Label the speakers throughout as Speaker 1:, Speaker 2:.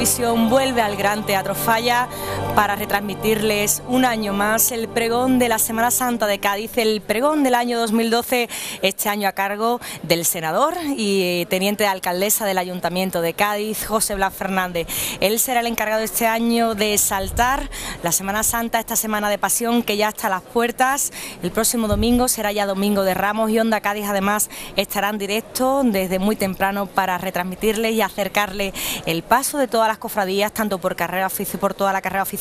Speaker 1: visión vuelve al Gran Teatro Falla para retransmitirles un año más el pregón de la Semana Santa de Cádiz, el pregón del año 2012, este año a cargo del senador y teniente de alcaldesa del Ayuntamiento de Cádiz, José Blas Fernández. Él será el encargado este año de saltar la Semana Santa, esta semana de pasión que ya está a las puertas. El próximo domingo será ya Domingo de Ramos y Onda Cádiz además estarán directo desde muy temprano para retransmitirles y acercarle el paso de todas las cofradías, tanto por carrera oficio por toda la carrera oficial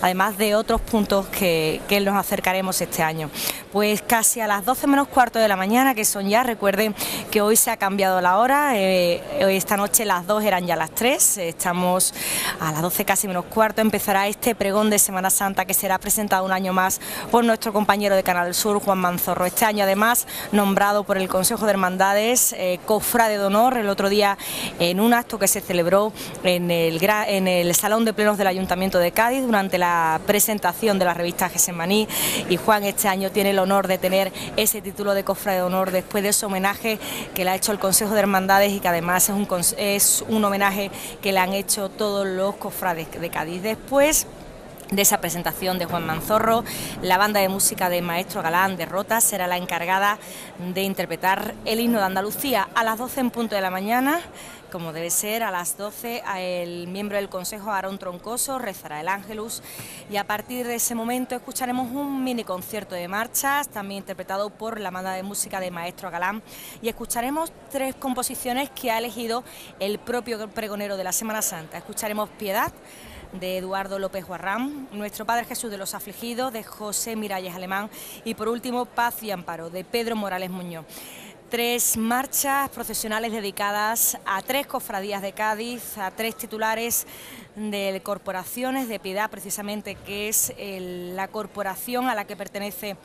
Speaker 1: además de otros puntos que, nos acercaremos este año. Pues casi a las 12 menos cuarto de la mañana, que son ya, recuerden que hoy se ha cambiado la hora, eh, hoy esta noche las 2 eran ya las 3, estamos a las 12 casi menos cuarto, empezará este pregón de Semana Santa que será presentado un año más por nuestro compañero de Canal Sur, Juan Manzorro. Este año además nombrado por el Consejo de Hermandades, eh, cofrade de honor, el otro día en un acto que se celebró en el, en el Salón de Plenos del Ayuntamiento de Cádiz, durante la presentación de la revista Gesemaní y Juan este año tiene el honor de tener ese título de cofra de honor después de ese homenaje que le ha hecho el Consejo de Hermandades y que además es un, es un homenaje que le han hecho todos los cofrades de Cádiz. Después de esa presentación de Juan Manzorro. La banda de música de Maestro Galán de Rota será la encargada de interpretar el himno de Andalucía a las 12 en punto de la mañana como debe ser, a las 12 el miembro del Consejo Aarón Troncoso rezará el Ángelus y a partir de ese momento escucharemos un mini concierto de marchas, también interpretado por la banda de música de Maestro Galán y escucharemos tres composiciones que ha elegido el propio pregonero de la Semana Santa. Escucharemos Piedad, de Eduardo López Guarrán, Nuestro Padre Jesús de los Afligidos, de José Miralles Alemán y por último Paz y Amparo, de Pedro Morales Muñoz tres marchas procesionales dedicadas a tres cofradías de Cádiz, a tres titulares de corporaciones de piedad, precisamente, que es la corporación a la que pertenece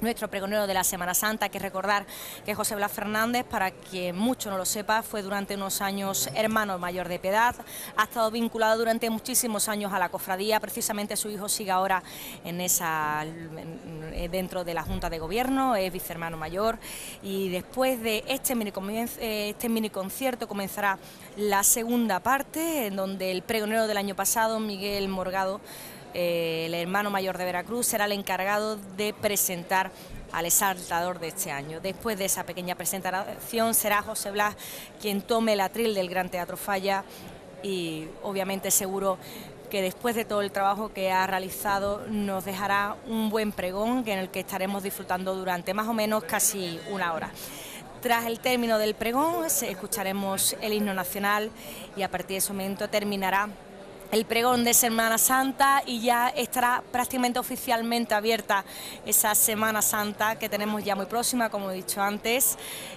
Speaker 1: nuestro pregonero de la Semana Santa. Hay que recordar que José Blas Fernández, para quien mucho no lo sepa, fue durante unos años hermano mayor de Piedad, ha estado vinculado durante muchísimos años a la cofradía, precisamente su hijo sigue ahora en esa eh, dentro de la Junta de Gobierno, es vicehermano mayor y después de este mini, eh, este mini concierto comenzará la segunda parte en donde el pregonero del año pasado, Miguel Morgado, eh, el hermano mayor de Veracruz, será el encargado de presentar al exaltador de este año. Después de esa pequeña presentación será José Blas quien tome el atril del Gran Teatro Falla y obviamente seguro que después de todo el trabajo que ha realizado nos dejará un buen pregón en el que estaremos disfrutando durante más o menos casi una hora. Tras el término del pregón escucharemos el himno nacional y a partir de ese momento terminará el pregón de Semana Santa y ya estará prácticamente oficialmente abierta esa Semana Santa que tenemos ya muy próxima, como he dicho antes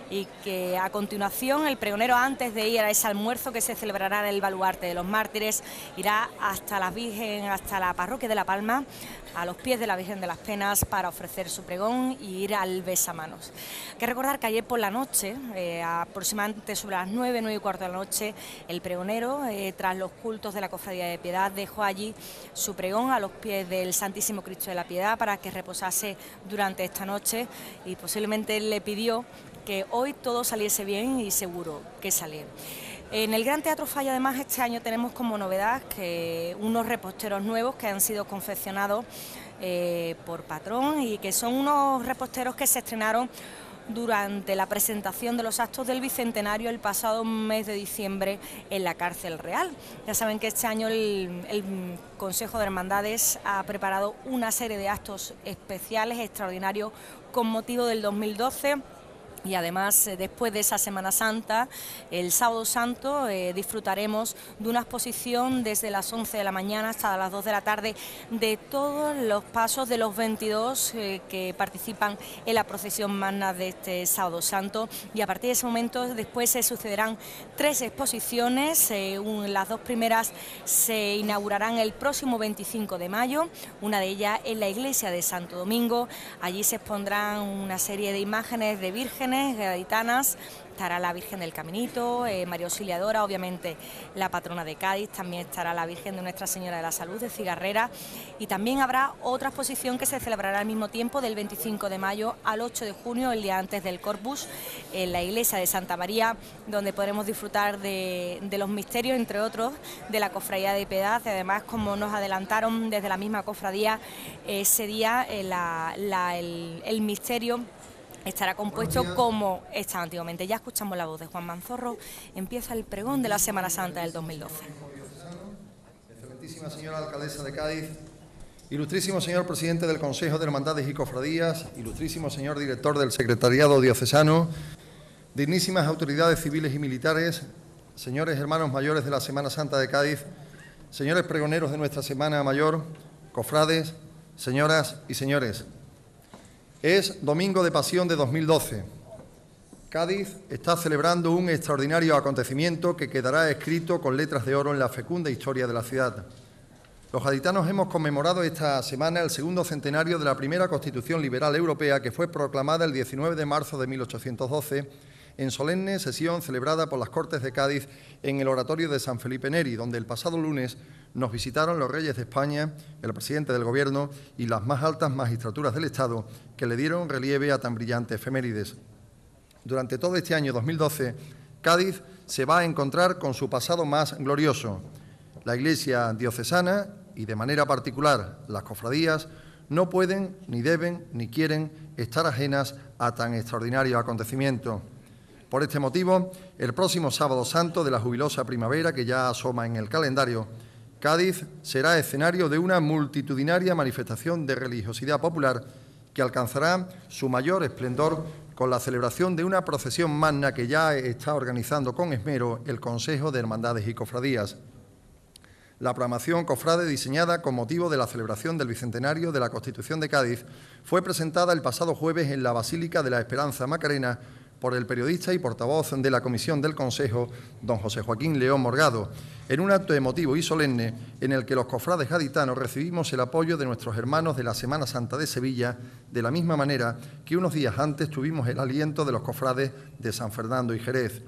Speaker 1: y que a continuación el pregonero antes de ir a ese almuerzo que se celebrará en el baluarte de los mártires irá hasta la Virgen, hasta la parroquia de La Palma, a los pies de la Virgen de las Penas para ofrecer su pregón y ir al besamanos. Hay que recordar que ayer por la noche, eh, aproximadamente sobre las 9, 9 y cuarto de la noche, el pregonero, eh, tras los cultos de la Cofradía de Piedad, dejó allí su pregón a los pies del Santísimo Cristo de la Piedad para que reposase durante esta noche y posiblemente le pidió que hoy todo saliese bien y seguro que salió. En el Gran Teatro Falla, además, este año tenemos como novedad que unos reposteros nuevos que han sido confeccionados eh, por Patrón y que son unos reposteros que se estrenaron durante la presentación de los actos del Bicentenario el pasado mes de diciembre en la Cárcel Real. Ya saben que este año el, Consejo de Hermandades ha preparado una serie de actos especiales, extraordinarios, con motivo del 2012 y además, eh, después de esa Semana Santa, el sábado santo, eh, disfrutaremos de una exposición desde las 11 de la mañana hasta las 2 de la tarde de todos los pasos de los 22 eh, que participan en la procesión magna de este sábado santo. Y a partir de ese momento, después se sucederán tres exposiciones. las dos primeras se inaugurarán el próximo 25 de mayo, una de ellas en la iglesia de Santo Domingo. Allí se expondrán una serie de imágenes de vírgenes vírgenes eh, estará la Virgen del Caminito, eh, María Auxiliadora, obviamente la patrona de Cádiz, también estará la Virgen de Nuestra Señora de la Salud de Cigarrera y también habrá otra exposición que se celebrará al mismo tiempo del 25 de mayo al 8 de junio, el día antes del Corpus, en la iglesia de Santa María, donde podremos disfrutar de, los misterios, entre otros, de la Cofradía de Piedad. Además, como nos adelantaron desde la misma cofradía, ese día eh, el misterio estará compuesto como estaba antiguamente. Ya escuchamos la voz de Juan Manzorro, empieza el pregón de la Semana Santa del 2012.
Speaker 2: Excelentísima señora alcaldesa de Cádiz, ilustrísimo señor presidente del Consejo de Hermandades y Cofradías, ilustrísimo señor director del Secretariado Diocesano, dignísimas autoridades civiles y militares, señores hermanos mayores de la Semana Santa de Cádiz, señores pregoneros de nuestra Semana Mayor, cofrades, señoras y señores. Es Domingo de Pasión de 2012. Cádiz está celebrando un extraordinario acontecimiento que quedará escrito con letras de oro en la fecunda historia de la ciudad. Los gaditanos hemos conmemorado esta semana el segundo centenario de la primera Constitución Liberal Europea que fue proclamada el 19 de marzo de 1812 en solemne sesión celebrada por las Cortes de Cádiz en el Oratorio de San Felipe Neri, donde el pasado lunes nos visitaron los reyes de España, el presidente del Gobierno y las más altas magistraturas del Estado, que le dieron relieve a tan brillante efemérides. Durante todo este año 2012, Cádiz se va a encontrar con su pasado más glorioso. La Iglesia diocesana y, de manera particular, las cofradías no pueden, ni deben, ni quieren estar ajenas a tan extraordinario acontecimiento. Por este motivo, el próximo sábado santo de la jubilosa primavera, que ya asoma en el calendario, Cádiz será escenario de una multitudinaria manifestación de religiosidad popular que alcanzará su mayor esplendor con la celebración de una procesión magna que ya está organizando con esmero el Consejo de Hermandades y Cofradías. La programación cofrade diseñada con motivo de la celebración del Bicentenario de la Constitución de Cádiz fue presentada el pasado jueves en la Basílica de la Esperanza Macarena por el periodista y portavoz de la Comisión del Consejo, don José Joaquín León Morgado, en un acto emotivo y solemne en el que los cofrades gaditanos recibimos el apoyo de nuestros hermanos de la Semana Santa de Sevilla, de la misma manera que unos días antes tuvimos el aliento de los cofrades de San Fernando y Jerez.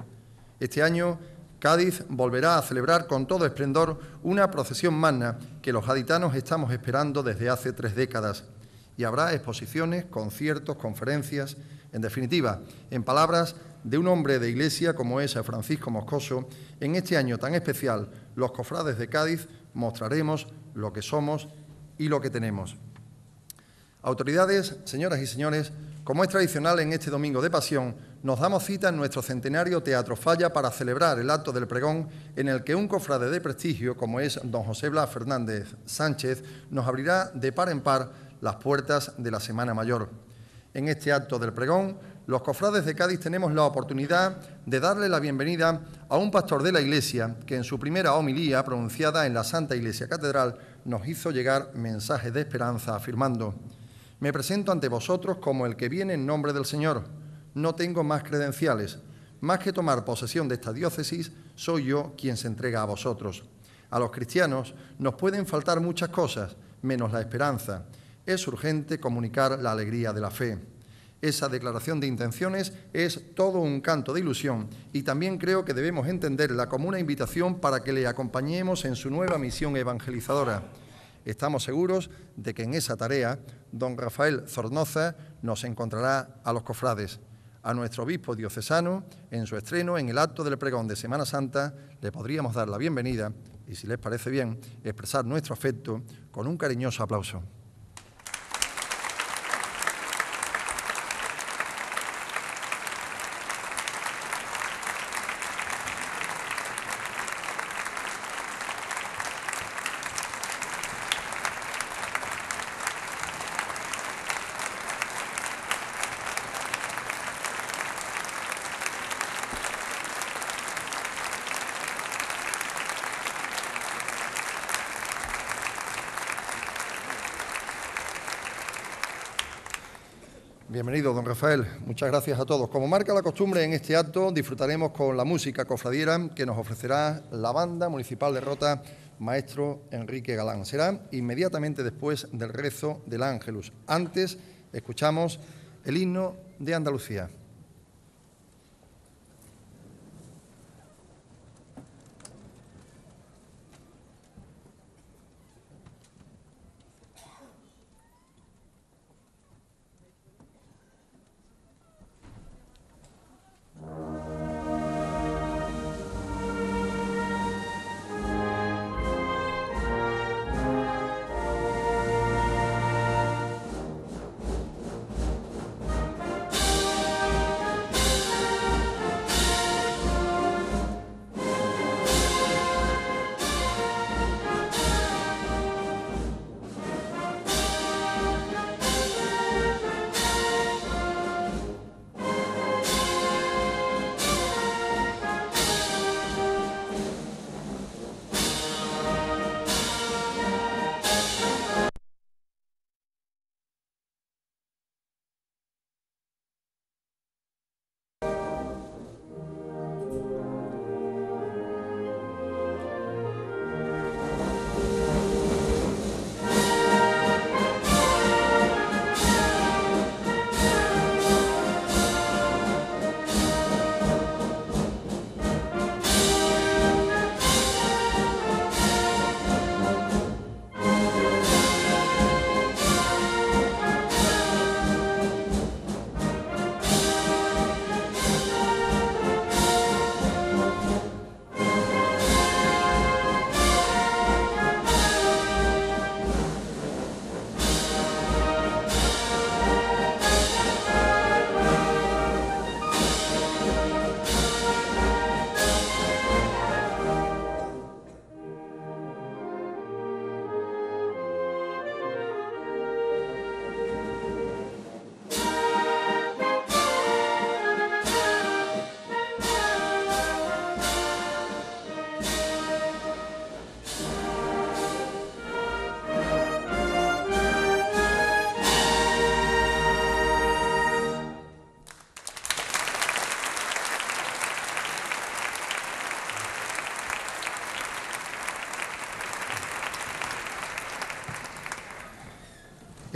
Speaker 2: Este año, Cádiz volverá a celebrar con todo esplendor una procesión magna que los gaditanos estamos esperando desde hace tres décadas y habrá exposiciones, conciertos, conferencias, en definitiva, en palabras de un hombre de iglesia como es Francisco Moscoso, en este año tan especial, los cofrades de Cádiz mostraremos lo que somos y lo que tenemos. Autoridades, señoras y señores, como es tradicional en este domingo de pasión, nos damos cita en nuestro centenario Teatro Falla para celebrar el acto del pregón en el que un cofrade de prestigio como es don José Blas Fernández Sánchez nos abrirá de par en par las puertas de la Semana Mayor en este acto del pregón, los cofrades de Cádiz tenemos la oportunidad de darle la bienvenida a un pastor de la Iglesia que en su primera homilía pronunciada en la Santa Iglesia Catedral nos hizo llegar mensajes de esperanza afirmando, me presento ante vosotros como el que viene en nombre del Señor, no tengo más credenciales, más que tomar posesión de esta diócesis, soy yo quien se entrega a vosotros. A los cristianos nos pueden faltar muchas cosas, menos la esperanza, es urgente comunicar la alegría de la fe. Esa declaración de intenciones es todo un canto de ilusión y también creo que debemos entenderla como una invitación para que le acompañemos en su nueva misión evangelizadora. Estamos seguros de que en esa tarea don Rafael Zornoza nos encontrará a los cofrades. A nuestro obispo diocesano, en su estreno en el acto del pregón de Semana Santa, le podríamos dar la bienvenida y, si les parece bien, expresar nuestro afecto con un cariñoso aplauso. Rafael. Muchas gracias a todos. Como marca la costumbre, en este acto disfrutaremos con la música cofradiera que nos ofrecerá la banda municipal de Rota, maestro Enrique Galán. Será inmediatamente después del rezo del Ángelus. Antes, escuchamos el himno de Andalucía.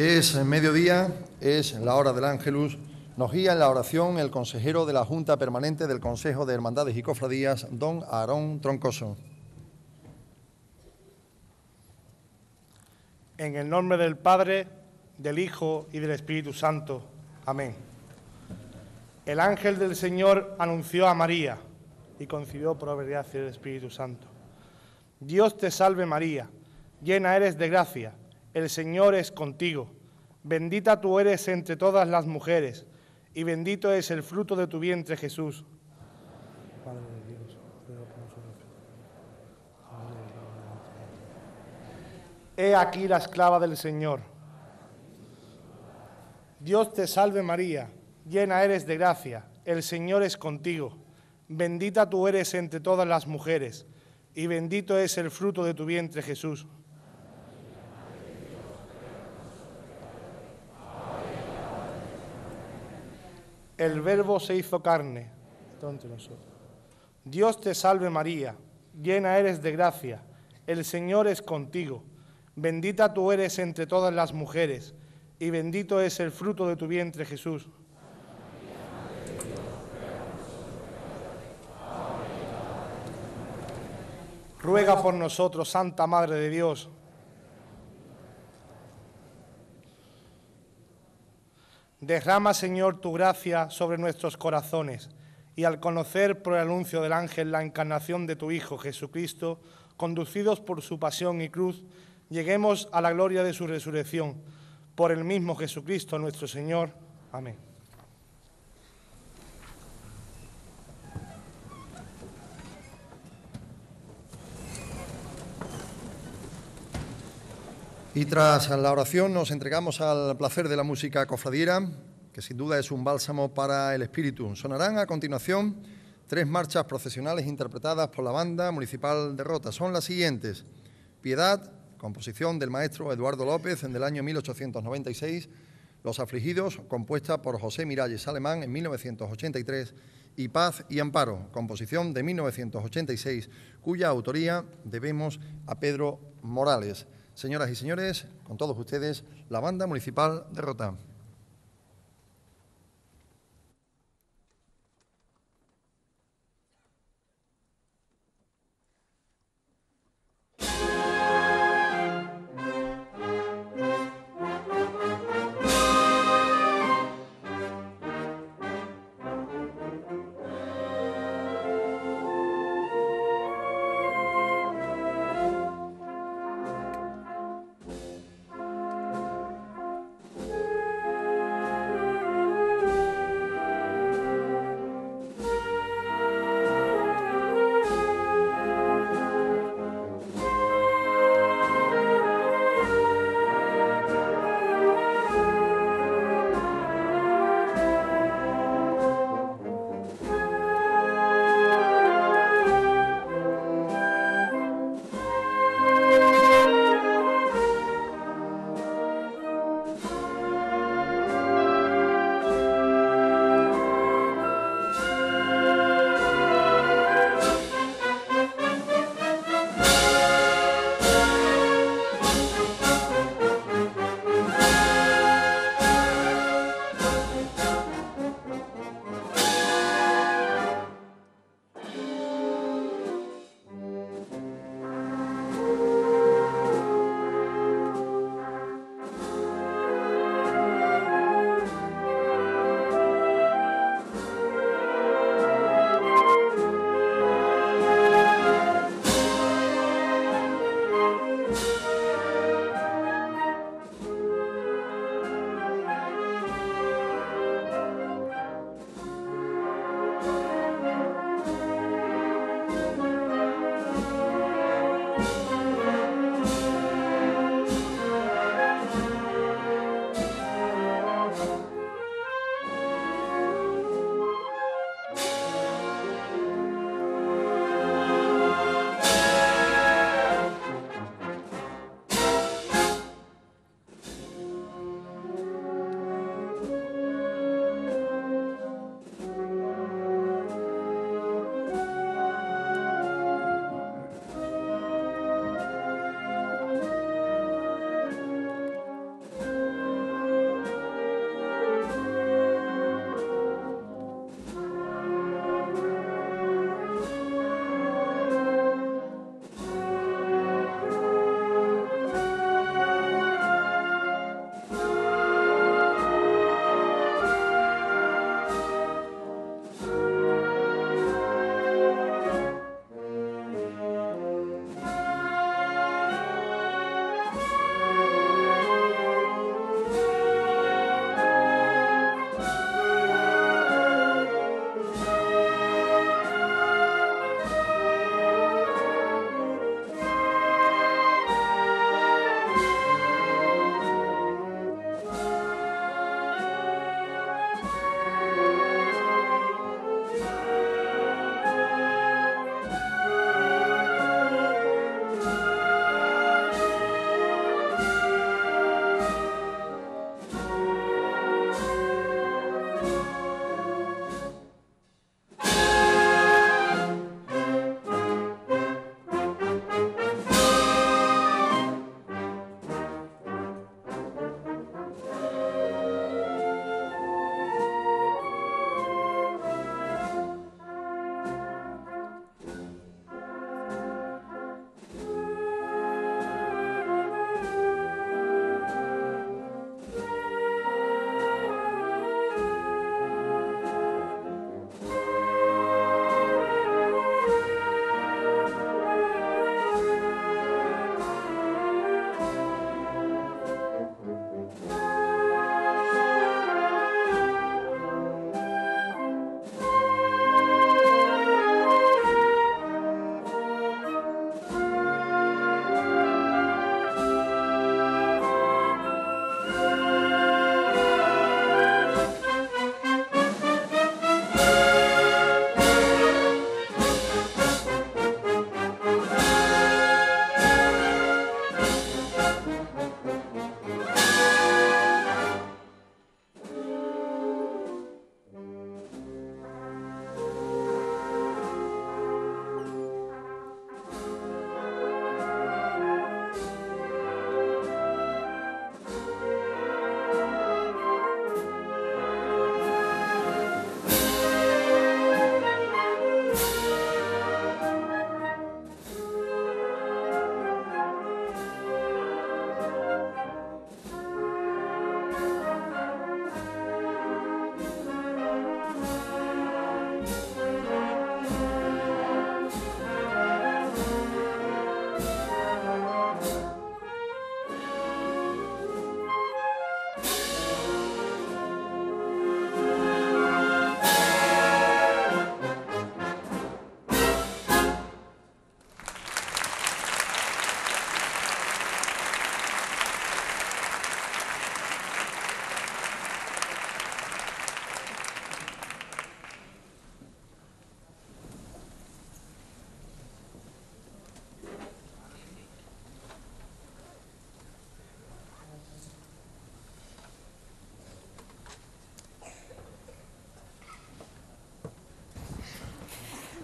Speaker 2: Es mediodía, es la hora del Ángelus. Nos guía en la oración el consejero de la Junta Permanente del Consejo de Hermandades y Cofradías, don Aarón Troncoso.
Speaker 3: En el nombre del Padre, del Hijo y del Espíritu Santo. Amén. El ángel del Señor anunció a María y concibió por obediencia el Espíritu Santo. Dios te salve María, llena eres de gracia, el Señor es contigo. Bendita tú eres entre todas las mujeres, y bendito es el fruto de tu vientre, Jesús. He aquí la esclava del Señor. Dios te salve María, llena eres de gracia, el Señor es contigo. Bendita tú eres entre todas las mujeres, y bendito es el fruto de tu vientre, Jesús. el verbo se hizo carne. Dios te salve María, llena eres de gracia, el Señor es contigo, bendita tú eres entre todas las mujeres, y bendito es el fruto de tu vientre Jesús. Ruega por nosotros, Santa Madre de Dios. Derrama, Señor, tu gracia sobre nuestros corazones y al conocer por el anuncio del ángel la encarnación de tu Hijo Jesucristo, conducidos por su pasión y cruz, lleguemos a la gloria de su resurrección. Por el mismo Jesucristo nuestro Señor. Amén.
Speaker 2: Y tras la oración nos entregamos al placer de la música cofradiera, que sin duda es un bálsamo para el espíritu. Sonarán a continuación tres marchas procesionales interpretadas por la banda municipal de Rota. Son las siguientes. Piedad, composición del maestro Eduardo López en el año 1896. Los afligidos, compuesta por José Miralles Alemán en 1983. Y Paz y Amparo, composición de 1986, cuya autoría debemos a Pedro Morales señoras y señores, con todos ustedes, la banda municipal de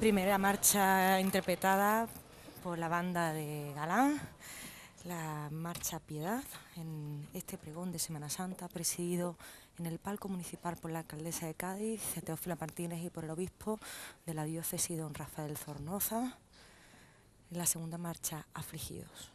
Speaker 1: Primera marcha interpretada por la banda de Galán, la Marcha Piedad, en este pregón de Semana Santa, presidido en el palco municipal por la alcaldesa de Cádiz, Teófila Martínez, y por el obispo de la diócesis, don Rafael Zornoza. la segunda marcha, Afligidos.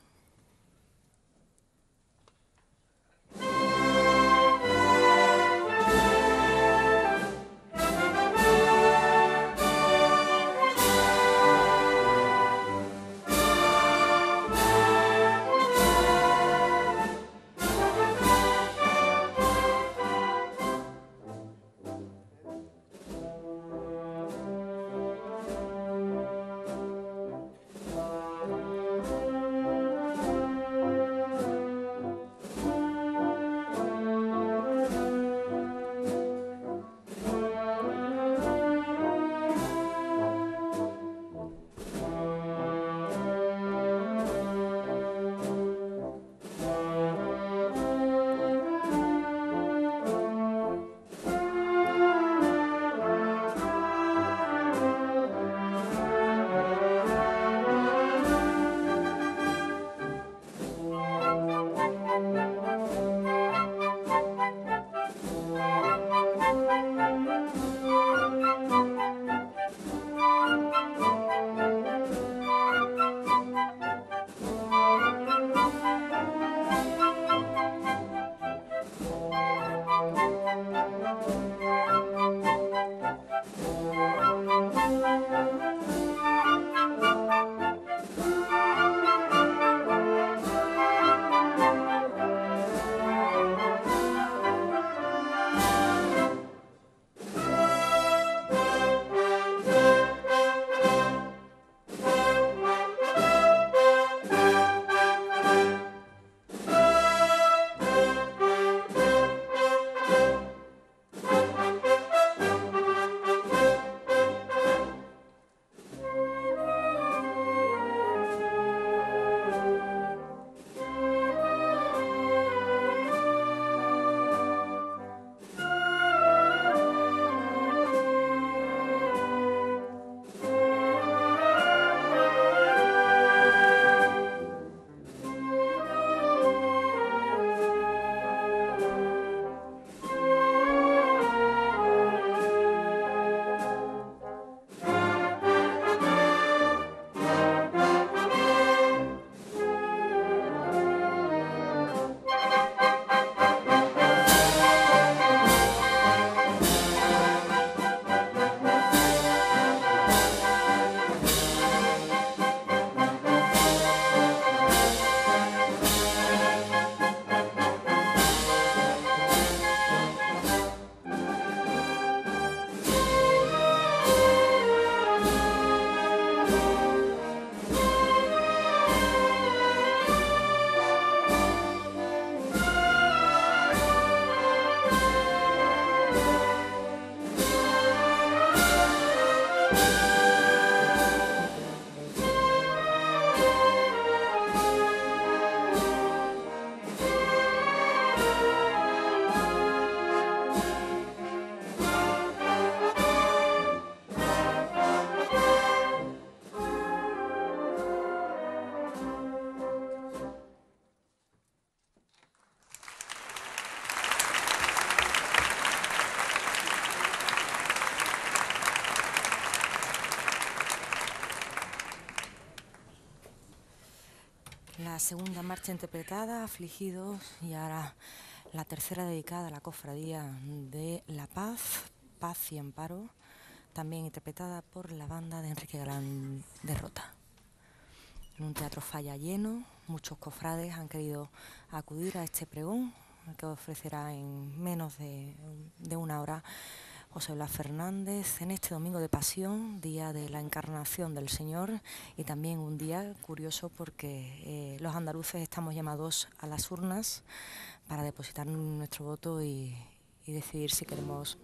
Speaker 1: segunda marcha interpretada, Afligidos, y ahora la tercera dedicada a la Cofradía de la Paz, Paz y Amparo, también interpretada por la banda de Enrique Gran Derrota. En un teatro falla lleno, muchos cofrades han querido acudir a este pregón que ofrecerá en menos de, de una hora José Blas Fernández en este domingo de Pasión, día de la encarnación del Señor y también un día curioso porque eh, los andaluces estamos llamados a las urnas para depositar nuestro voto y decidir si queremos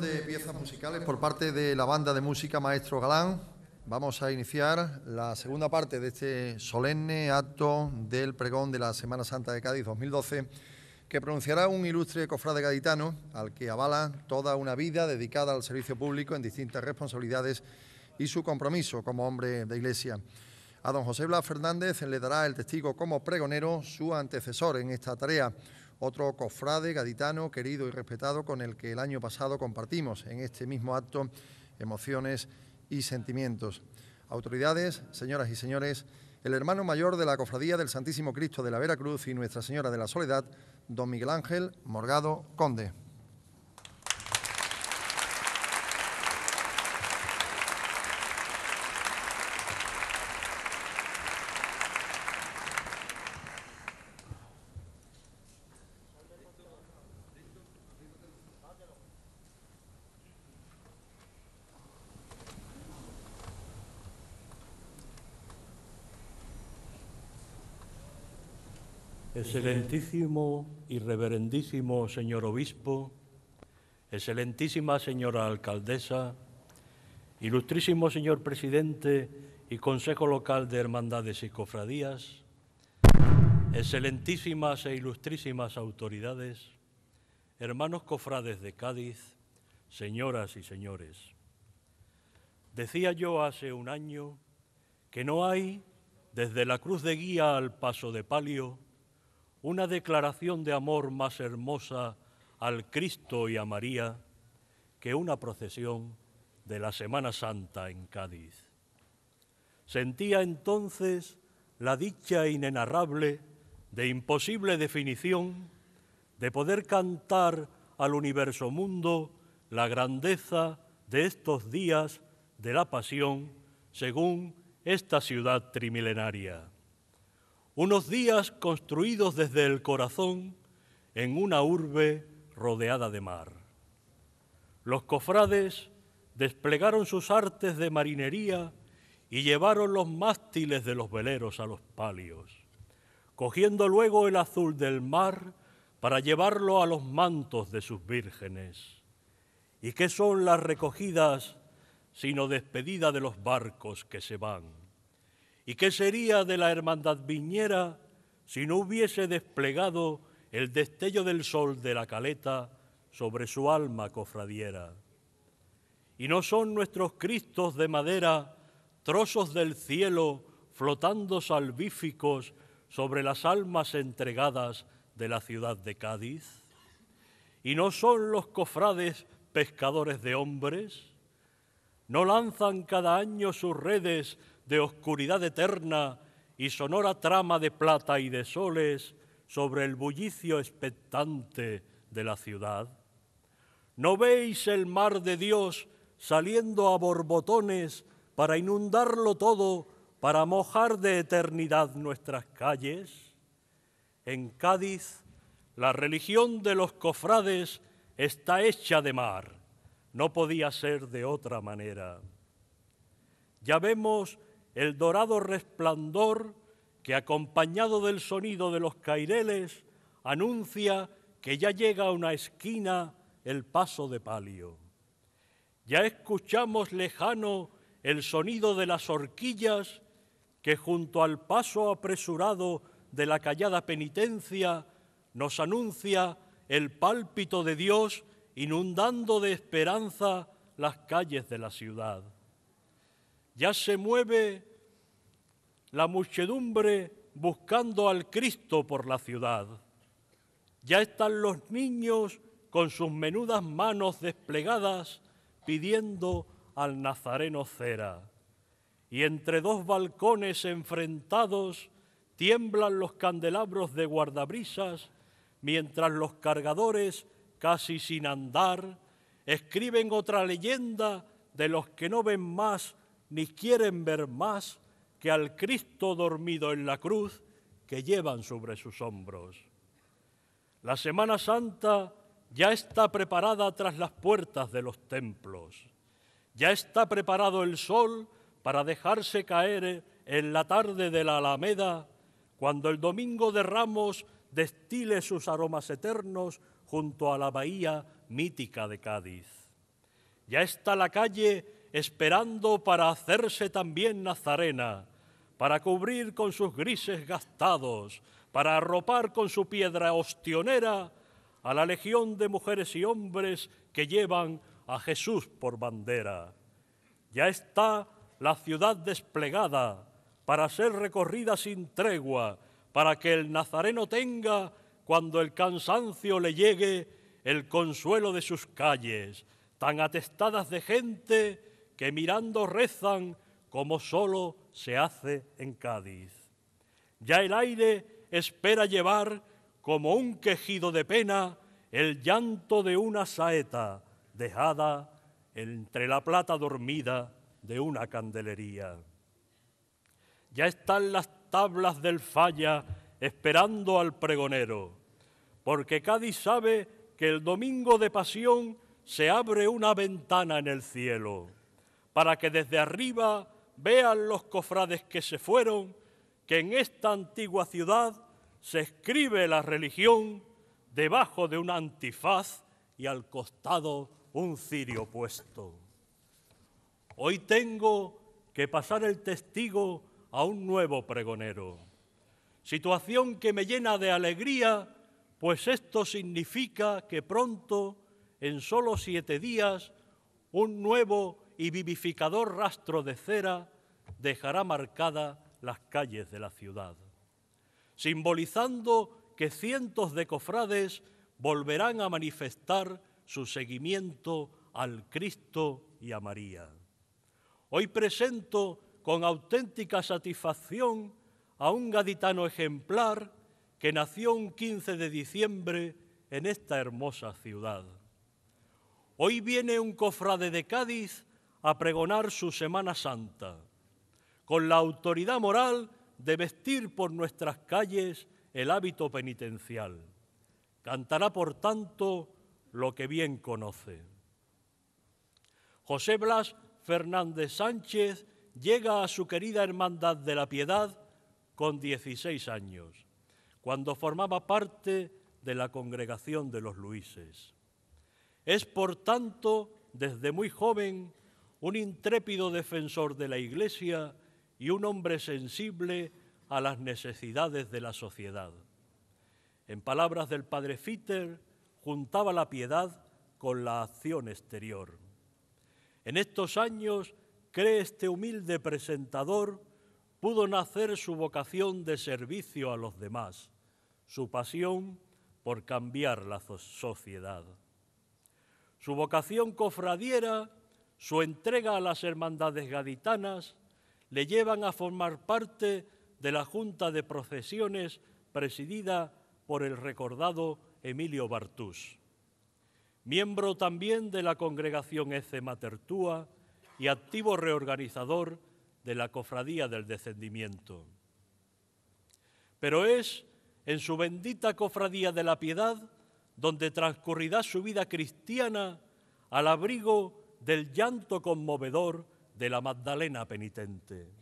Speaker 2: de piezas musicales por parte de la banda de música Maestro Galán. Vamos a iniciar la segunda parte de este solemne acto del pregón de la Semana Santa de Cádiz 2012, que pronunciará un ilustre cofrade gaditano al que avala toda una vida dedicada al servicio público en distintas responsabilidades y su compromiso como hombre de iglesia. A don José Blas Fernández le dará el testigo como pregonero su antecesor en esta tarea, otro cofrade gaditano querido y respetado con el que el año pasado compartimos en este mismo acto emociones y sentimientos. Autoridades, señoras y señores, el hermano mayor de la Cofradía del Santísimo Cristo de la Veracruz y Nuestra Señora de la Soledad, don Miguel Ángel Morgado Conde.
Speaker 4: Excelentísimo y reverendísimo señor obispo, excelentísima señora alcaldesa, ilustrísimo señor presidente y Consejo Local de Hermandades y Cofradías, excelentísimas e ilustrísimas autoridades, hermanos cofrades de Cádiz, señoras y señores. Decía yo hace un año que no hay, desde la cruz de guía al paso de palio, una declaración de amor más hermosa al Cristo y a María que una procesión de la Semana Santa en Cádiz. Sentía entonces la dicha inenarrable, de imposible definición, de poder cantar al universo mundo la grandeza de estos días de la pasión según esta ciudad trimilenaria unos días construidos desde el corazón en una urbe rodeada de mar. Los cofrades desplegaron sus artes de marinería y llevaron los mástiles de los veleros a los palios, cogiendo luego el azul del mar para llevarlo a los mantos de sus vírgenes. ¿Y qué son las recogidas sino despedida de los barcos que se van? ¿Y qué sería de la hermandad viñera si no hubiese desplegado el destello del sol de la caleta sobre su alma cofradiera? Y no son nuestros Cristos de madera trozos del cielo flotando salvíficos sobre las almas entregadas de la ciudad de Cádiz? ¿Y no son los cofrades pescadores de hombres? ¿No lanzan cada año sus redes de oscuridad eterna y sonora trama de plata y de soles sobre el bullicio expectante de la ciudad? ¿No veis el mar de Dios saliendo a borbotones para inundarlo todo, para mojar de eternidad nuestras calles? En Cádiz, la religión de los cofrades está hecha de mar. No podía ser de otra manera. Ya vemos el dorado resplandor que acompañado del sonido de los caireles anuncia que ya llega a una esquina el paso de palio. Ya escuchamos lejano el sonido de las horquillas que junto al paso apresurado de la callada penitencia nos anuncia el pálpito de Dios inundando de esperanza las calles de la ciudad. Ya se mueve la muchedumbre buscando al Cristo por la ciudad. Ya están los niños con sus menudas manos desplegadas pidiendo al Nazareno cera. Y entre dos balcones enfrentados tiemblan los candelabros de guardabrisas mientras los cargadores, casi sin andar, escriben otra leyenda de los que no ven más ni quieren ver más que al Cristo dormido en la cruz que llevan sobre sus hombros. La Semana Santa ya está preparada tras las puertas de los templos. Ya está preparado el sol para dejarse caer en la tarde de la Alameda, cuando el domingo de Ramos destile sus aromas eternos junto a la bahía mítica de Cádiz. Ya está la calle esperando para hacerse también nazarena, para cubrir con sus grises gastados, para arropar con su piedra ostionera a la legión de mujeres y hombres que llevan a Jesús por bandera. Ya está la ciudad desplegada para ser recorrida sin tregua, para que el nazareno tenga, cuando el cansancio le llegue, el consuelo de sus calles, tan atestadas de gente que mirando rezan como solo se hace en Cádiz. Ya el aire espera llevar como un quejido de pena el llanto de una saeta dejada entre la plata dormida de una candelería. Ya están las tablas del falla esperando al pregonero, porque Cádiz sabe que el domingo de pasión se abre una ventana en el cielo para que desde arriba vean los cofrades que se fueron, que en esta antigua ciudad se escribe la religión debajo de un antifaz y al costado un cirio puesto. Hoy tengo que pasar el testigo a un nuevo pregonero. Situación que me llena de alegría, pues esto significa que pronto, en solo siete días, un nuevo y vivificador rastro de cera dejará marcada las calles de la ciudad, simbolizando que cientos de cofrades volverán a manifestar su seguimiento al Cristo y a María. Hoy presento con auténtica satisfacción a un gaditano ejemplar que nació un 15 de diciembre en esta hermosa ciudad. Hoy viene un cofrade de Cádiz a pregonar su Semana Santa, con la autoridad moral de vestir por nuestras calles el hábito penitencial. Cantará, por tanto, lo que bien conoce. José Blas Fernández Sánchez llega a su querida Hermandad de la Piedad con 16 años, cuando formaba parte de la congregación de los Luises. Es, por tanto, desde muy joven un intrépido defensor de la Iglesia y un hombre sensible a las necesidades de la sociedad. En palabras del padre Fitter, juntaba la piedad con la acción exterior. En estos años, cree este humilde presentador, pudo nacer su vocación de servicio a los demás, su pasión por cambiar la sociedad. Su vocación cofradiera su entrega a las hermandades gaditanas le llevan a formar parte de la Junta de Procesiones presidida por el recordado Emilio Bartús, Miembro también de la congregación Ece Matertúa y activo reorganizador de la Cofradía del Descendimiento. Pero es en su bendita Cofradía de la Piedad donde transcurrirá su vida cristiana al abrigo del llanto conmovedor de la Magdalena penitente.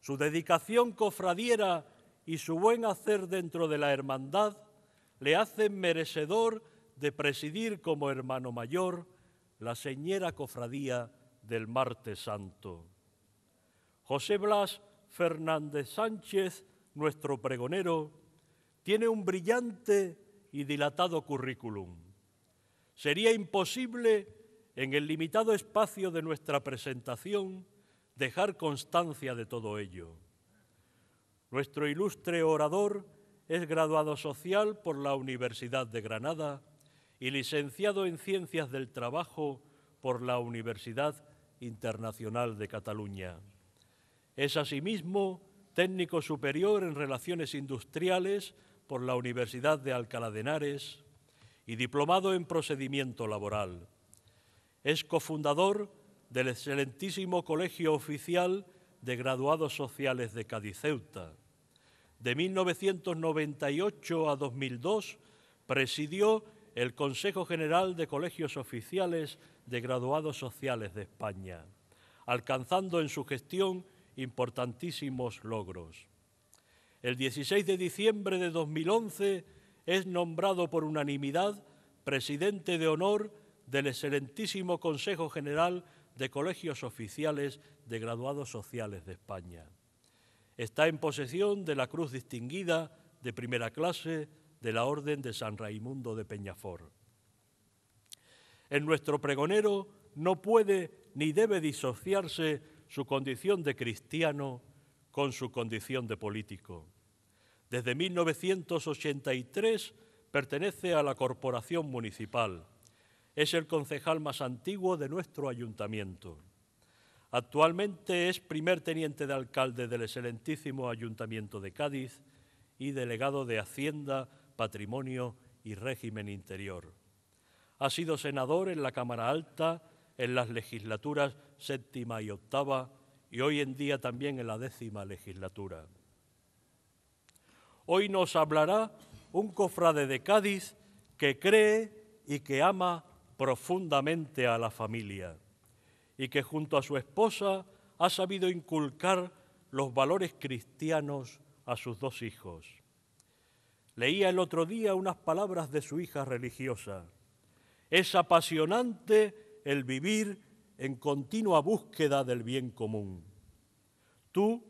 Speaker 4: Su dedicación cofradiera y su buen hacer dentro de la hermandad le hacen merecedor de presidir como hermano mayor la señera cofradía del Marte Santo. José Blas Fernández Sánchez, nuestro pregonero, tiene un brillante y dilatado currículum. Sería imposible en el limitado espacio de nuestra presentación, dejar constancia de todo ello. Nuestro ilustre orador es graduado social por la Universidad de Granada y licenciado en Ciencias del Trabajo por la Universidad Internacional de Cataluña. Es asimismo técnico superior en Relaciones Industriales por la Universidad de Alcalá de Henares y diplomado en Procedimiento Laboral es cofundador del excelentísimo Colegio Oficial de Graduados Sociales de Cadiceuta. De 1998 a 2002 presidió el Consejo General de Colegios Oficiales de Graduados Sociales de España, alcanzando en su gestión importantísimos logros. El 16 de diciembre de 2011 es nombrado por unanimidad presidente de honor del excelentísimo Consejo General de Colegios Oficiales de Graduados Sociales de España. Está en posesión de la Cruz Distinguida de Primera Clase de la Orden de San Raimundo de Peñafort. En nuestro pregonero no puede ni debe disociarse su condición de cristiano con su condición de político. Desde 1983 pertenece a la Corporación Municipal es el concejal más antiguo de nuestro ayuntamiento. Actualmente es primer teniente de alcalde del excelentísimo Ayuntamiento de Cádiz y delegado de Hacienda, Patrimonio y Régimen Interior. Ha sido senador en la Cámara Alta, en las legislaturas séptima y octava y hoy en día también en la décima legislatura. Hoy nos hablará un cofrade de Cádiz que cree y que ama profundamente a la familia y que junto a su esposa ha sabido inculcar los valores cristianos a sus dos hijos. Leía el otro día unas palabras de su hija religiosa. Es apasionante el vivir en continua búsqueda del bien común. Tú,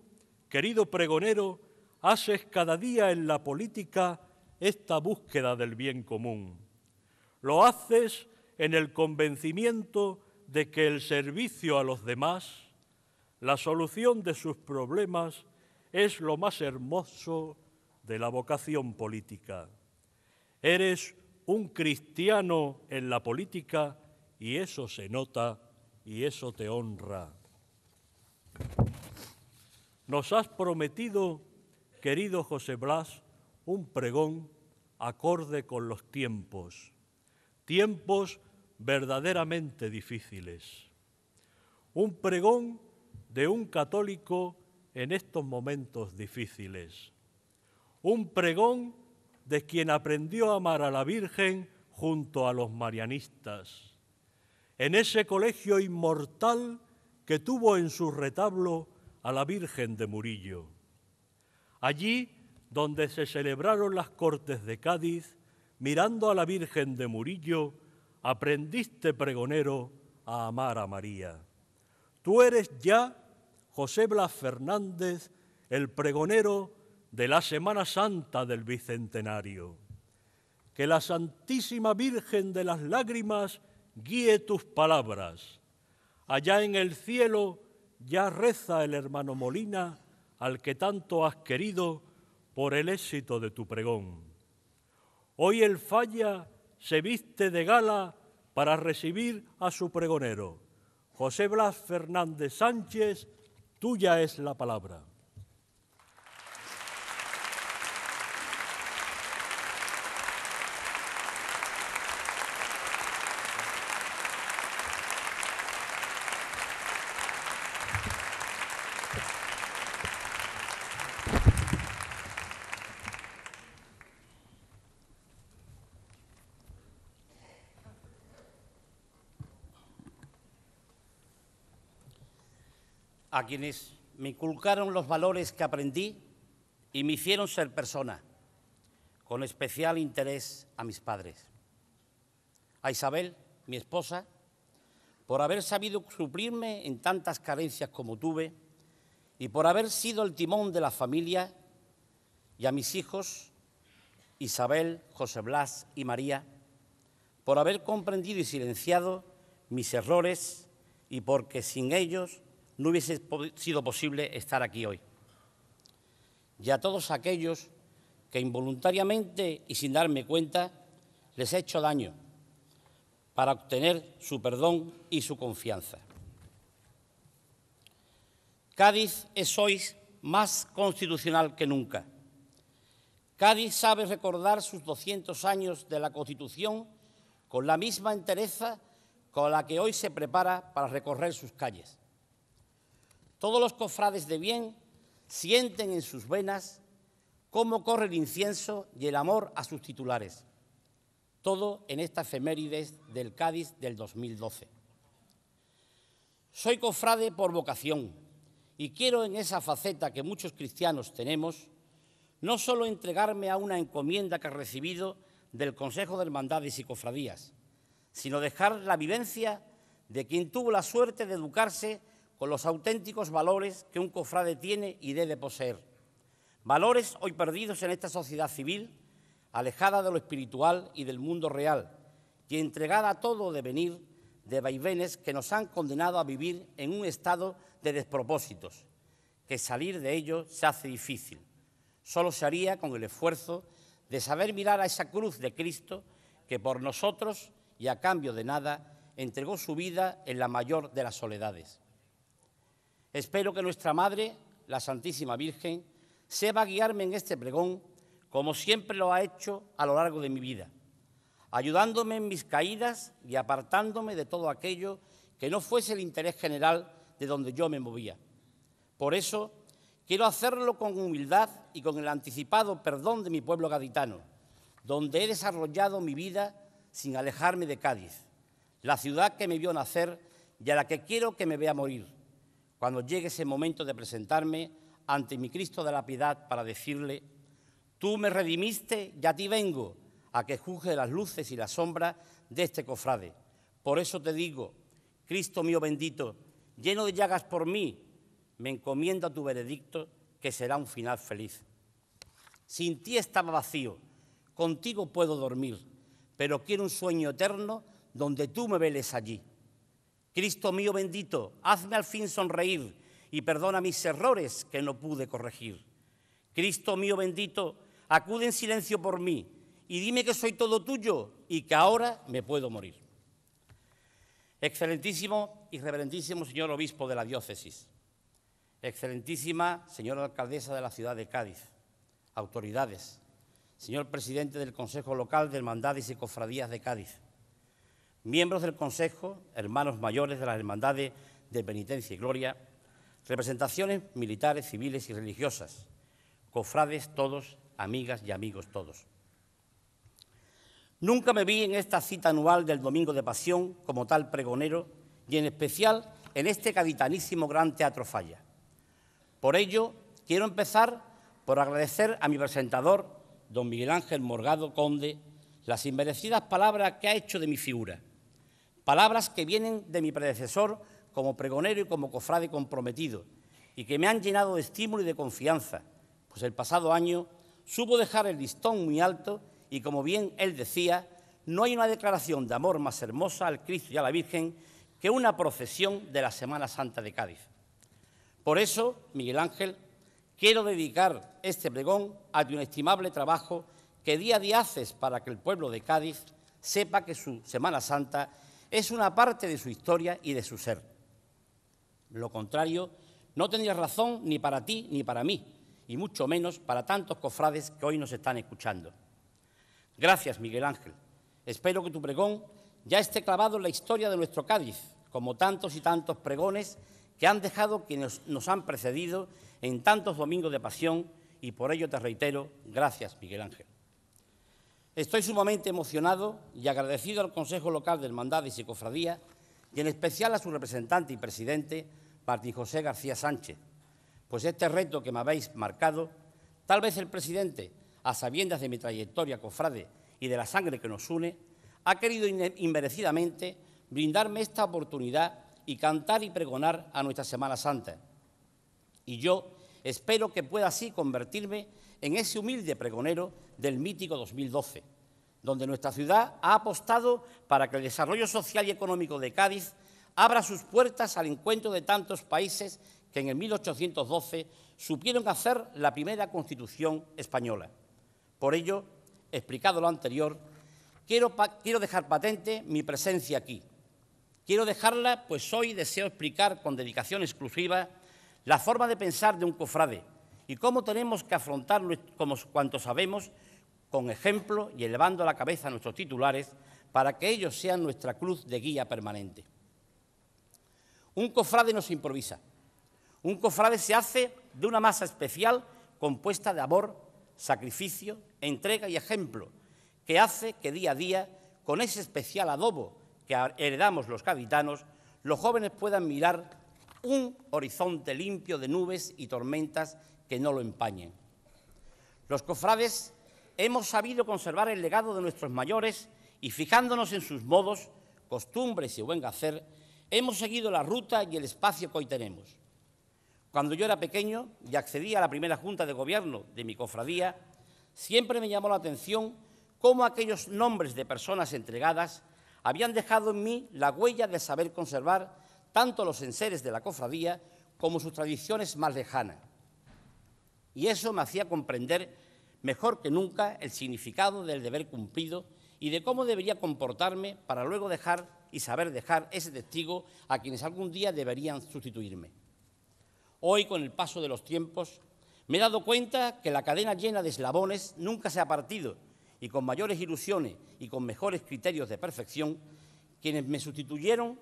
Speaker 4: querido pregonero, haces cada día en la política esta búsqueda del bien común. Lo haces en el convencimiento de que el servicio a los demás, la solución de sus problemas, es lo más hermoso de la vocación política. Eres un cristiano en la política y eso se nota y eso te honra. Nos has prometido, querido José Blas, un pregón acorde con los tiempos tiempos verdaderamente difíciles. Un pregón de un católico en estos momentos difíciles. Un pregón de quien aprendió a amar a la Virgen junto a los marianistas. En ese colegio inmortal que tuvo en su retablo a la Virgen de Murillo. Allí donde se celebraron las Cortes de Cádiz mirando a la Virgen de Murillo, aprendiste pregonero a amar a María. Tú eres ya José Blas Fernández, el pregonero de la Semana Santa del Bicentenario. Que la Santísima Virgen de las Lágrimas guíe tus palabras. Allá en el cielo ya reza el hermano Molina al que tanto has querido por el éxito de tu pregón. Hoy el falla se viste de gala para recibir a su pregonero. José Blas Fernández Sánchez, tuya es la palabra.
Speaker 5: a quienes me inculcaron los valores que aprendí y me hicieron ser persona, con especial interés a mis padres. A Isabel, mi esposa, por haber sabido suplirme en tantas carencias como tuve y por haber sido el timón de la familia, y a mis hijos, Isabel, José Blas y María, por haber comprendido y silenciado mis errores y porque sin ellos no hubiese sido posible estar aquí hoy. Y a todos aquellos que involuntariamente y sin darme cuenta les he hecho daño para obtener su perdón y su confianza. Cádiz es hoy más constitucional que nunca. Cádiz sabe recordar sus 200 años de la Constitución con la misma entereza con la que hoy se prepara para recorrer sus calles. Todos los cofrades de bien sienten en sus venas cómo corre el incienso y el amor a sus titulares. Todo en esta efemérides del Cádiz del 2012. Soy cofrade por vocación y quiero en esa faceta que muchos cristianos tenemos, no solo entregarme a una encomienda que he recibido del Consejo de Hermandades y Cofradías, sino dejar la vivencia de quien tuvo la suerte de educarse con los auténticos valores que un cofrade tiene y debe poseer. Valores hoy perdidos en esta sociedad civil, alejada de lo espiritual y del mundo real, y entregada a todo devenir de vaivenes que nos han condenado a vivir en un estado de despropósitos, que salir de ello se hace difícil. Solo se haría con el esfuerzo de saber mirar a esa cruz de Cristo que por nosotros y a cambio de nada entregó su vida en la mayor de las soledades. Espero que nuestra Madre, la Santísima Virgen, sepa guiarme en este pregón como siempre lo ha hecho a lo largo de mi vida, ayudándome en mis caídas y apartándome de todo aquello que no fuese el interés general de donde yo me movía. Por eso, quiero hacerlo con humildad y con el anticipado perdón de mi pueblo gaditano, donde he desarrollado mi vida sin alejarme de Cádiz, la ciudad que me vio nacer y a la que quiero que me vea morir, cuando llegue ese momento de presentarme ante mi Cristo de la piedad para decirle, tú me redimiste, y a ti vengo, a que juzgue las luces y las sombras de este cofrade. Por eso te digo, Cristo mío bendito, lleno de llagas por mí, me encomiendo a tu veredicto, que será un final feliz. Sin ti estaba vacío, contigo puedo dormir, pero quiero un sueño eterno donde tú me veles allí. Cristo mío bendito, hazme al fin sonreír y perdona mis errores que no pude corregir. Cristo mío bendito, acude en silencio por mí y dime que soy todo tuyo y que ahora me puedo morir. Excelentísimo y reverendísimo señor obispo de la diócesis, excelentísima señora alcaldesa de la ciudad de Cádiz, autoridades, señor presidente del Consejo Local de Hermandades y Cofradías de Cádiz, miembros del Consejo, hermanos mayores de las hermandades de penitencia y gloria, representaciones militares, civiles y religiosas, cofrades todos, amigas y amigos todos. Nunca me vi en esta cita anual del Domingo de Pasión como tal pregonero y en especial en este gaditanísimo Gran Teatro Falla. Por ello, quiero empezar por agradecer a mi presentador, don Miguel Ángel Morgado Conde, las inmerecidas palabras que ha hecho de mi figura Palabras que vienen de mi predecesor como pregonero y como cofrade comprometido y que me han llenado de estímulo y de confianza, pues el pasado año supo dejar el listón muy alto y como bien él decía, no hay una declaración de amor más hermosa al Cristo y a la Virgen que una procesión de la Semana Santa de Cádiz. Por eso, Miguel Ángel, quiero dedicar este pregón a tu inestimable trabajo que día a día haces para que el pueblo de Cádiz sepa que su Semana Santa es es una parte de su historia y de su ser. Lo contrario, no tendría razón ni para ti ni para mí, y mucho menos para tantos cofrades que hoy nos están escuchando. Gracias, Miguel Ángel. Espero que tu pregón ya esté clavado en la historia de nuestro Cádiz, como tantos y tantos pregones que han dejado quienes nos han precedido en tantos domingos de pasión, y por ello te reitero, gracias, Miguel Ángel. Estoy sumamente emocionado y agradecido al Consejo Local del Hermandades y Cofradía, y en especial a su representante y presidente, Martín José García Sánchez, pues este reto que me habéis marcado, tal vez el presidente, a sabiendas de mi trayectoria cofrade y de la sangre que nos une, ha querido inmerecidamente brindarme esta oportunidad y cantar y pregonar a nuestra Semana Santa. Y yo espero que pueda así convertirme en ese humilde pregonero del mítico 2012, donde nuestra ciudad ha apostado para que el desarrollo social y económico de Cádiz abra sus puertas al encuentro de tantos países que en el 1812 supieron hacer la primera constitución española. Por ello, explicado lo anterior, quiero, quiero dejar patente mi presencia aquí. Quiero dejarla, pues hoy deseo explicar con dedicación exclusiva la forma de pensar de un cofrade, y cómo tenemos que afrontarlo, como cuanto sabemos, con ejemplo y elevando la cabeza a nuestros titulares para que ellos sean nuestra cruz de guía permanente. Un cofrade no se improvisa. Un cofrade se hace de una masa especial compuesta de amor, sacrificio, entrega y ejemplo, que hace que día a día, con ese especial adobo que heredamos los capitanos, los jóvenes puedan mirar un horizonte limpio de nubes y tormentas que no lo empañen. Los cofrades hemos sabido conservar el legado de nuestros mayores y fijándonos en sus modos, costumbres y buen hacer, hemos seguido la ruta y el espacio que hoy tenemos. Cuando yo era pequeño y accedí a la primera junta de gobierno de mi cofradía, siempre me llamó la atención cómo aquellos nombres de personas entregadas habían dejado en mí la huella de saber conservar tanto los enseres de la cofradía como sus tradiciones más lejanas y eso me hacía comprender mejor que nunca el significado del deber cumplido y de cómo debería comportarme para luego dejar y saber dejar ese testigo a quienes algún día deberían sustituirme. Hoy, con el paso de los tiempos, me he dado cuenta que la cadena llena de eslabones nunca se ha partido y con mayores ilusiones y con mejores criterios de perfección, quienes me sustituyeron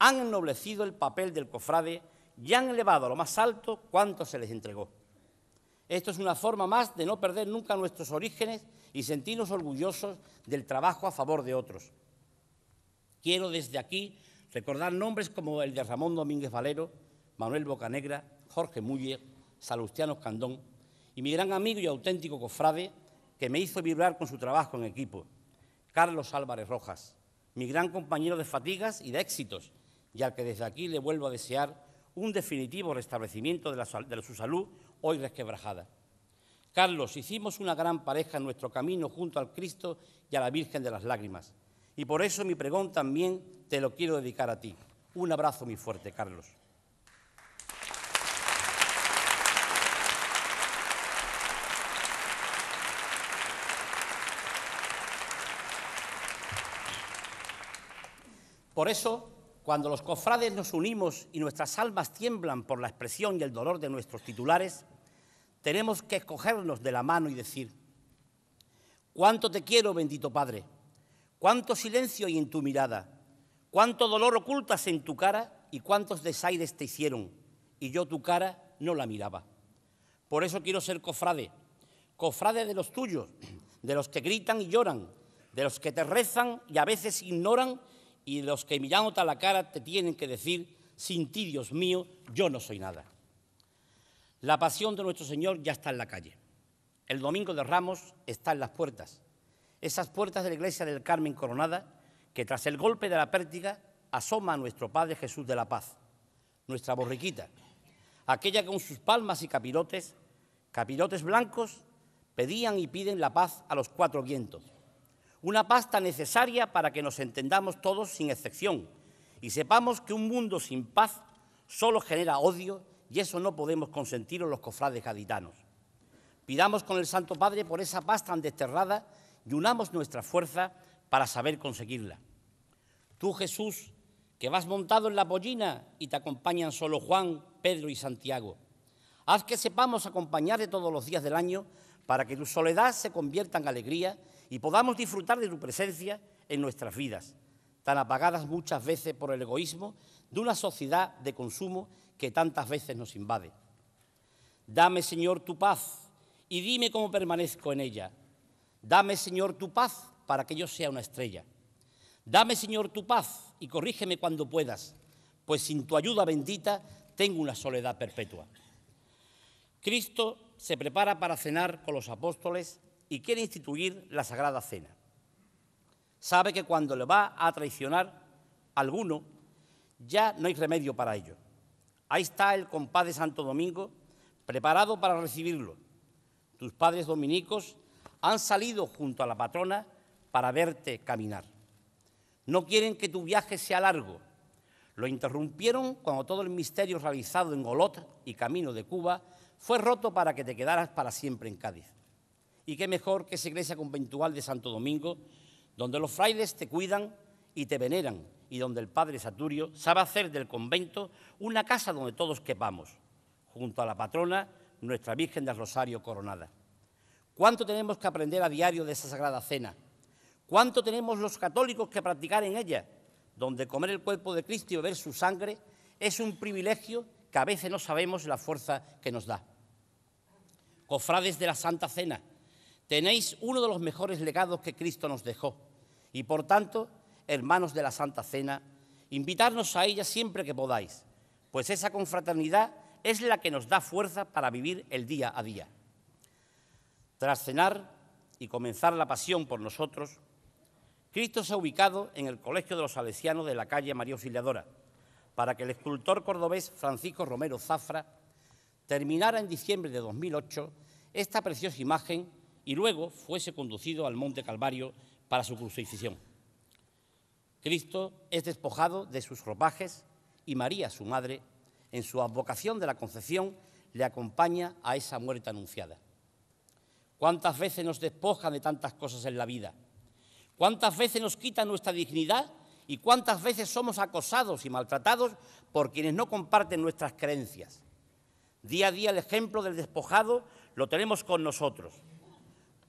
Speaker 5: han ennoblecido el papel del cofrade y han elevado a lo más alto cuanto se les entregó. Esto es una forma más de no perder nunca nuestros orígenes y sentirnos orgullosos del trabajo a favor de otros. Quiero desde aquí recordar nombres como el de Ramón Domínguez Valero, Manuel Bocanegra, Jorge Muller, Salustiano Candón y mi gran amigo y auténtico cofrade que me hizo vibrar con su trabajo en equipo, Carlos Álvarez Rojas, mi gran compañero de fatigas y de éxitos, ya al que desde aquí le vuelvo a desear un definitivo restablecimiento de su salud hoy resquebrajada. Carlos, hicimos una gran pareja en nuestro camino junto al Cristo y a la Virgen de las Lágrimas. Y por eso mi pregón también te lo quiero dedicar a ti. Un abrazo muy fuerte, Carlos. Por eso, cuando los cofrades nos unimos y nuestras almas tiemblan por la expresión y el dolor de nuestros titulares, tenemos que escogernos de la mano y decir, cuánto te quiero, bendito Padre, cuánto silencio hay en tu mirada, cuánto dolor ocultas en tu cara y cuántos desaires te hicieron, y yo tu cara no la miraba. Por eso quiero ser cofrade, cofrade de los tuyos, de los que gritan y lloran, de los que te rezan y a veces ignoran, y de los que mirándote a la cara te tienen que decir, sin ti, Dios mío, yo no soy nada. La pasión de nuestro Señor ya está en la calle. El Domingo de Ramos está en las puertas. Esas puertas de la iglesia del Carmen Coronada, que tras el golpe de la pértiga asoma a nuestro Padre Jesús de la Paz, nuestra borriquita, aquella que con sus palmas y capirotes, capirotes blancos, pedían y piden la paz a los cuatro vientos. Una paz tan necesaria para que nos entendamos todos sin excepción y sepamos que un mundo sin paz solo genera odio y eso no podemos consentirlo los cofrades gaditanos. Pidamos con el Santo Padre por esa paz tan desterrada y unamos nuestra fuerza para saber conseguirla. Tú, Jesús, que vas montado en la pollina y te acompañan solo Juan, Pedro y Santiago. Haz que sepamos acompañarte todos los días del año para que tu soledad se convierta en alegría y podamos disfrutar de tu presencia en nuestras vidas, tan apagadas muchas veces por el egoísmo de una sociedad de consumo que tantas veces nos invade. Dame, Señor, tu paz y dime cómo permanezco en ella. Dame, Señor, tu paz para que yo sea una estrella. Dame, Señor, tu paz y corrígeme cuando puedas, pues sin tu ayuda bendita tengo una soledad perpetua. Cristo se prepara para cenar con los apóstoles y quiere instituir la Sagrada Cena. Sabe que cuando le va a traicionar alguno, ya no hay remedio para ello. Ahí está el compadre Santo Domingo, preparado para recibirlo. Tus padres dominicos han salido junto a la patrona para verte caminar. No quieren que tu viaje sea largo. Lo interrumpieron cuando todo el misterio realizado en Golot y camino de Cuba fue roto para que te quedaras para siempre en Cádiz. Y qué mejor que esa iglesia conventual de Santo Domingo, donde los frailes te cuidan y te veneran, y donde el padre Saturio sabe hacer del convento una casa donde todos quepamos, junto a la patrona, nuestra Virgen del Rosario coronada. ¿Cuánto tenemos que aprender a diario de esa sagrada cena? ¿Cuánto tenemos los católicos que practicar en ella, donde comer el cuerpo de Cristo y beber su sangre es un privilegio que a veces no sabemos la fuerza que nos da? Cofrades de la Santa Cena, tenéis uno de los mejores legados que Cristo nos dejó y por tanto hermanos de la Santa Cena, invitarnos a ella siempre que podáis, pues esa confraternidad es la que nos da fuerza para vivir el día a día. Tras cenar y comenzar la pasión por nosotros, Cristo se ha ubicado en el Colegio de los Salesianos de la calle María Auxiliadora, para que el escultor cordobés Francisco Romero Zafra terminara en diciembre de 2008 esta preciosa imagen y luego fuese conducido al Monte Calvario para su crucifixión. Cristo es despojado de sus ropajes y María, su madre, en su advocación de la concepción, le acompaña a esa muerte anunciada. ¿Cuántas veces nos despojan de tantas cosas en la vida? ¿Cuántas veces nos quitan nuestra dignidad? ¿Y cuántas veces somos acosados y maltratados por quienes no comparten nuestras creencias? Día a día el ejemplo del despojado lo tenemos con nosotros.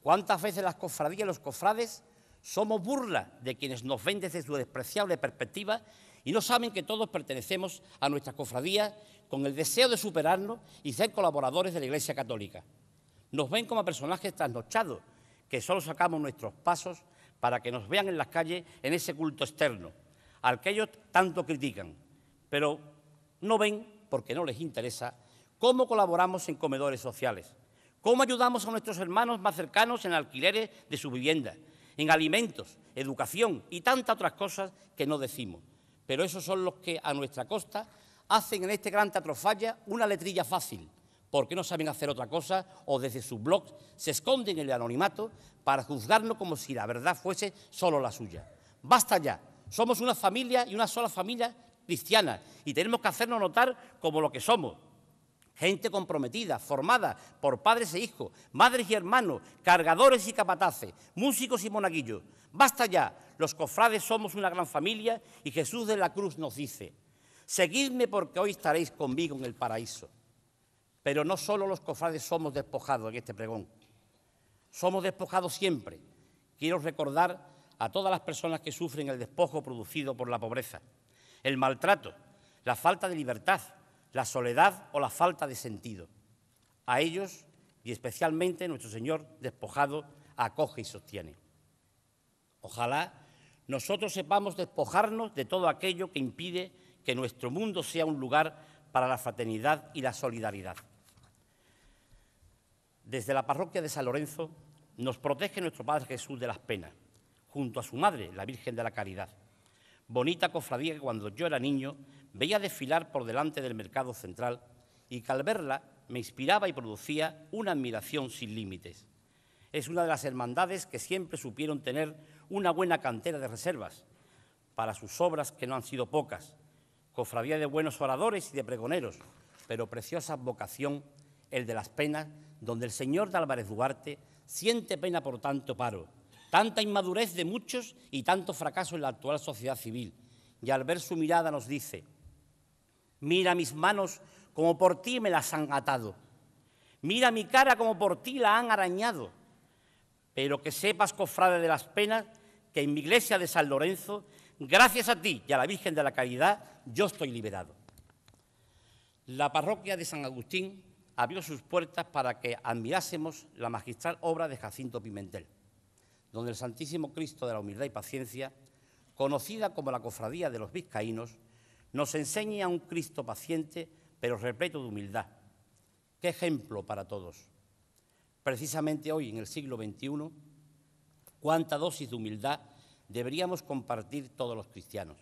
Speaker 5: ¿Cuántas veces las cofradías y los cofrades somos burla de quienes nos ven desde su despreciable perspectiva y no saben que todos pertenecemos a nuestra cofradía con el deseo de superarnos y ser colaboradores de la Iglesia Católica. Nos ven como personajes trasnochados que solo sacamos nuestros pasos para que nos vean en las calles en ese culto externo, al que ellos tanto critican, pero no ven, porque no les interesa, cómo colaboramos en comedores sociales, cómo ayudamos a nuestros hermanos más cercanos en alquileres de su vivienda, en alimentos, educación y tantas otras cosas que no decimos. Pero esos son los que a nuestra costa hacen en este gran teatro una letrilla fácil, porque no saben hacer otra cosa o desde sus blogs se esconden en el anonimato para juzgarnos como si la verdad fuese solo la suya. Basta ya, somos una familia y una sola familia cristiana y tenemos que hacernos notar como lo que somos, gente comprometida, formada por padres e hijos, madres y hermanos, cargadores y capataces, músicos y monaguillos. Basta ya, los cofrades somos una gran familia y Jesús de la Cruz nos dice, seguidme porque hoy estaréis conmigo en el paraíso. Pero no solo los cofrades somos despojados en este pregón, somos despojados siempre. Quiero recordar a todas las personas que sufren el despojo producido por la pobreza, el maltrato, la falta de libertad, la soledad o la falta de sentido. A ellos, y especialmente nuestro Señor despojado, acoge y sostiene. Ojalá nosotros sepamos despojarnos de todo aquello que impide que nuestro mundo sea un lugar para la fraternidad y la solidaridad. Desde la parroquia de San Lorenzo nos protege nuestro Padre Jesús de las penas, junto a su madre, la Virgen de la Caridad. Bonita cofradía que cuando yo era niño veía desfilar por delante del mercado central y que al verla me inspiraba y producía una admiración sin límites. Es una de las hermandades que siempre supieron tener una buena cantera de reservas para sus obras, que no han sido pocas, cofradía de buenos oradores y de pregoneros, pero preciosa vocación, el de las penas, donde el señor de Álvarez Duarte siente pena por tanto paro, tanta inmadurez de muchos y tanto fracaso en la actual sociedad civil. Y al ver su mirada nos dice, Mira mis manos como por ti me las han atado. Mira mi cara como por ti la han arañado. Pero que sepas, cofrade de las penas, que en mi iglesia de San Lorenzo, gracias a ti y a la Virgen de la Caridad, yo estoy liberado. La parroquia de San Agustín abrió sus puertas para que admirásemos la magistral obra de Jacinto Pimentel, donde el Santísimo Cristo de la Humildad y Paciencia, conocida como la Cofradía de los Vizcaínos, nos enseñe a un Cristo paciente, pero repleto de humildad. Qué ejemplo para todos. Precisamente hoy, en el siglo XXI, cuánta dosis de humildad deberíamos compartir todos los cristianos.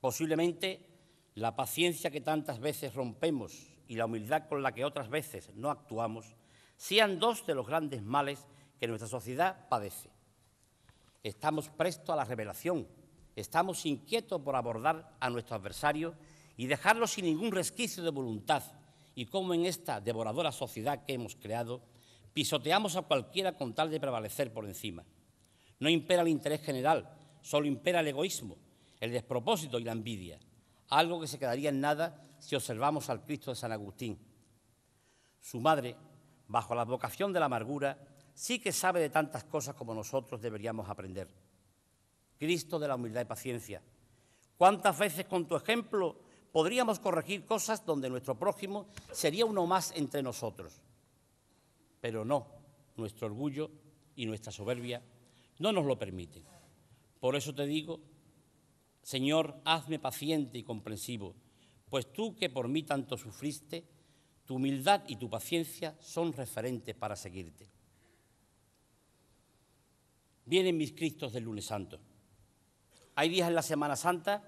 Speaker 5: Posiblemente la paciencia que tantas veces rompemos y la humildad con la que otras veces no actuamos sean dos de los grandes males que nuestra sociedad padece. Estamos prestos a la revelación estamos inquietos por abordar a nuestro adversario y dejarlo sin ningún resquicio de voluntad y cómo en esta devoradora sociedad que hemos creado pisoteamos a cualquiera con tal de prevalecer por encima. No impera el interés general, solo impera el egoísmo, el despropósito y la envidia, algo que se quedaría en nada si observamos al Cristo de San Agustín. Su madre, bajo la vocación de la amargura, sí que sabe de tantas cosas como nosotros deberíamos aprender. Cristo de la humildad y paciencia. ¿Cuántas veces con tu ejemplo podríamos corregir cosas donde nuestro prójimo sería uno más entre nosotros? Pero no, nuestro orgullo y nuestra soberbia no nos lo permiten. Por eso te digo, Señor, hazme paciente y comprensivo, pues tú que por mí tanto sufriste, tu humildad y tu paciencia son referentes para seguirte. Vienen mis Cristos del lunes santo. Hay días en la Semana Santa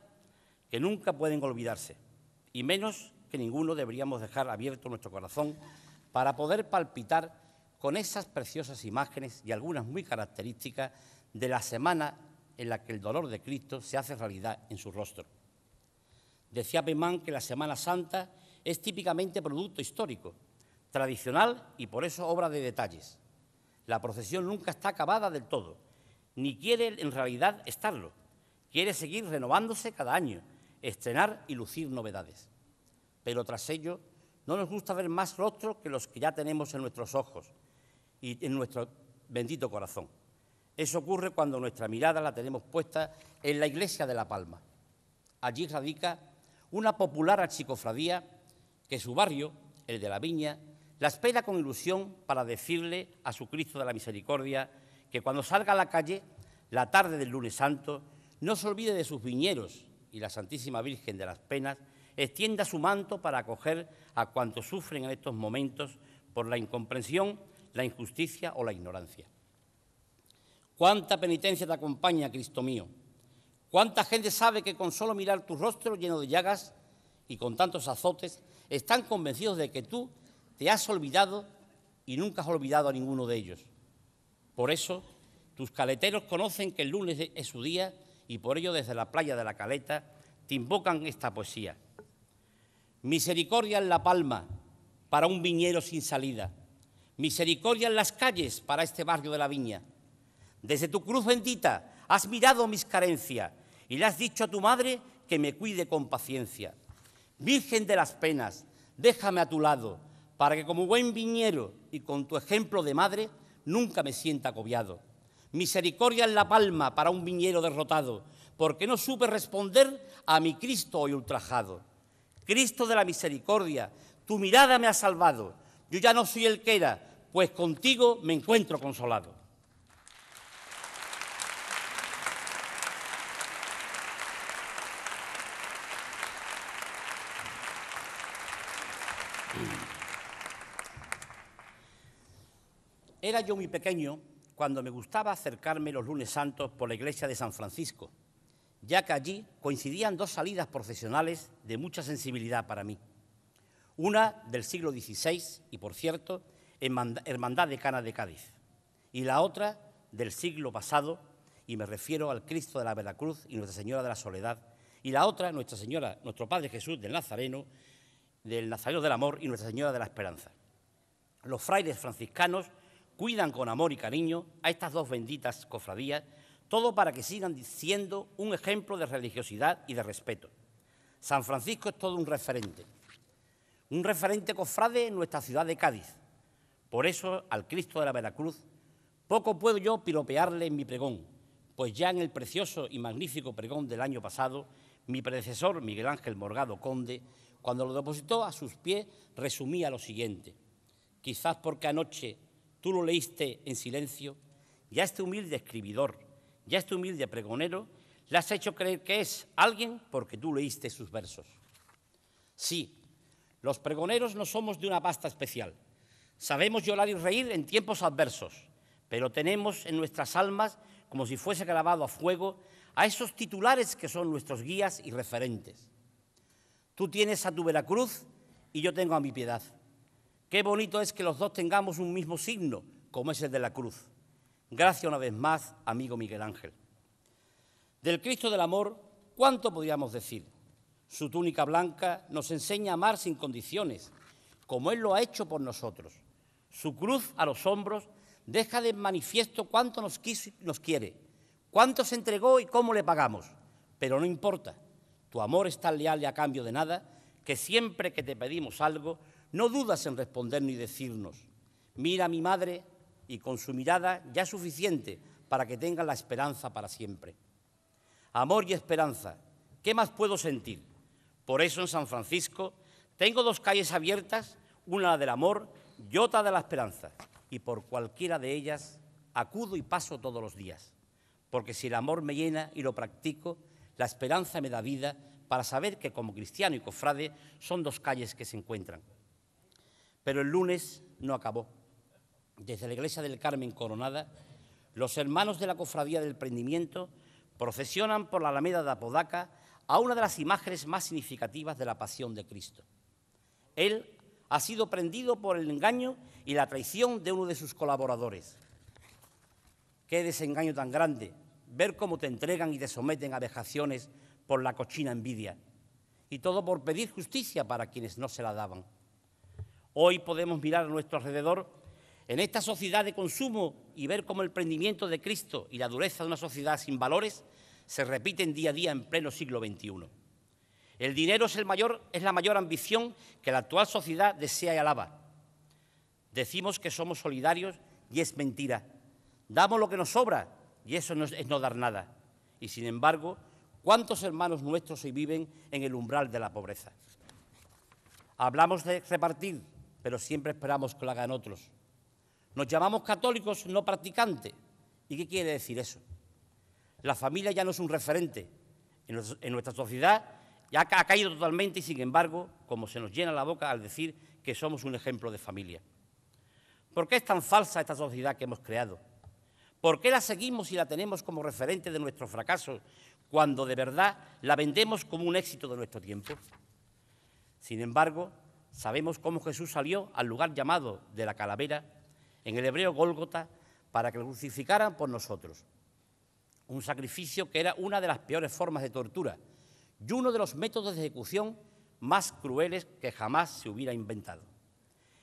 Speaker 5: que nunca pueden olvidarse, y menos que ninguno deberíamos dejar abierto nuestro corazón para poder palpitar con esas preciosas imágenes y algunas muy características de la semana en la que el dolor de Cristo se hace realidad en su rostro. Decía Pemán que la Semana Santa es típicamente producto histórico, tradicional y por eso obra de detalles. La procesión nunca está acabada del todo, ni quiere en realidad estarlo Quiere seguir renovándose cada año, estrenar y lucir novedades. Pero tras ello, no nos gusta ver más rostros que los que ya tenemos en nuestros ojos y en nuestro bendito corazón. Eso ocurre cuando nuestra mirada la tenemos puesta en la iglesia de La Palma. Allí radica una popular archicofradía que su barrio, el de la Viña, la espera con ilusión para decirle a su Cristo de la Misericordia que cuando salga a la calle, la tarde del lunes santo, no se olvide de sus viñeros y la Santísima Virgen de las Penas extienda su manto para acoger a cuantos sufren en estos momentos por la incomprensión, la injusticia o la ignorancia. ¿Cuánta penitencia te acompaña, Cristo mío? ¿Cuánta gente sabe que con solo mirar tu rostro lleno de llagas y con tantos azotes, están convencidos de que tú te has olvidado y nunca has olvidado a ninguno de ellos? Por eso, tus caleteros conocen que el lunes es su día y por ello desde la playa de la Caleta te invocan esta poesía. Misericordia en la palma para un viñero sin salida. Misericordia en las calles para este barrio de la viña. Desde tu cruz bendita has mirado mis carencias y le has dicho a tu madre que me cuide con paciencia. Virgen de las penas, déjame a tu lado para que como buen viñero y con tu ejemplo de madre nunca me sienta acobiado. Misericordia en la palma para un viñero derrotado, porque no supe responder a mi Cristo hoy ultrajado. Cristo de la misericordia, tu mirada me ha salvado. Yo ya no soy el que era, pues contigo me encuentro consolado. Era yo muy pequeño cuando me gustaba acercarme los lunes santos por la iglesia de San Francisco, ya que allí coincidían dos salidas procesionales de mucha sensibilidad para mí. Una del siglo XVI y, por cierto, Hermandad de Decana de Cádiz, y la otra del siglo pasado, y me refiero al Cristo de la Veracruz y Nuestra Señora de la Soledad, y la otra, Nuestra Señora, nuestro Padre Jesús del Nazareno, del Nazareno del Amor y Nuestra Señora de la Esperanza. Los frailes franciscanos cuidan con amor y cariño a estas dos benditas cofradías, todo para que sigan siendo un ejemplo de religiosidad y de respeto. San Francisco es todo un referente, un referente cofrade en nuestra ciudad de Cádiz. Por eso, al Cristo de la Veracruz, poco puedo yo piropearle en mi pregón, pues ya en el precioso y magnífico pregón del año pasado, mi predecesor, Miguel Ángel Morgado Conde, cuando lo depositó a sus pies, resumía lo siguiente. Quizás porque anoche Tú lo leíste en silencio ya este humilde escribidor, ya este humilde pregonero, le has hecho creer que es alguien porque tú leíste sus versos. Sí, los pregoneros no somos de una pasta especial. Sabemos llorar y reír en tiempos adversos, pero tenemos en nuestras almas, como si fuese grabado a fuego, a esos titulares que son nuestros guías y referentes. Tú tienes a tu Veracruz y yo tengo a mi piedad. Qué bonito es que los dos tengamos un mismo signo, como es el de la cruz. Gracias una vez más, amigo Miguel Ángel. Del Cristo del Amor, ¿cuánto podríamos decir? Su túnica blanca nos enseña a amar sin condiciones, como Él lo ha hecho por nosotros. Su cruz a los hombros deja de manifiesto cuánto nos, nos quiere, cuánto se entregó y cómo le pagamos. Pero no importa, tu amor es tan leal y a cambio de nada que siempre que te pedimos algo, no dudas en responder ni decirnos, mira a mi madre y con su mirada ya es suficiente para que tenga la esperanza para siempre. Amor y esperanza, ¿qué más puedo sentir? Por eso en San Francisco tengo dos calles abiertas, una del amor y otra de la esperanza, y por cualquiera de ellas acudo y paso todos los días, porque si el amor me llena y lo practico, la esperanza me da vida para saber que como cristiano y cofrade son dos calles que se encuentran. Pero el lunes no acabó. Desde la iglesia del Carmen Coronada, los hermanos de la Cofradía del Prendimiento procesionan por la Alameda de Apodaca a una de las imágenes más significativas de la pasión de Cristo. Él ha sido prendido por el engaño y la traición de uno de sus colaboradores. Qué desengaño tan grande, ver cómo te entregan y te someten a vejaciones por la cochina envidia, y todo por pedir justicia para quienes no se la daban. Hoy podemos mirar a nuestro alrededor en esta sociedad de consumo y ver cómo el prendimiento de Cristo y la dureza de una sociedad sin valores se repiten día a día en pleno siglo XXI. El dinero es, el mayor, es la mayor ambición que la actual sociedad desea y alaba. Decimos que somos solidarios y es mentira. Damos lo que nos sobra y eso es, es no dar nada. Y sin embargo, ¿cuántos hermanos nuestros hoy viven en el umbral de la pobreza? Hablamos de repartir, pero siempre esperamos que lo hagan otros. Nos llamamos católicos no practicantes. ¿Y qué quiere decir eso? La familia ya no es un referente. En nuestra sociedad ya ha caído totalmente y sin embargo, como se nos llena la boca al decir que somos un ejemplo de familia. ¿Por qué es tan falsa esta sociedad que hemos creado? ¿Por qué la seguimos y la tenemos como referente de nuestro fracaso cuando de verdad la vendemos como un éxito de nuestro tiempo? Sin embargo, sabemos cómo Jesús salió al lugar llamado de la calavera, en el hebreo Gólgota, para que lo crucificaran por nosotros. Un sacrificio que era una de las peores formas de tortura y uno de los métodos de ejecución más crueles que jamás se hubiera inventado.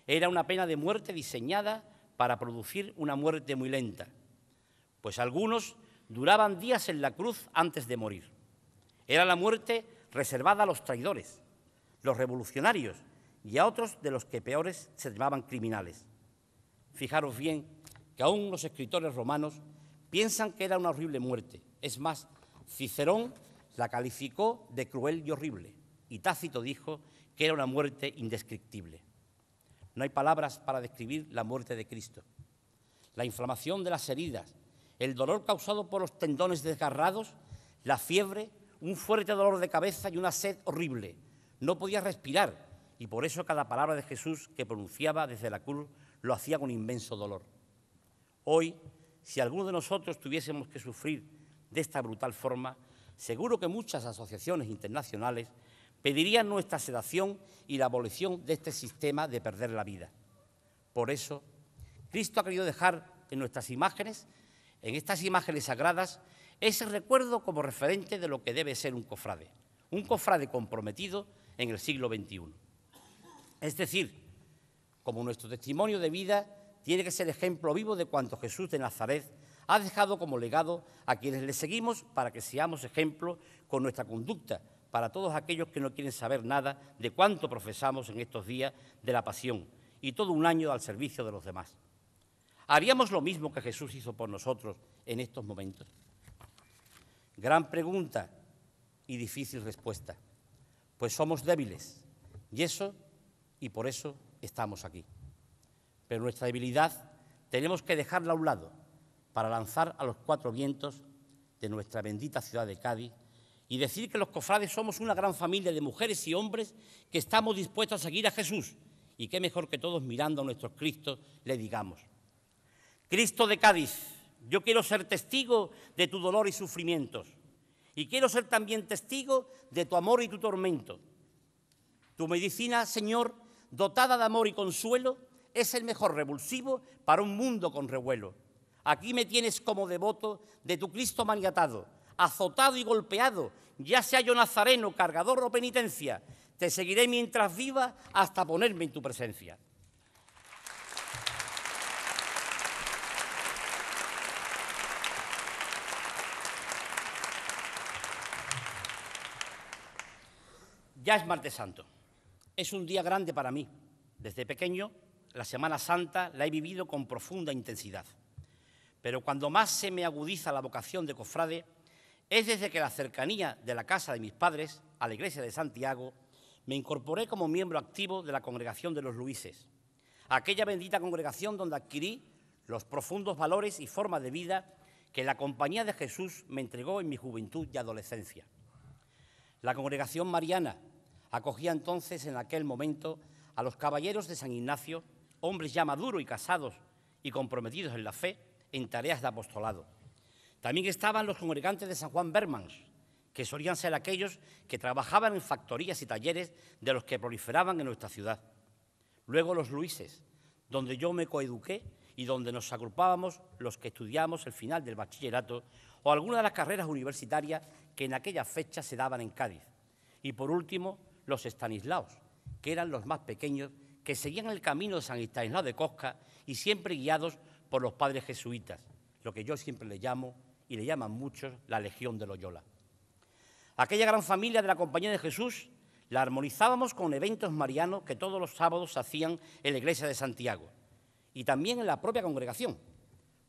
Speaker 5: Era una pena de muerte diseñada para producir una muerte muy lenta, pues algunos duraban días en la cruz antes de morir. Era la muerte reservada a los traidores, los revolucionarios y a otros de los que peores se llamaban criminales. Fijaros bien que aún los escritores romanos piensan que era una horrible muerte. Es más, Cicerón la calificó de cruel y horrible, y Tácito dijo que era una muerte indescriptible. No hay palabras para describir la muerte de Cristo. La inflamación de las heridas, el dolor causado por los tendones desgarrados, la fiebre, un fuerte dolor de cabeza y una sed horrible. No podía respirar y por eso cada palabra de Jesús que pronunciaba desde la cruz lo hacía con inmenso dolor. Hoy, si alguno de nosotros tuviésemos que sufrir de esta brutal forma, seguro que muchas asociaciones internacionales pedirían nuestra sedación y la abolición de este sistema de perder la vida. Por eso, Cristo ha querido dejar en nuestras imágenes, en estas imágenes sagradas, ese recuerdo como referente de lo que debe ser un cofrade, un cofrade comprometido en el siglo XXI. Es decir, como nuestro testimonio de vida tiene que ser ejemplo vivo de cuanto Jesús de Nazaret ha dejado como legado a quienes le seguimos para que seamos ejemplo con nuestra conducta para todos aquellos que no quieren saber nada de cuánto profesamos en estos días de la pasión y todo un año al servicio de los demás. ¿Haríamos lo mismo que Jesús hizo por nosotros en estos momentos? Gran pregunta y difícil respuesta, pues somos débiles y eso y por eso estamos aquí. Pero nuestra debilidad tenemos que dejarla a un lado para lanzar a los cuatro vientos de nuestra bendita ciudad de Cádiz y decir que los cofrades somos una gran familia de mujeres y hombres que estamos dispuestos a seguir a Jesús y qué mejor que todos mirando a nuestros Cristos le digamos, Cristo de Cádiz, yo quiero ser testigo de tu dolor y sufrimientos y quiero ser también testigo de tu amor y tu tormento. Tu medicina, Señor, dotada de amor y consuelo, es el mejor revulsivo para un mundo con revuelo. Aquí me tienes como devoto de tu Cristo maniatado, azotado y golpeado, ya sea yo nazareno, cargador o penitencia, te seguiré mientras viva hasta ponerme en tu presencia. Ya es martes santo. Es un día grande para mí. Desde pequeño, la Semana Santa la he vivido con profunda intensidad. Pero cuando más se me agudiza la vocación de cofrade, es desde que la cercanía de la casa de mis padres a la iglesia de Santiago me incorporé como miembro activo de la congregación de los Luises, aquella bendita congregación donde adquirí los profundos valores y formas de vida que la compañía de Jesús me entregó en mi juventud y adolescencia. La congregación mariana, acogía entonces en aquel momento a los caballeros de San Ignacio, hombres ya maduros y casados y comprometidos en la fe, en tareas de apostolado. También estaban los congregantes de San Juan Bermans, que solían ser aquellos que trabajaban en factorías y talleres de los que proliferaban en nuestra ciudad. Luego los Luises, donde yo me coeduqué y donde nos agrupábamos los que estudiamos el final del bachillerato o alguna de las carreras universitarias que en aquella fecha se daban en Cádiz. Y por último, los estanislaos, que eran los más pequeños, que seguían el camino de San Estanislao de Cosca y siempre guiados por los padres jesuitas, lo que yo siempre le llamo y le llaman muchos la Legión de Loyola. Aquella gran familia de la Compañía de Jesús la armonizábamos con eventos marianos que todos los sábados hacían en la iglesia de Santiago y también en la propia congregación.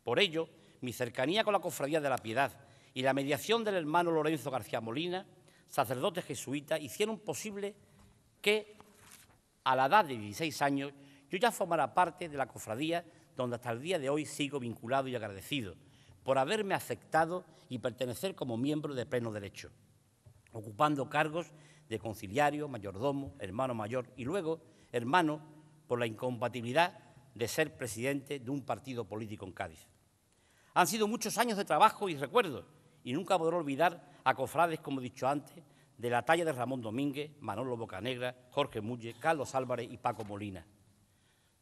Speaker 5: Por ello, mi cercanía con la Cofradía de la Piedad y la mediación del hermano Lorenzo García Molina sacerdotes jesuitas, hicieron posible que a la edad de 16 años yo ya formara parte de la cofradía donde hasta el día de hoy sigo vinculado y agradecido por haberme aceptado y pertenecer como miembro de pleno derecho, ocupando cargos de conciliario, mayordomo, hermano mayor y luego hermano por la incompatibilidad de ser presidente de un partido político en Cádiz. Han sido muchos años de trabajo y recuerdos y nunca podré olvidar a cofrades, como he dicho antes, de la talla de Ramón Domínguez, Manolo Bocanegra, Jorge Mulle, Carlos Álvarez y Paco Molina.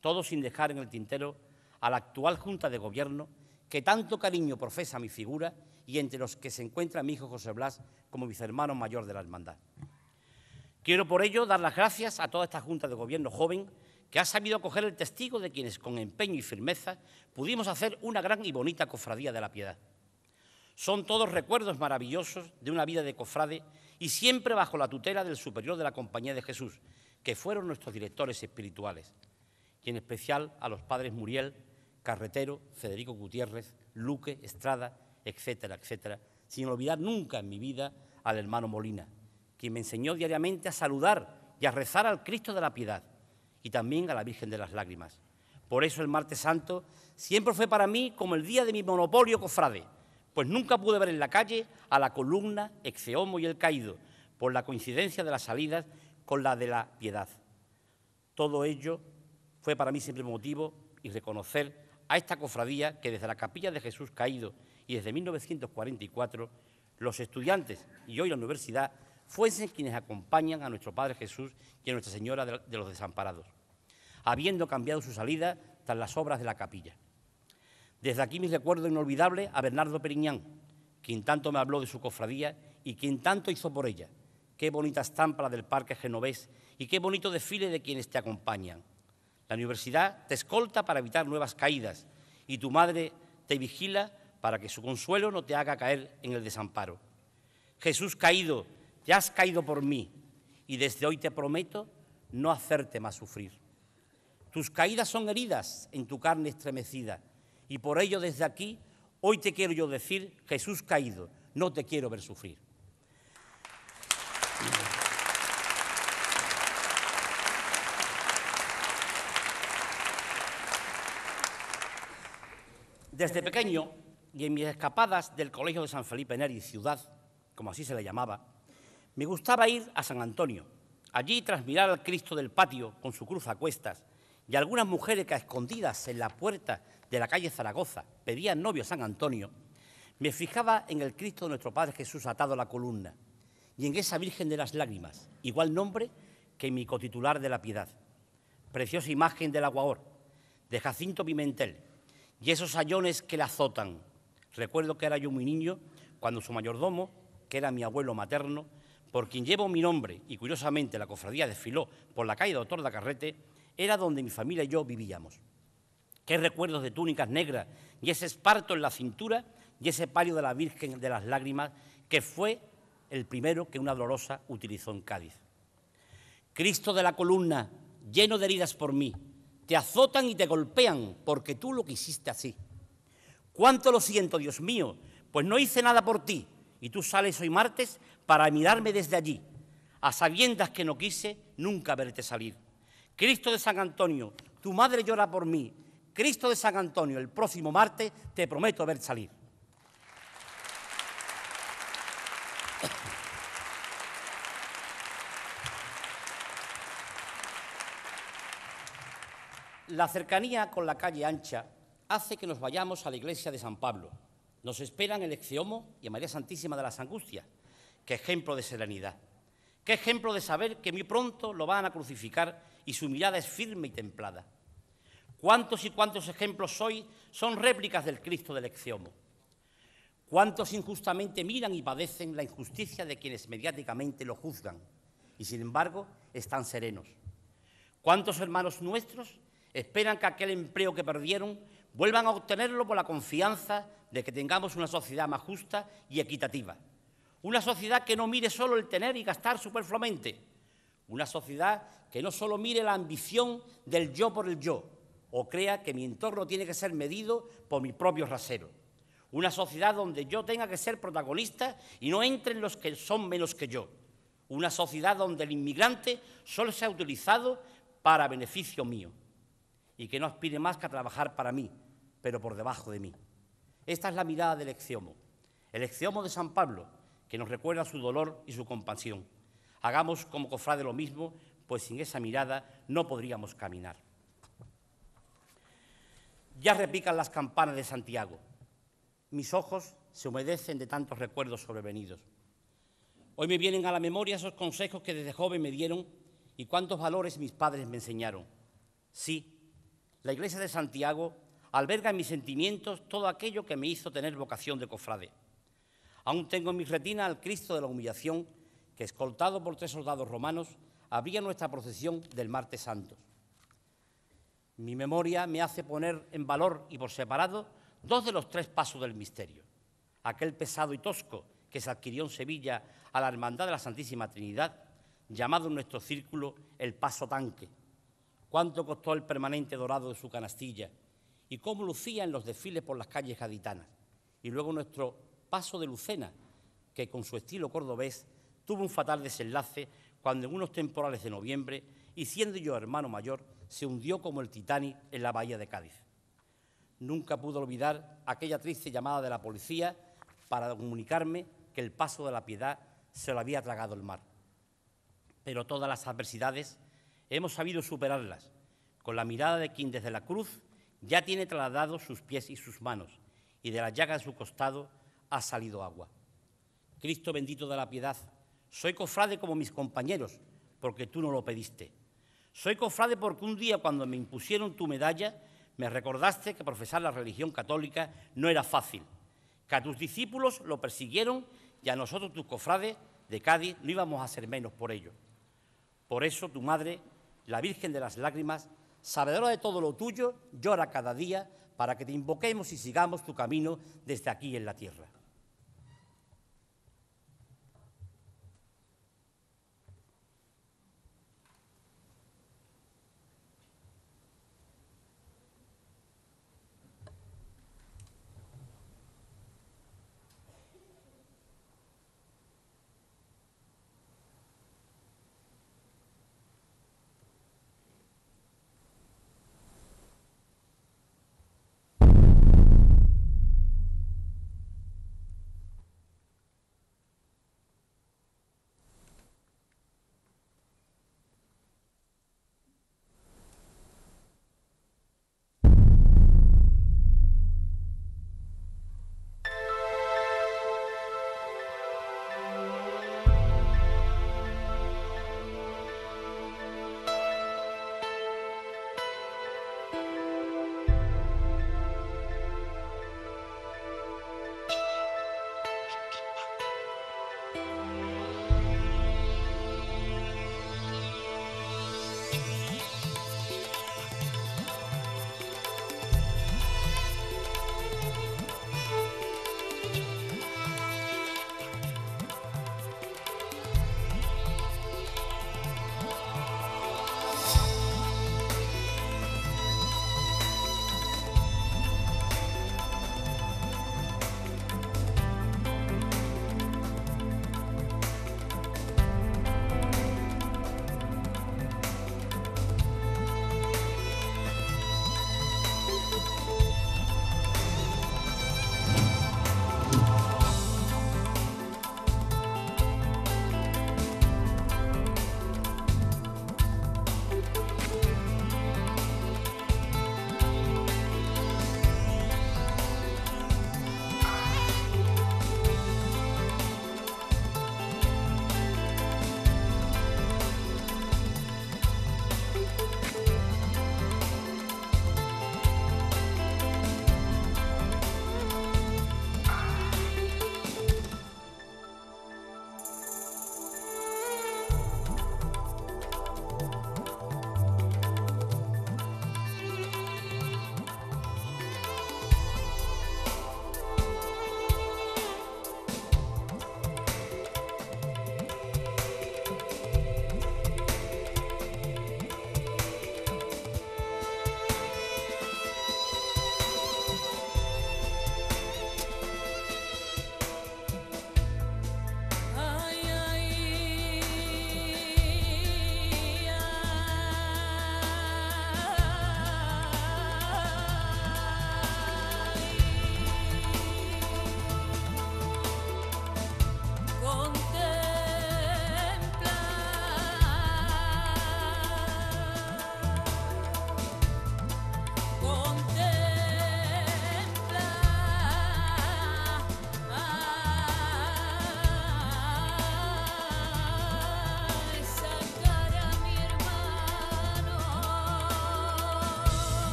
Speaker 5: Todo sin dejar en el tintero a la actual Junta de Gobierno, que tanto cariño profesa mi figura y entre los que se encuentra mi hijo José Blas como vicehermano mayor de la hermandad. Quiero por ello dar las gracias a toda esta Junta de Gobierno joven que ha sabido coger el testigo de quienes con empeño y firmeza pudimos hacer una gran y bonita cofradía de la piedad. Son todos recuerdos maravillosos de una vida de cofrade y siempre bajo la tutela del superior de la Compañía de Jesús, que fueron nuestros directores espirituales, y en especial a los padres Muriel, Carretero, Federico Gutiérrez, Luque, Estrada, etcétera, etcétera, sin olvidar nunca en mi vida al hermano Molina, quien me enseñó diariamente a saludar y a rezar al Cristo de la Piedad y también a la Virgen de las Lágrimas. Por eso el martes santo siempre fue para mí como el día de mi monopolio cofrade, pues nunca pude ver en la calle a la columna, Exeomo y el caído, por la coincidencia de las salidas con la de la piedad. Todo ello fue para mí siempre motivo y reconocer a esta cofradía que desde la Capilla de Jesús Caído y desde 1944 los estudiantes y hoy la universidad fuesen quienes acompañan a nuestro Padre Jesús y a Nuestra Señora de los Desamparados, habiendo cambiado su salida tras las obras de la capilla. Desde aquí mis recuerdo inolvidable a Bernardo Periñán, quien tanto me habló de su cofradía y quien tanto hizo por ella. Qué bonita estampa del Parque Genovés y qué bonito desfile de quienes te acompañan. La universidad te escolta para evitar nuevas caídas y tu madre te vigila para que su consuelo no te haga caer en el desamparo. Jesús caído, ya has caído por mí y desde hoy te prometo no hacerte más sufrir. Tus caídas son heridas en tu carne estremecida y por ello desde aquí, hoy te quiero yo decir, Jesús caído, no te quiero ver sufrir. Desde pequeño, y en mis escapadas del Colegio de San Felipe Neri, ciudad, como así se le llamaba, me gustaba ir a San Antonio. Allí, tras mirar al Cristo del patio con su cruz a cuestas y algunas mujeres que escondidas en la puerta de la calle Zaragoza, pedía novio San Antonio, me fijaba en el Cristo de nuestro Padre Jesús atado a la columna y en esa Virgen de las Lágrimas, igual nombre que mi cotitular de la piedad. Preciosa imagen del aguador, de Jacinto Pimentel, y esos sayones que la azotan. Recuerdo que era yo muy niño cuando su mayordomo, que era mi abuelo materno, por quien llevo mi nombre y curiosamente la cofradía desfiló por la calle Doctor de Carrete, era donde mi familia y yo vivíamos. Qué recuerdos de túnicas negras y ese esparto en la cintura y ese palio de la Virgen de las Lágrimas que fue el primero que una dolorosa utilizó en Cádiz. Cristo de la columna, lleno de heridas por mí, te azotan y te golpean porque tú lo quisiste así. Cuánto lo siento, Dios mío, pues no hice nada por ti y tú sales hoy martes para mirarme desde allí, a sabiendas que no quise nunca verte salir. Cristo de San Antonio, tu madre llora por mí, Cristo de San Antonio, el próximo martes te prometo ver salir. La cercanía con la calle ancha hace que nos vayamos a la iglesia de San Pablo. Nos esperan el Exceomo y a María Santísima de las Angustias. Qué ejemplo de serenidad. Qué ejemplo de saber que muy pronto lo van a crucificar y su mirada es firme y templada. Cuántos y cuántos ejemplos hoy son réplicas del Cristo del Exiomo. Cuántos injustamente miran y padecen la injusticia de quienes mediáticamente lo juzgan y sin embargo están serenos. Cuántos hermanos nuestros esperan que aquel empleo que perdieron vuelvan a obtenerlo por la confianza de que tengamos una sociedad más justa y equitativa. Una sociedad que no mire solo el tener y gastar superfluamente. Una sociedad que no solo mire la ambición del yo por el yo, o crea que mi entorno tiene que ser medido por mi propio rasero. Una sociedad donde yo tenga que ser protagonista y no entren los que son menos que yo. Una sociedad donde el inmigrante solo sea utilizado para beneficio mío y que no aspire más que a trabajar para mí, pero por debajo de mí. Esta es la mirada del exiomo, el exiomo de San Pablo, que nos recuerda su dolor y su compasión. Hagamos como cofrade lo mismo, pues sin esa mirada no podríamos caminar ya repican las campanas de Santiago. Mis ojos se humedecen de tantos recuerdos sobrevenidos. Hoy me vienen a la memoria esos consejos que desde joven me dieron y cuántos valores mis padres me enseñaron. Sí, la iglesia de Santiago alberga en mis sentimientos todo aquello que me hizo tener vocación de cofrade. Aún tengo en mi retina al Cristo de la humillación que, escoltado por tres soldados romanos, abría nuestra procesión del martes santo. Mi memoria me hace poner en valor y por separado dos de los tres pasos del misterio. Aquel pesado y tosco que se adquirió en Sevilla a la Hermandad de la Santísima Trinidad, llamado en nuestro círculo el paso tanque. Cuánto costó el permanente dorado de su canastilla y cómo lucía en los desfiles por las calles gaditanas. Y luego nuestro paso de Lucena, que con su estilo cordobés tuvo un fatal desenlace cuando en unos temporales de noviembre, y siendo yo hermano mayor, se hundió como el Titanic en la bahía de Cádiz. Nunca pude olvidar aquella triste llamada de la policía para comunicarme que el paso de la piedad se lo había tragado el mar. Pero todas las adversidades hemos sabido superarlas, con la mirada de quien desde la cruz ya tiene trasladados sus pies y sus manos, y de la llaga de su costado ha salido agua. Cristo bendito de la piedad, soy cofrade como mis compañeros, porque tú no lo pediste. Soy cofrade porque un día cuando me impusieron tu medalla, me recordaste que profesar la religión católica no era fácil, que a tus discípulos lo persiguieron y a nosotros tus cofrades de Cádiz no íbamos a ser menos por ello. Por eso tu madre, la Virgen de las Lágrimas, sabedora de todo lo tuyo, llora cada día para que te invoquemos y sigamos tu camino desde aquí en la tierra.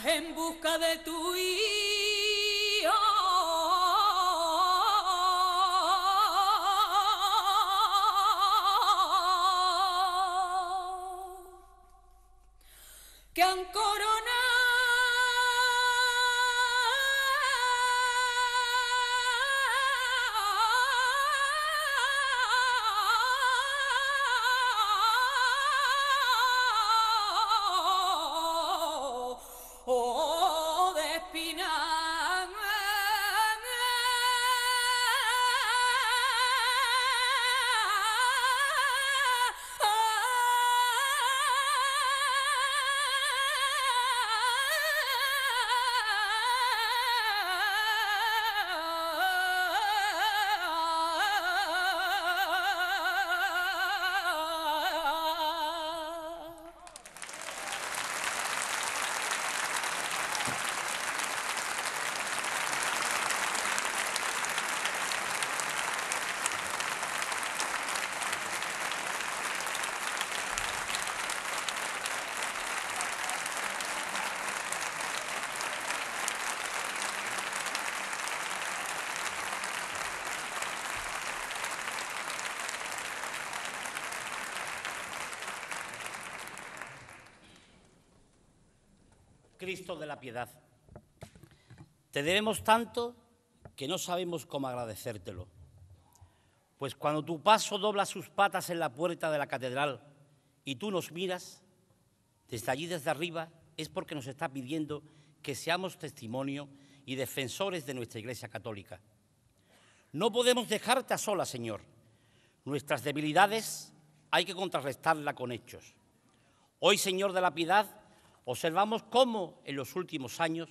Speaker 5: Him. Cristo de la piedad. Te debemos tanto que no sabemos cómo agradecértelo. Pues cuando tu paso dobla sus patas en la puerta de la catedral y tú nos miras desde allí, desde arriba, es porque nos está pidiendo que seamos testimonio y defensores de nuestra Iglesia Católica. No podemos dejarte a sola, Señor. Nuestras debilidades hay que contrarrestarla con hechos. Hoy, Señor de la Piedad, observamos cómo en los últimos años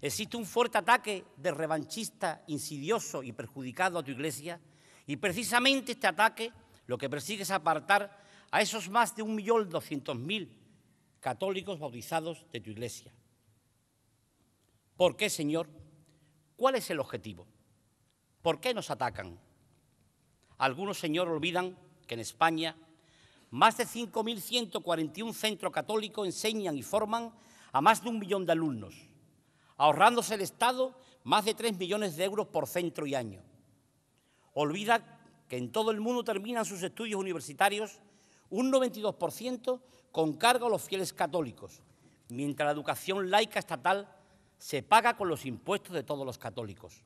Speaker 5: existe un fuerte ataque de revanchista insidioso y perjudicado a tu iglesia y precisamente este ataque lo que persigue es apartar a esos más de 1.200.000 católicos bautizados de tu iglesia. ¿Por qué, Señor? ¿Cuál es el objetivo? ¿Por qué nos atacan? Algunos, Señor, olvidan que en España más de 5.141 centros católicos enseñan y forman a más de un millón de alumnos, ahorrándose el Estado más de 3 millones de euros por centro y año. Olvida que en todo el mundo terminan sus estudios universitarios un 92% con cargo a los fieles católicos, mientras la educación laica estatal se paga con los impuestos de todos los católicos.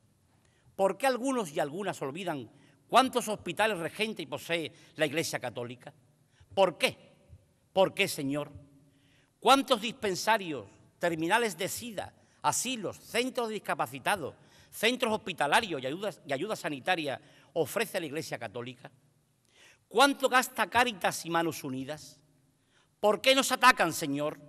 Speaker 5: ¿Por qué algunos y algunas olvidan cuántos hospitales regente y posee la Iglesia Católica? ¿Por qué? ¿Por qué, Señor? ¿Cuántos dispensarios, terminales de SIDA, asilos, centros de discapacitados, centros hospitalarios y ayuda sanitaria ofrece la Iglesia Católica? ¿Cuánto gasta Cáritas y Manos Unidas? ¿Por qué nos atacan, Señor?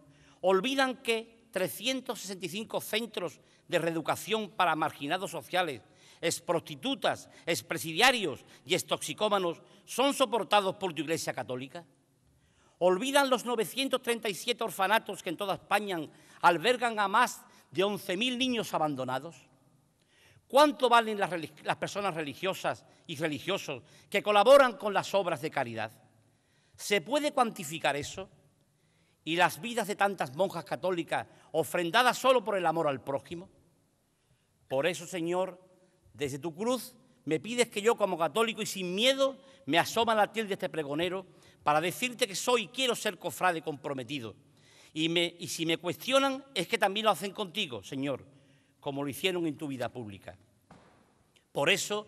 Speaker 5: Olvidan que 365 centros de reeducación para marginados sociales exprostitutas, presidiarios y extoxicómanos son soportados por tu Iglesia Católica? ¿Olvidan los 937 orfanatos que en toda España albergan a más de 11.000 niños abandonados? ¿Cuánto valen las, las, personas religiosas y religiosos que colaboran con las obras de caridad? ¿Se puede cuantificar eso? ¿Y las vidas de tantas monjas católicas ofrendadas solo por el amor al prójimo? Por eso, Señor, desde tu cruz me pides que yo como católico y sin miedo me asoma a la piel de este pregonero para decirte que soy y quiero ser cofrade comprometido. Y, si me cuestionan es que también lo hacen contigo, Señor, como lo hicieron en tu vida pública. Por eso,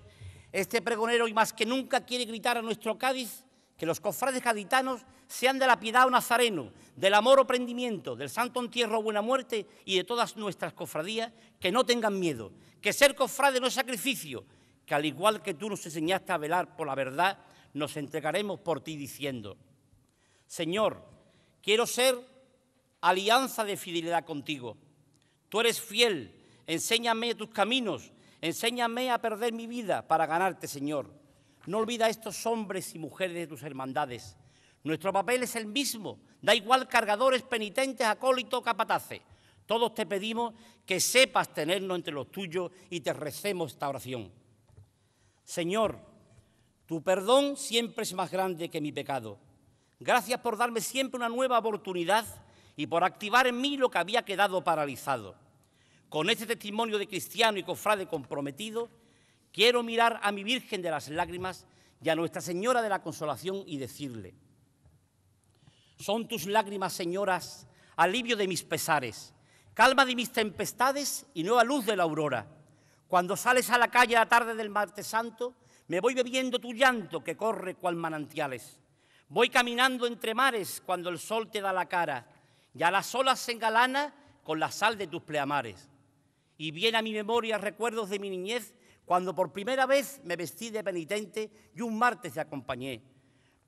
Speaker 5: este pregonero y más que nunca quiere gritar a nuestro Cádiz que los cofrades gaditanos sean de la piedad nazareno, del amor o prendimiento, del santo entierro o buena muerte y de todas nuestras cofradías, que no tengan miedo, que ser cofrade no es sacrificio, que al igual que tú nos enseñaste a velar por la verdad, nos entregaremos por ti diciendo, Señor, quiero ser alianza de fidelidad contigo. Tú eres fiel, enséñame tus caminos, enséñame a perder mi vida para ganarte, Señor. No olvida a estos hombres y mujeres de tus hermandades. Nuestro papel es el mismo, da igual cargadores, penitentes, acólitos, capataces. Todos te pedimos que sepas tenernos entre los tuyos y te recemos esta oración. Señor, tu perdón siempre es más grande que mi pecado. Gracias por darme siempre una nueva oportunidad y por activar en mí lo que había quedado paralizado. Con este testimonio de cristiano y cofrade comprometido, Quiero mirar a mi Virgen de las Lágrimas y a Nuestra Señora de la Consolación y decirle, son tus lágrimas, señoras, alivio de mis pesares, calma de mis tempestades y nueva luz de la aurora. Cuando sales a la calle a la tarde del martes santo, me voy bebiendo tu llanto que corre cual manantiales. Voy caminando entre mares cuando el sol te da la cara, y a las olas se engalana con la sal de tus pleamares. Y viene a mi memoria recuerdos de mi niñez cuando por primera vez me vestí de penitente y un martes te acompañé.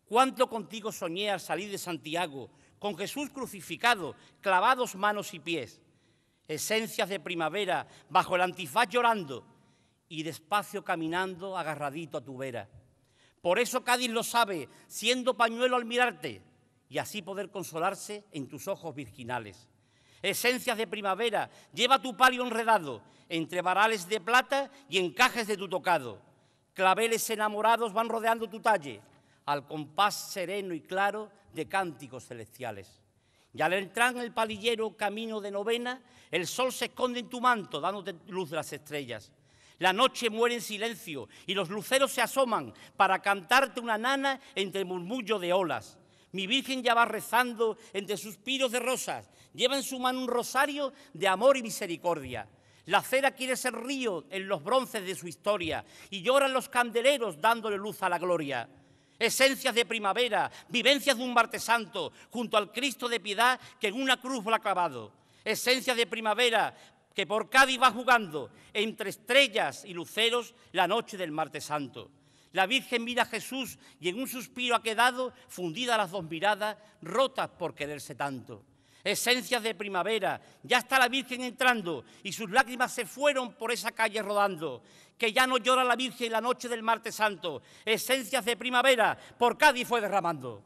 Speaker 5: Cuánto contigo soñé al salir de Santiago, con Jesús crucificado, clavados manos y pies. Esencias de primavera, bajo el antifaz llorando y despacio caminando agarradito a tu vera. Por eso Cádiz lo sabe, siendo pañuelo al mirarte y así poder consolarse en tus ojos virginales esencias de primavera, lleva tu palio enredado entre varales de plata y encajes de tu tocado. Claveles enamorados van rodeando tu talle, al compás sereno y claro de cánticos celestiales. Y al entrar en el palillero camino de novena, el sol se esconde en tu manto, dándote luz de las estrellas. La noche muere en silencio y los luceros se asoman para cantarte una nana entre murmullo de olas. Mi Virgen ya va rezando entre suspiros de rosas, lleva en su mano un rosario de amor y misericordia. La cera quiere ser río en los bronces de su historia y lloran los candeleros dándole luz a la gloria. Esencias de primavera, vivencias de un martes santo, junto al Cristo de piedad que en una cruz lo ha clavado. Esencias de primavera que por Cádiz va jugando entre estrellas y luceros la noche del martes santo. La Virgen mira a Jesús y en un suspiro ha quedado fundida las dos miradas, rotas por quererse tanto. Esencias de primavera, ya está la Virgen entrando y sus lágrimas se fueron por esa calle rodando. Que ya no llora la Virgen la noche del martes santo. Esencias de primavera por Cádiz fue derramando.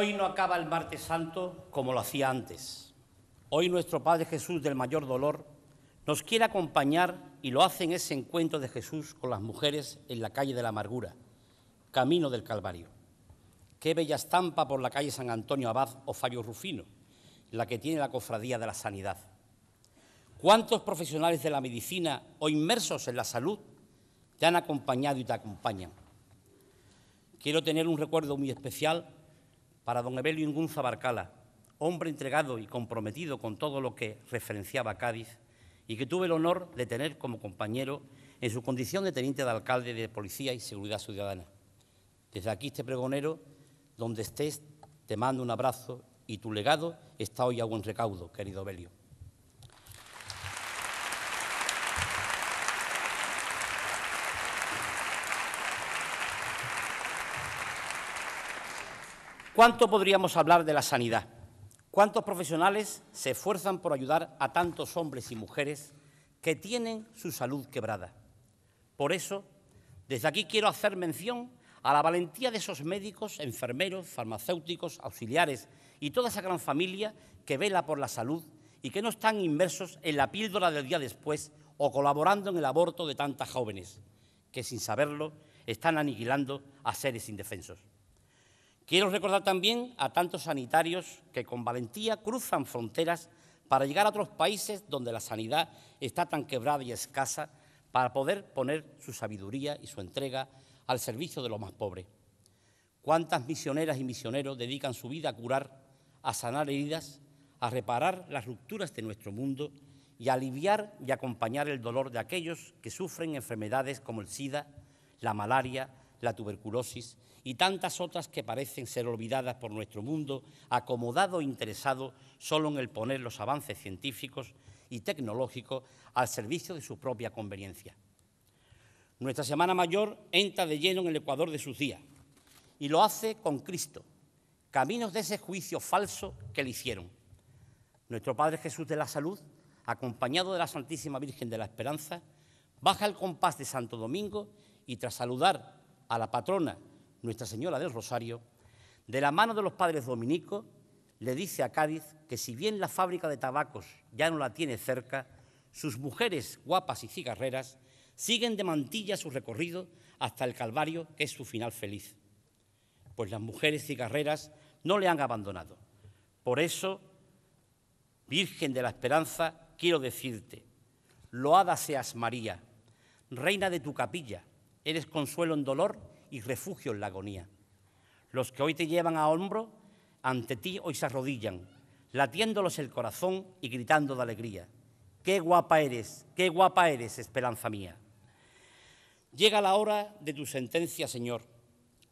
Speaker 5: hoy no acaba el martes santo como lo hacía antes. Hoy nuestro Padre Jesús del mayor dolor nos quiere acompañar y lo hace en ese encuentro de Jesús con las mujeres en la calle de la amargura, camino del Calvario. Qué bella estampa por la calle San Antonio Abad o Fabio Rufino, la que tiene la Cofradía de la Sanidad. ¿Cuántos profesionales de la medicina o inmersos en la salud te han acompañado y te acompañan? Quiero tener un recuerdo muy especial para don Evelio Ingunza Barcala, hombre entregado y comprometido con todo lo que referenciaba Cádiz y que tuve el honor de tener como compañero en su condición de teniente de alcalde de Policía y Seguridad Ciudadana. Desde aquí, este pregonero, donde estés, te mando un abrazo y tu legado está hoy a buen recaudo, querido Evelio. ¿Cuánto podríamos hablar de la sanidad? ¿Cuántos profesionales se esfuerzan por ayudar a tantos hombres y mujeres que tienen su salud quebrada? Por eso, desde aquí quiero hacer mención a la valentía de esos médicos, enfermeros, farmacéuticos, auxiliares y toda esa gran familia que vela por la salud y que no están inmersos en la píldora del día después o colaborando en el aborto de tantas jóvenes que sin saberlo están aniquilando a seres indefensos. Quiero recordar también a tantos sanitarios que con valentía cruzan fronteras para llegar a otros países donde la sanidad está tan quebrada y escasa para poder poner su sabiduría y su entrega al servicio de los más pobres. ¿Cuántas misioneras y misioneros dedican su vida a curar, a sanar heridas, a reparar las rupturas de nuestro mundo y a aliviar y acompañar el dolor de aquellos que sufren enfermedades como el SIDA, la malaria, la tuberculosis y tantas otras que parecen ser olvidadas por nuestro mundo, acomodado e interesado solo en el poner los avances científicos y tecnológicos al servicio de su propia conveniencia. Nuestra Semana Mayor entra de lleno en el Ecuador de sus días y lo hace con Cristo, caminos de ese juicio falso que le hicieron. Nuestro Padre Jesús de la Salud, acompañado de la Santísima Virgen de la Esperanza, baja el compás de Santo Domingo y tras saludar a la patrona, Nuestra Señora del Rosario, de la mano de los padres dominicos, le dice a Cádiz que si bien la fábrica de tabacos ya no la tiene cerca, sus mujeres guapas y cigarreras siguen de mantilla su recorrido hasta el Calvario, que es su final feliz. Pues las mujeres cigarreras no le han abandonado. Por eso, Virgen de la Esperanza, quiero decirte, loada seas María, reina de tu capilla, Eres consuelo en dolor y refugio en la agonía. Los que hoy te llevan a hombro, ante ti hoy se arrodillan, latiéndolos el corazón y gritando de alegría. Qué guapa eres, qué guapa eres, esperanza mía. Llega la hora de tu sentencia, Señor.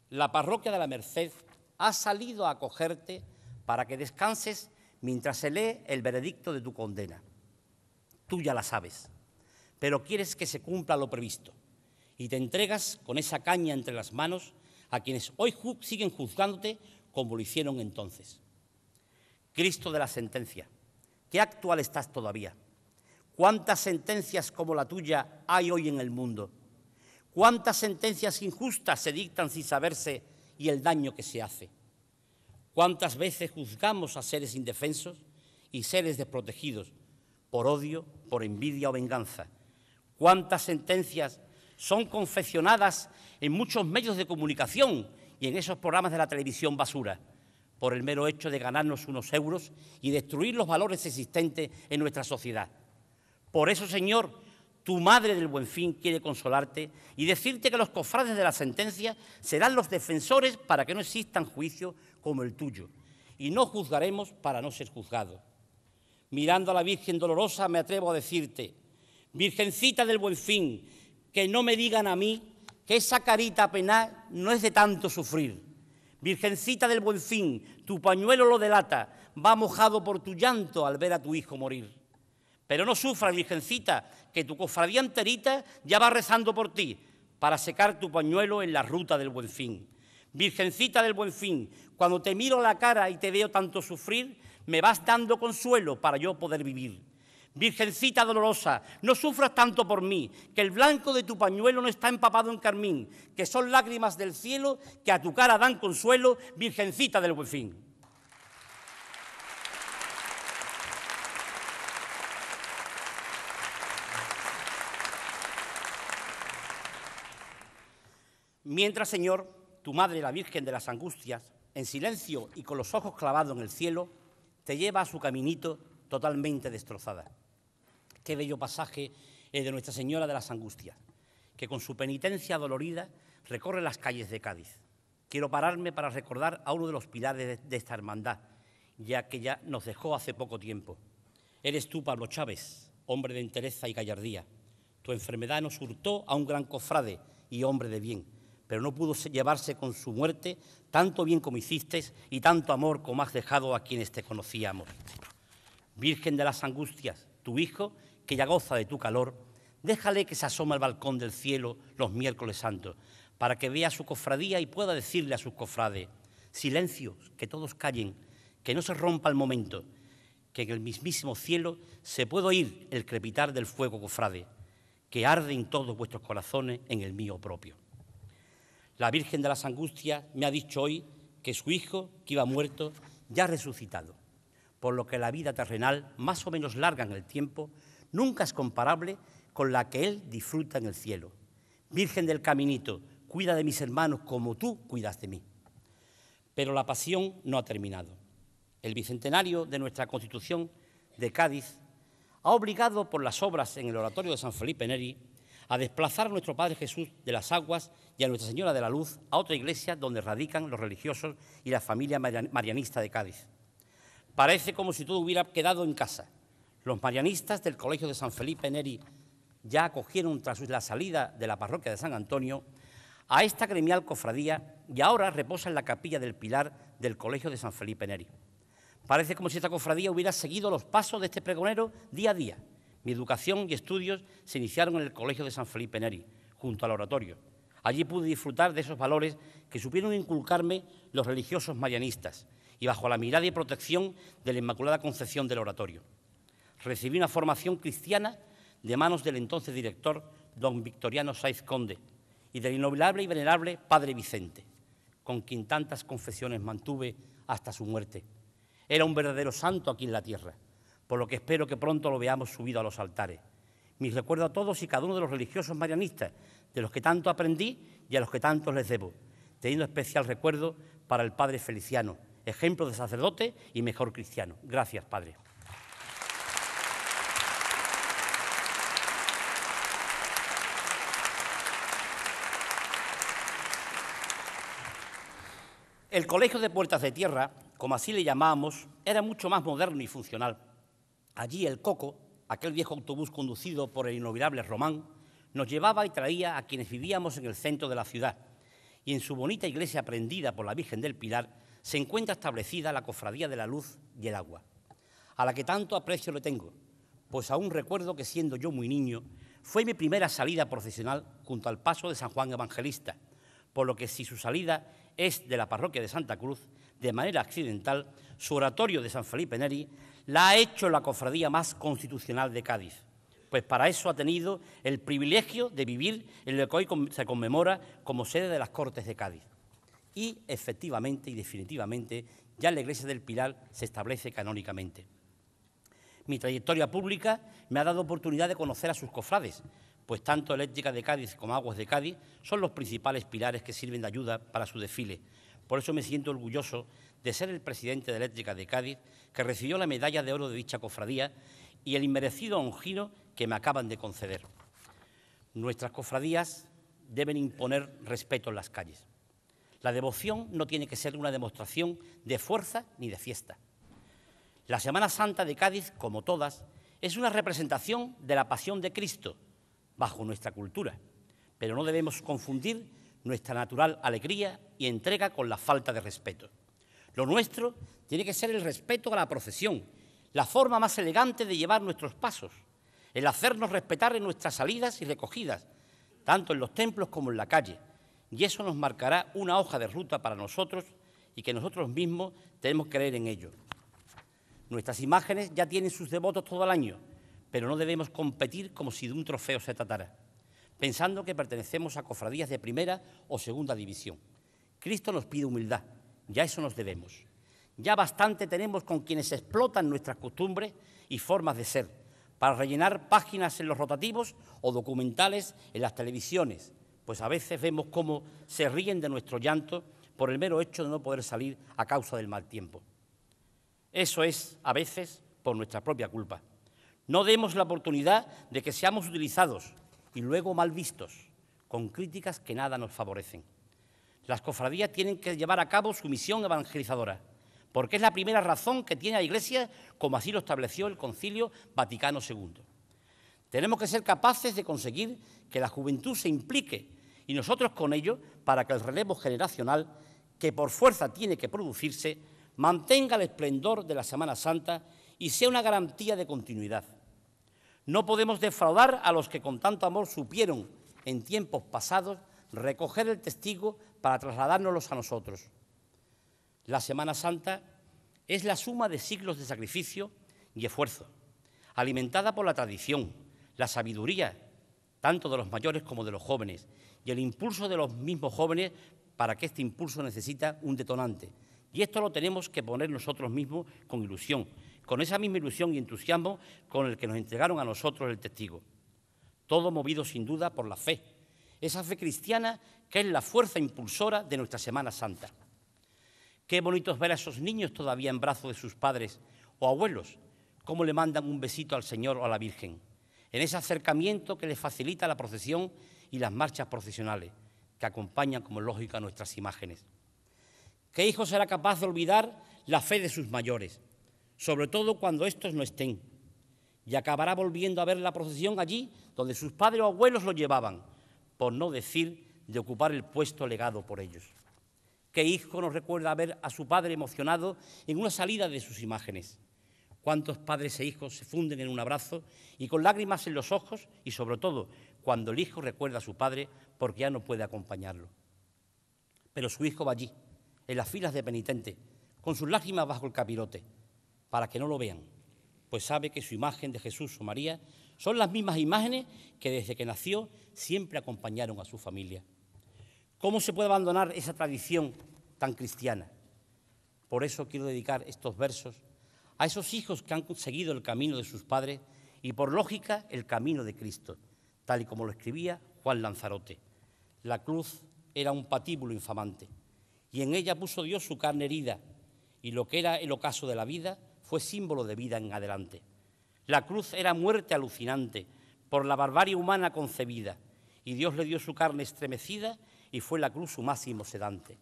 Speaker 5: La parroquia de la Merced ha salido a acogerte para que descanses mientras se lee el veredicto de tu condena. Tú ya la sabes, pero quieres que se cumpla lo previsto y te entregas con esa caña entre las manos a quienes hoy siguen juzgándote como lo hicieron entonces. Cristo de la sentencia, ¿qué actual estás todavía? ¿Cuántas sentencias como la tuya hay hoy en el mundo? ¿Cuántas sentencias injustas se dictan sin saberse y el daño que se hace? ¿Cuántas veces juzgamos a seres indefensos y seres desprotegidos por odio, por envidia o venganza? ¿Cuántas sentencias son confeccionadas en muchos medios de comunicación y en esos programas de la televisión basura, por el mero hecho de ganarnos unos euros y destruir los valores existentes en nuestra sociedad. Por eso, Señor, tu madre del buen fin quiere consolarte y decirte que los cofrades de la sentencia serán los defensores para que no existan juicios como el tuyo, y no juzgaremos para no ser juzgados. Mirando a la Virgen dolorosa, me atrevo a decirte, Virgencita del buen fin, que no me digan a mí que esa carita penal no es de tanto sufrir. Virgencita del buen fin, tu pañuelo lo delata, va mojado por tu llanto al ver a tu hijo morir. Pero no sufra, Virgencita, que tu cofradía ya va rezando por ti para secar tu pañuelo en la ruta del buen fin. Virgencita del buen fin, cuando te miro la cara y te veo tanto sufrir, me vas dando consuelo para yo poder vivir. Virgencita dolorosa, no sufras tanto por mí, que el blanco de tu pañuelo no está empapado en carmín, que son lágrimas del cielo que a tu cara dan consuelo, Virgencita del buen fin. Mientras, Señor, tu madre, la Virgen de las Angustias, en silencio y con los ojos clavados en el cielo, te lleva a su caminito totalmente destrozada. Qué bello pasaje de Nuestra Señora de las Angustias, que con su penitencia dolorida recorre las calles de Cádiz. Quiero pararme para recordar a uno de los pilares de, esta hermandad, ya que ya nos dejó hace poco tiempo. Eres tú, Pablo Chávez, hombre de entereza y gallardía. Tu enfermedad nos hurtó a un gran cofrade y hombre de bien, pero no pudo llevarse con su muerte tanto bien como hiciste y tanto amor como has dejado a quienes te conocíamos. Virgen de las Angustias, tu Hijo que ya goza de tu calor, déjale que se asoma al balcón del cielo los miércoles santos, para que vea su cofradía y pueda decirle a sus cofrades, silencio, que todos callen, que no se rompa el momento, que en el mismísimo cielo se puede oír el crepitar del fuego cofrade, que arde en todos vuestros corazones en el mío propio. La Virgen de las Angustias me ha dicho hoy que su hijo, que iba muerto, ya ha resucitado, por lo que la vida terrenal, más o menos larga en el tiempo, nunca es comparable con la que Él disfruta en el cielo. Virgen del Caminito, cuida de mis hermanos como tú cuidas de mí. Pero la pasión no ha terminado. El bicentenario de nuestra Constitución de Cádiz ha obligado por las obras en el oratorio de San Felipe Neri a desplazar a nuestro Padre Jesús de las aguas y a Nuestra Señora de la Luz a otra iglesia donde radican los religiosos y la familia marianista de Cádiz. Parece como si todo hubiera quedado en casa los marianistas del Colegio de San Felipe Neri ya acogieron tras la salida de la parroquia de San Antonio a esta gremial cofradía y ahora reposa en la capilla del Pilar del Colegio de San Felipe Neri. Parece como si esta cofradía hubiera seguido los pasos de este pregonero día a día. Mi educación y estudios se iniciaron en el Colegio de San Felipe Neri, junto al oratorio. Allí pude disfrutar de esos valores que supieron inculcarme los religiosos marianistas y bajo la mirada y protección de la Inmaculada Concepción del Oratorio recibí una formación cristiana de manos del entonces director don Victoriano Saiz Conde y del inolvidable y venerable Padre Vicente, con quien tantas confesiones mantuve hasta su muerte. Era un verdadero santo aquí en la tierra, por lo que espero que pronto lo veamos subido a los altares. Mis recuerdos a todos y cada uno de los religiosos marianistas, de los que tanto aprendí y a los que tantos les debo, teniendo especial recuerdo para el Padre Feliciano, ejemplo de sacerdote y mejor cristiano. Gracias, Padre. El colegio de Puertas de Tierra, como así le llamábamos, era mucho más moderno y funcional. Allí el Coco, aquel viejo autobús conducido por el inolvidable Román, nos llevaba y traía a quienes vivíamos en el centro de la ciudad. Y en su bonita iglesia prendida por la Virgen del Pilar se encuentra establecida la Cofradía de la Luz y el Agua, a la que tanto aprecio le tengo, pues aún recuerdo que siendo yo muy niño, fue mi primera salida profesional junto al paso de San Juan Evangelista, por lo que si su salida es de la parroquia de Santa Cruz, de manera accidental, su oratorio de San Felipe Neri la ha hecho la cofradía más constitucional de Cádiz, pues para eso ha tenido el privilegio de vivir en lo que hoy se conmemora como sede de las Cortes de Cádiz. Y efectivamente y definitivamente ya la Iglesia del Pilar se establece canónicamente. Mi trayectoria pública me ha dado oportunidad de conocer a sus cofrades, pues tanto Eléctrica de Cádiz como Aguas de Cádiz son los principales pilares que sirven de ayuda para su desfile. Por eso me siento orgulloso de ser el presidente de Eléctrica de Cádiz, que recibió la medalla de oro de dicha cofradía y el inmerecido ongiro que me acaban de conceder. Nuestras cofradías deben imponer respeto en las calles. La devoción no tiene que ser una demostración de fuerza ni de fiesta. La Semana Santa de Cádiz, como todas, es una representación de la pasión de Cristo bajo nuestra cultura, pero no debemos confundir nuestra natural alegría y entrega con la falta de respeto. Lo nuestro tiene que ser el respeto a la procesión la forma más elegante de llevar nuestros pasos, el hacernos respetar en nuestras salidas y recogidas, tanto en los templos como en la calle, y eso nos marcará una hoja de ruta para nosotros y que nosotros mismos tenemos que creer en ello. Nuestras imágenes ya tienen sus devotos todo el año, pero no debemos competir como si de un trofeo se tratara, pensando que pertenecemos a cofradías de primera o segunda división. Cristo nos pide humildad, ya eso nos debemos. Ya bastante tenemos con quienes explotan nuestras costumbres y formas de ser, para rellenar páginas en los rotativos o documentales en las televisiones, pues a veces vemos cómo se ríen de nuestro llanto por el mero hecho de no poder salir a causa del mal tiempo. Eso es, a veces, por nuestra propia culpa. No demos la oportunidad de que seamos utilizados y luego mal vistos, con críticas que nada nos favorecen. Las cofradías tienen que llevar a cabo su misión evangelizadora, porque es la primera razón que tiene la Iglesia, como así lo estableció el Concilio Vaticano II. Tenemos que ser capaces de conseguir que la juventud se implique y nosotros con ello para que el relevo generacional, que por fuerza tiene que producirse, mantenga el esplendor de la Semana Santa y sea una garantía de continuidad. No podemos defraudar a los que con tanto amor supieron en tiempos pasados recoger el testigo para trasladárnoslo a nosotros. La Semana Santa es la suma de siglos de sacrificio y esfuerzo, alimentada por la tradición, la sabiduría, tanto de los mayores como de los jóvenes, y el impulso de los mismos jóvenes para que este impulso necesita un detonante. Y esto lo tenemos que poner nosotros mismos con ilusión, con esa misma ilusión y entusiasmo con el que nos entregaron a nosotros el testigo. Todo movido sin duda por la fe, esa fe cristiana que es la fuerza impulsora de nuestra Semana Santa. Qué bonito es ver a esos niños todavía en brazos de sus padres o abuelos, cómo le mandan un besito al Señor o a la Virgen, en ese acercamiento que les facilita la procesión y las marchas procesionales, que acompañan como lógica nuestras imágenes. ¿Qué hijo será capaz de olvidar la fe de sus mayores? sobre todo cuando estos no estén, y acabará volviendo a ver la procesión allí donde sus padres o abuelos lo llevaban, por no decir de ocupar el puesto legado por ellos. ¿Qué hijo nos recuerda ver a su padre emocionado en una salida de sus imágenes? ¿Cuántos padres e hijos se funden en un abrazo y con lágrimas en los ojos y sobre todo cuando el hijo recuerda a su padre porque ya no puede acompañarlo? Pero su hijo va allí, en las filas de penitente, con sus lágrimas bajo el capirote para que no lo vean, pues sabe que su imagen de Jesús o María son las mismas imágenes que desde que nació siempre acompañaron a su familia. ¿Cómo se puede abandonar esa tradición tan cristiana? Por eso quiero dedicar estos versos a esos hijos que han seguido el camino de sus padres y por lógica el camino de Cristo, tal y como lo escribía Juan Lanzarote. La cruz era un patíbulo infamante y en ella puso Dios su carne herida y lo que era el ocaso de la vida fue símbolo de vida en adelante. La cruz era muerte alucinante por la barbarie humana concebida, y Dios le dio su carne estremecida y fue la cruz su máximo sedante.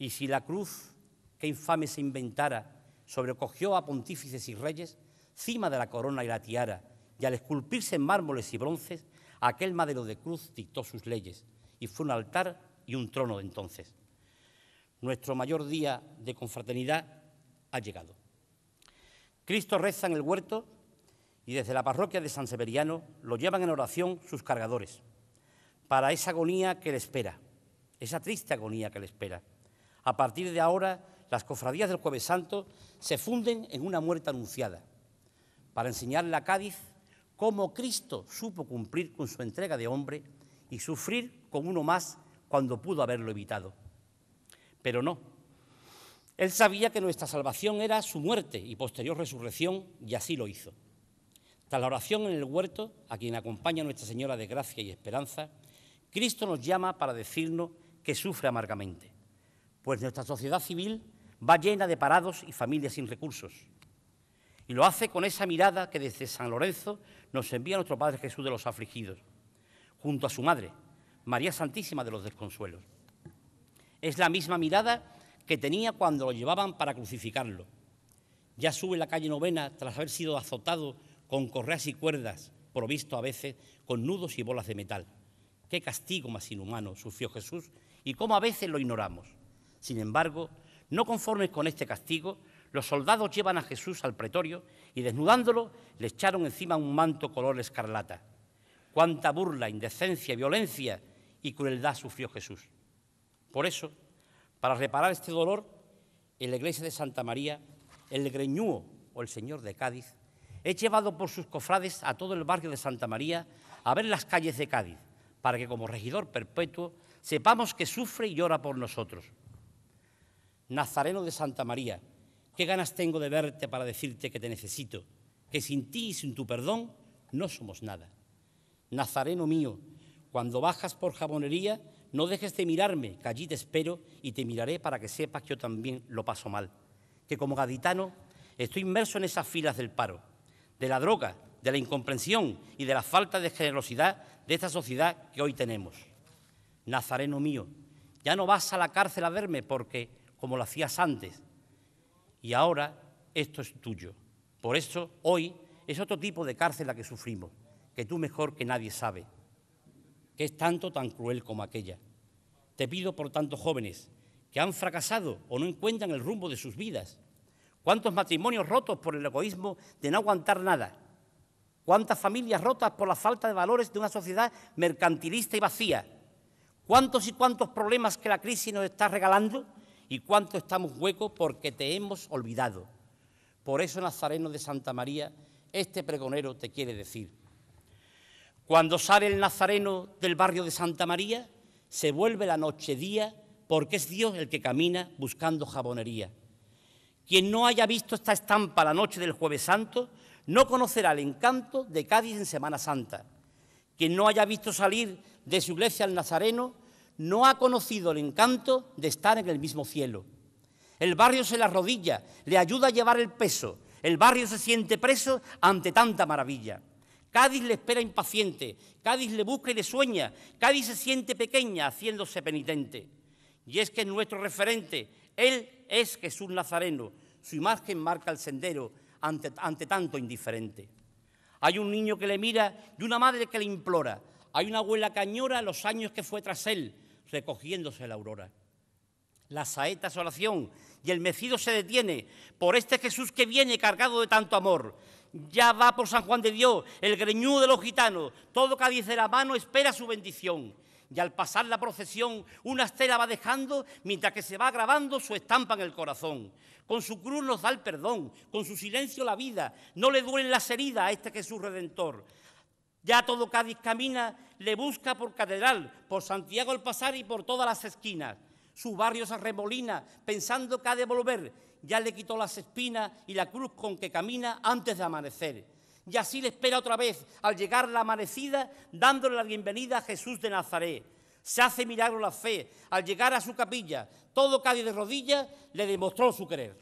Speaker 5: Y si la cruz, que infame se inventara, sobrecogió a pontífices y reyes, cima de la corona y la tiara, y al esculpirse en mármoles y bronces, aquel madero de cruz dictó sus leyes, y fue un altar y un trono de entonces. Nuestro mayor día de confraternidad ha llegado. Cristo reza en el huerto y desde la parroquia de San Severiano lo llevan en oración sus cargadores para esa agonía que le espera, esa triste agonía que le espera. A partir de ahora, las cofradías del Jueves Santo se funden en una muerte anunciada para enseñarle a Cádiz cómo Cristo supo cumplir con su entrega de hombre y sufrir con uno más cuando pudo haberlo evitado. Pero no, él sabía que nuestra salvación era su muerte y posterior resurrección, y así lo hizo. Tras la oración en el huerto, a quien acompaña Nuestra Señora de Gracia y Esperanza, Cristo nos llama para decirnos que sufre amargamente, pues nuestra sociedad civil va llena de parados y familias sin recursos. Y lo hace con esa mirada que desde San Lorenzo nos envía nuestro Padre Jesús de los afligidos, junto a su Madre, María Santísima de los Desconsuelos. Es la misma mirada que tenía cuando lo llevaban para crucificarlo. Ya sube la calle novena tras haber sido azotado con correas y cuerdas, provisto a veces con nudos y bolas de metal. Qué castigo más inhumano sufrió Jesús y cómo a veces lo ignoramos. Sin embargo, no conformes con este castigo, los soldados llevan a Jesús al pretorio y desnudándolo le echaron encima un manto color escarlata. Cuánta burla, indecencia, violencia y crueldad sufrió Jesús. Por eso, para reparar este dolor, en la iglesia de Santa María, el Greñúo o el Señor de Cádiz he llevado por sus cofrades a todo el barrio de Santa María a ver las calles de Cádiz, para que como regidor perpetuo sepamos que sufre y llora por nosotros. Nazareno de Santa María, qué ganas tengo de verte para decirte que te necesito, que sin ti y sin tu perdón no somos nada. Nazareno mío, cuando bajas por jabonería, no dejes de mirarme, que allí te espero y te miraré para que sepas que yo también lo paso mal. Que como gaditano estoy inmerso en esas filas del paro, de la droga, de la incomprensión y de la falta de generosidad de esta sociedad que hoy tenemos. Nazareno mío, ya no vas a la cárcel a verme porque, como lo hacías antes, y ahora esto es tuyo. Por eso hoy es otro tipo de cárcel la que sufrimos, que tú mejor que nadie sabe que es tanto tan cruel como aquella. Te pido por tantos jóvenes que han fracasado o no encuentran el rumbo de sus vidas. ¿Cuántos matrimonios rotos por el egoísmo de no aguantar nada? ¿Cuántas familias rotas por la falta de valores de una sociedad mercantilista y vacía? ¿Cuántos y cuántos problemas que la crisis nos está regalando? ¿Y cuánto estamos huecos porque te hemos olvidado? Por eso, Nazareno de Santa María, este pregonero te quiere decir, cuando sale el nazareno del barrio de Santa María, se vuelve la noche día, porque es Dios el que camina buscando jabonería. Quien no haya visto esta estampa la noche del Jueves Santo, no conocerá el encanto de Cádiz en Semana Santa. Quien no haya visto salir de su iglesia al nazareno, no ha conocido el encanto de estar en el mismo cielo. El barrio se la arrodilla, le ayuda a llevar el peso. El barrio se siente preso ante tanta maravilla. Cádiz le espera impaciente, Cádiz le busca y le sueña, Cádiz se siente pequeña haciéndose penitente. Y es que nuestro referente, él es Jesús Nazareno, su imagen marca el sendero ante, tanto indiferente. Hay un niño que le mira y una madre que le implora, hay una abuela cañora los años que fue tras él, recogiéndose la aurora. La saeta es oración y el mecido se detiene por este Jesús que viene cargado de tanto amor ya va por San Juan de Dios, el greñudo de los gitanos, todo Cádiz de la mano espera su bendición. Y al pasar la procesión, una estela va dejando, mientras que se va grabando su estampa en el corazón. Con su cruz nos da el perdón, con su silencio la vida, no le duelen las heridas a este Jesús Redentor. Ya todo Cádiz camina, le busca por catedral, por Santiago al pasar y por todas las esquinas. Su barrio se arremolina pensando que ha de volver. Ya le quitó las espinas y la cruz con que camina antes de amanecer. Y así le espera otra vez al llegar la amanecida, dándole la bienvenida a Jesús de Nazaret. Se hace milagro la fe. Al llegar a su capilla, todo cae de rodillas le demostró su querer.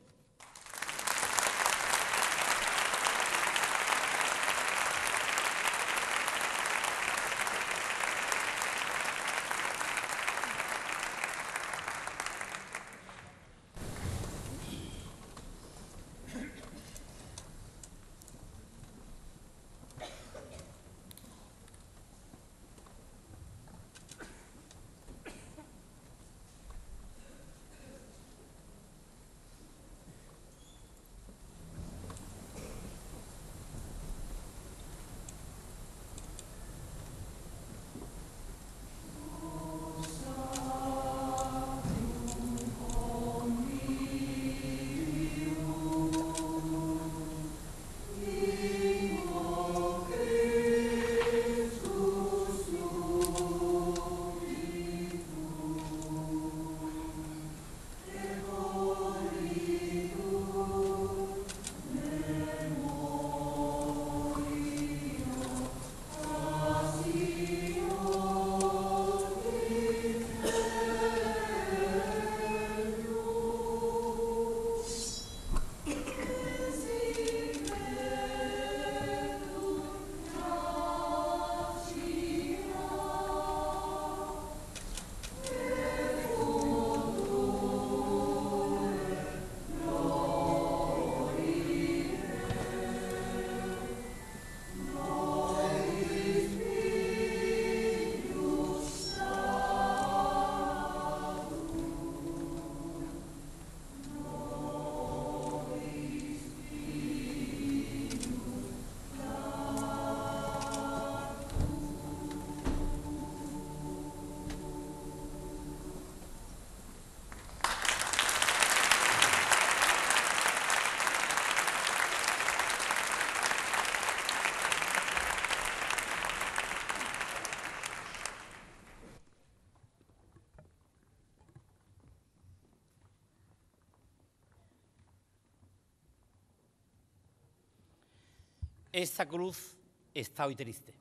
Speaker 5: Esta cruz está hoy triste.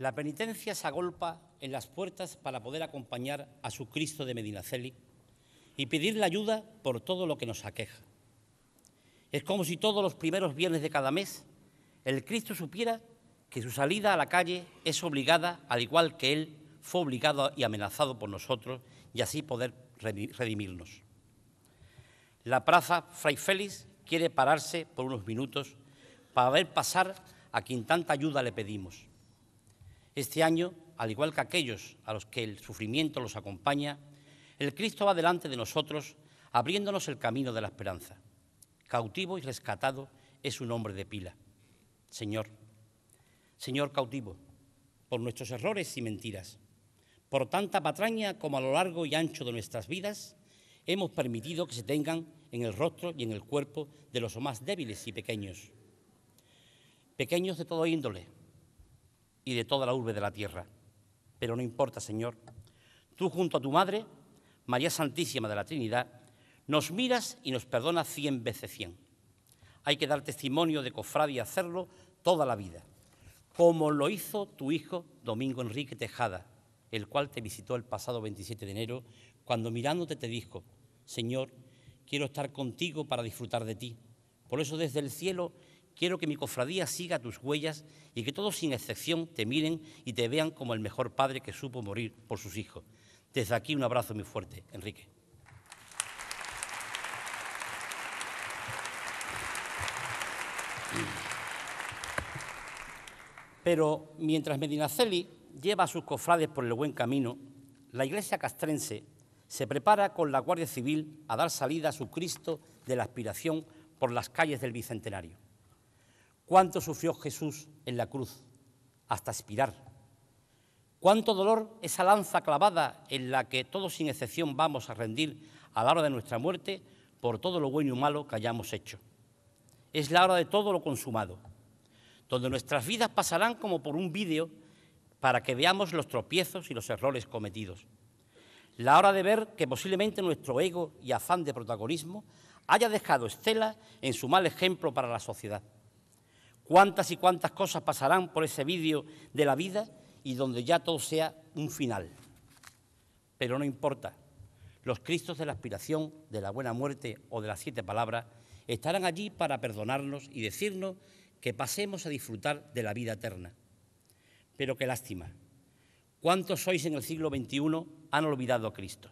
Speaker 5: La penitencia se agolpa en las puertas para poder acompañar a su Cristo de Medinaceli y pedirle ayuda por todo lo que nos aqueja. Es como si todos los primeros viernes de cada mes el Cristo supiera que su salida a la calle es obligada, al igual que Él fue obligado y amenazado por nosotros, y así poder redimirnos. La plaza Fray Félix quiere pararse por unos minutos para ver pasar a quien tanta ayuda le pedimos. Este año, al igual que aquellos a los que el sufrimiento los acompaña, el Cristo va delante de nosotros, abriéndonos el camino de la esperanza. Cautivo y rescatado es un hombre de pila. Señor, Señor cautivo, por nuestros errores y mentiras, por tanta patraña como a lo largo y ancho de nuestras vidas, hemos permitido que se tengan en el rostro y en el cuerpo de los más débiles y pequeños pequeños de todo índole y de toda la urbe de la tierra. Pero no importa, Señor, tú junto a tu Madre, María Santísima de la Trinidad, nos miras y nos perdonas cien veces cien. Hay que dar testimonio de cofradía y hacerlo toda la vida, como lo hizo tu hijo Domingo Enrique Tejada, el cual te visitó el pasado 27 de enero, cuando mirándote te dijo, Señor, quiero estar contigo para disfrutar de ti. Por eso desde el cielo Quiero que mi cofradía siga tus huellas y que todos sin excepción te miren y te vean como el mejor padre que supo morir por sus hijos. Desde aquí un abrazo muy fuerte, Enrique. Pero mientras Medinaceli lleva a sus cofrades por el buen camino, la iglesia castrense se prepara con la Guardia Civil a dar salida a su Cristo de la aspiración por las calles del Bicentenario cuánto sufrió Jesús en la cruz hasta expirar. Cuánto dolor esa lanza clavada en la que todos sin excepción vamos a rendir a la hora de nuestra muerte por todo lo bueno y malo que hayamos hecho. Es la hora de todo lo consumado, donde nuestras vidas pasarán como por un vídeo para que veamos los tropiezos y los errores cometidos. La hora de ver que posiblemente nuestro ego y afán de protagonismo haya dejado estela en su mal ejemplo para la sociedad. Cuántas y cuántas cosas pasarán por ese vídeo de la vida y donde ya todo sea un final. Pero no importa, los Cristos de la aspiración, de la buena muerte o de las siete palabras estarán allí para perdonarnos y decirnos que pasemos a disfrutar de la vida eterna. Pero qué lástima. ¿Cuántos sois en el siglo XXI han olvidado a Cristo?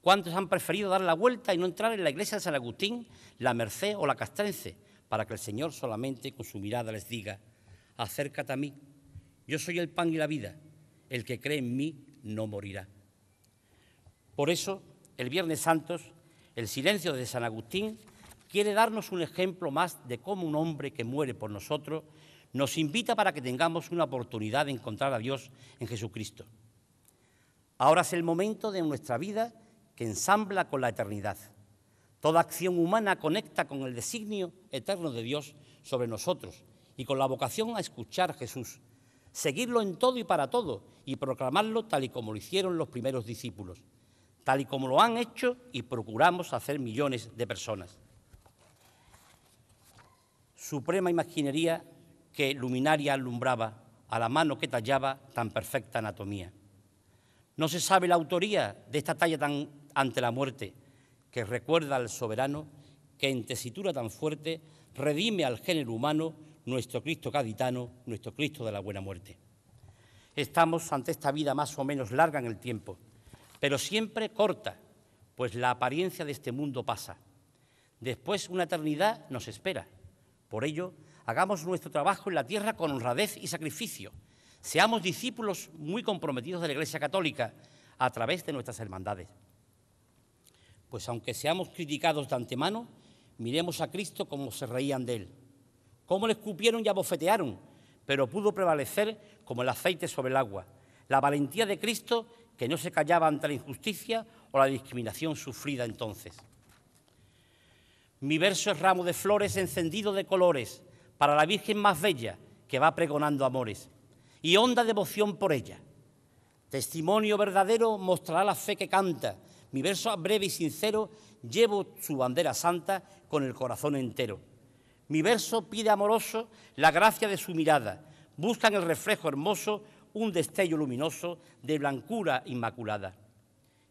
Speaker 5: ¿Cuántos han preferido dar la vuelta y no entrar en la iglesia de San Agustín, la Merced o la Castrense? para que el Señor solamente con su mirada les diga, acércate a mí, yo soy el pan y la vida, el que cree en mí no morirá. Por eso, el Viernes Santos, el silencio de San Agustín quiere darnos un ejemplo más de cómo un hombre que muere por nosotros nos invita para que tengamos una oportunidad de encontrar a Dios en Jesucristo. Ahora es el momento de nuestra vida que ensambla con la eternidad. Toda acción humana conecta con el designio eterno de Dios sobre nosotros y con la vocación a escuchar a Jesús, seguirlo en todo y para todo y proclamarlo tal y como lo hicieron los primeros discípulos, tal y como lo han hecho y procuramos hacer millones de personas. Suprema imaginería que luminaria alumbraba a la mano que tallaba tan perfecta anatomía. No se sabe la autoría de esta talla tan ante la muerte, que recuerda al soberano que en tesitura tan fuerte redime al género humano nuestro Cristo gaditano, nuestro Cristo de la buena muerte. Estamos ante esta vida más o menos larga en el tiempo, pero siempre corta, pues la apariencia de este mundo pasa. Después una eternidad nos espera. Por ello, hagamos nuestro trabajo en la tierra con honradez y sacrificio. Seamos discípulos muy comprometidos de la Iglesia Católica a través de nuestras hermandades pues aunque seamos criticados de antemano, miremos a Cristo como se reían de él, cómo le escupieron y abofetearon, pero pudo prevalecer como el aceite sobre el agua, la valentía de Cristo que no se callaba ante la injusticia o la discriminación sufrida entonces. Mi verso es ramo de flores encendido de colores para la Virgen más bella que va pregonando amores y honda devoción por ella. Testimonio verdadero mostrará la fe que canta mi verso breve y sincero llevo su bandera santa con el corazón entero. Mi verso pide amoroso la gracia de su mirada. Busca en el reflejo hermoso un destello luminoso de blancura inmaculada.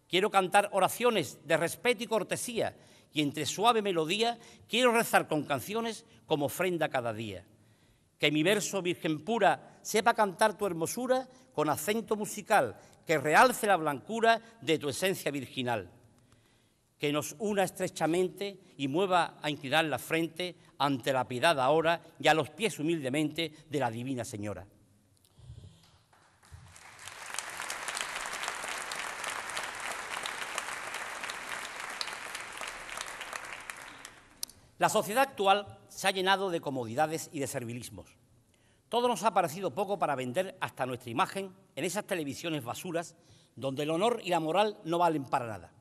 Speaker 5: Quiero cantar oraciones de respeto y cortesía y entre suave melodía quiero rezar con canciones como ofrenda cada día. Que mi verso, Virgen pura, sepa cantar tu hermosura con acento musical que realce la blancura de tu esencia virginal, que nos una estrechamente y mueva a inclinar la frente ante la piedad ahora y a los pies humildemente de la Divina Señora. La sociedad actual se ha llenado de comodidades y de servilismos. Todo nos ha parecido poco para vender hasta nuestra imagen en esas televisiones basuras donde el honor y la moral no valen para nada,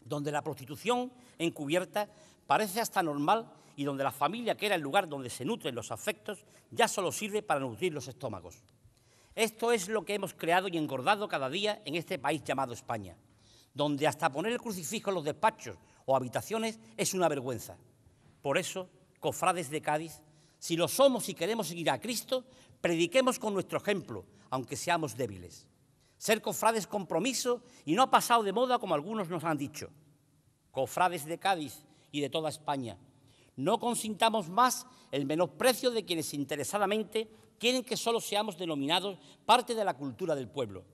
Speaker 5: donde la prostitución encubierta parece hasta normal y donde la familia, que era el lugar donde se nutren los afectos, ya solo sirve para nutrir los estómagos. Esto es lo que hemos creado y engordado cada día en este país llamado España, donde hasta poner el crucifijo en los despachos o habitaciones es una vergüenza. Por eso, cofrades de Cádiz, si lo somos y queremos seguir a Cristo, prediquemos con nuestro ejemplo, aunque seamos débiles. Ser cofrades compromiso y no ha pasado de moda como algunos nos han dicho. Cofrades de Cádiz y de toda España. No consintamos más el menosprecio de quienes interesadamente quieren que solo seamos denominados parte de la cultura del pueblo.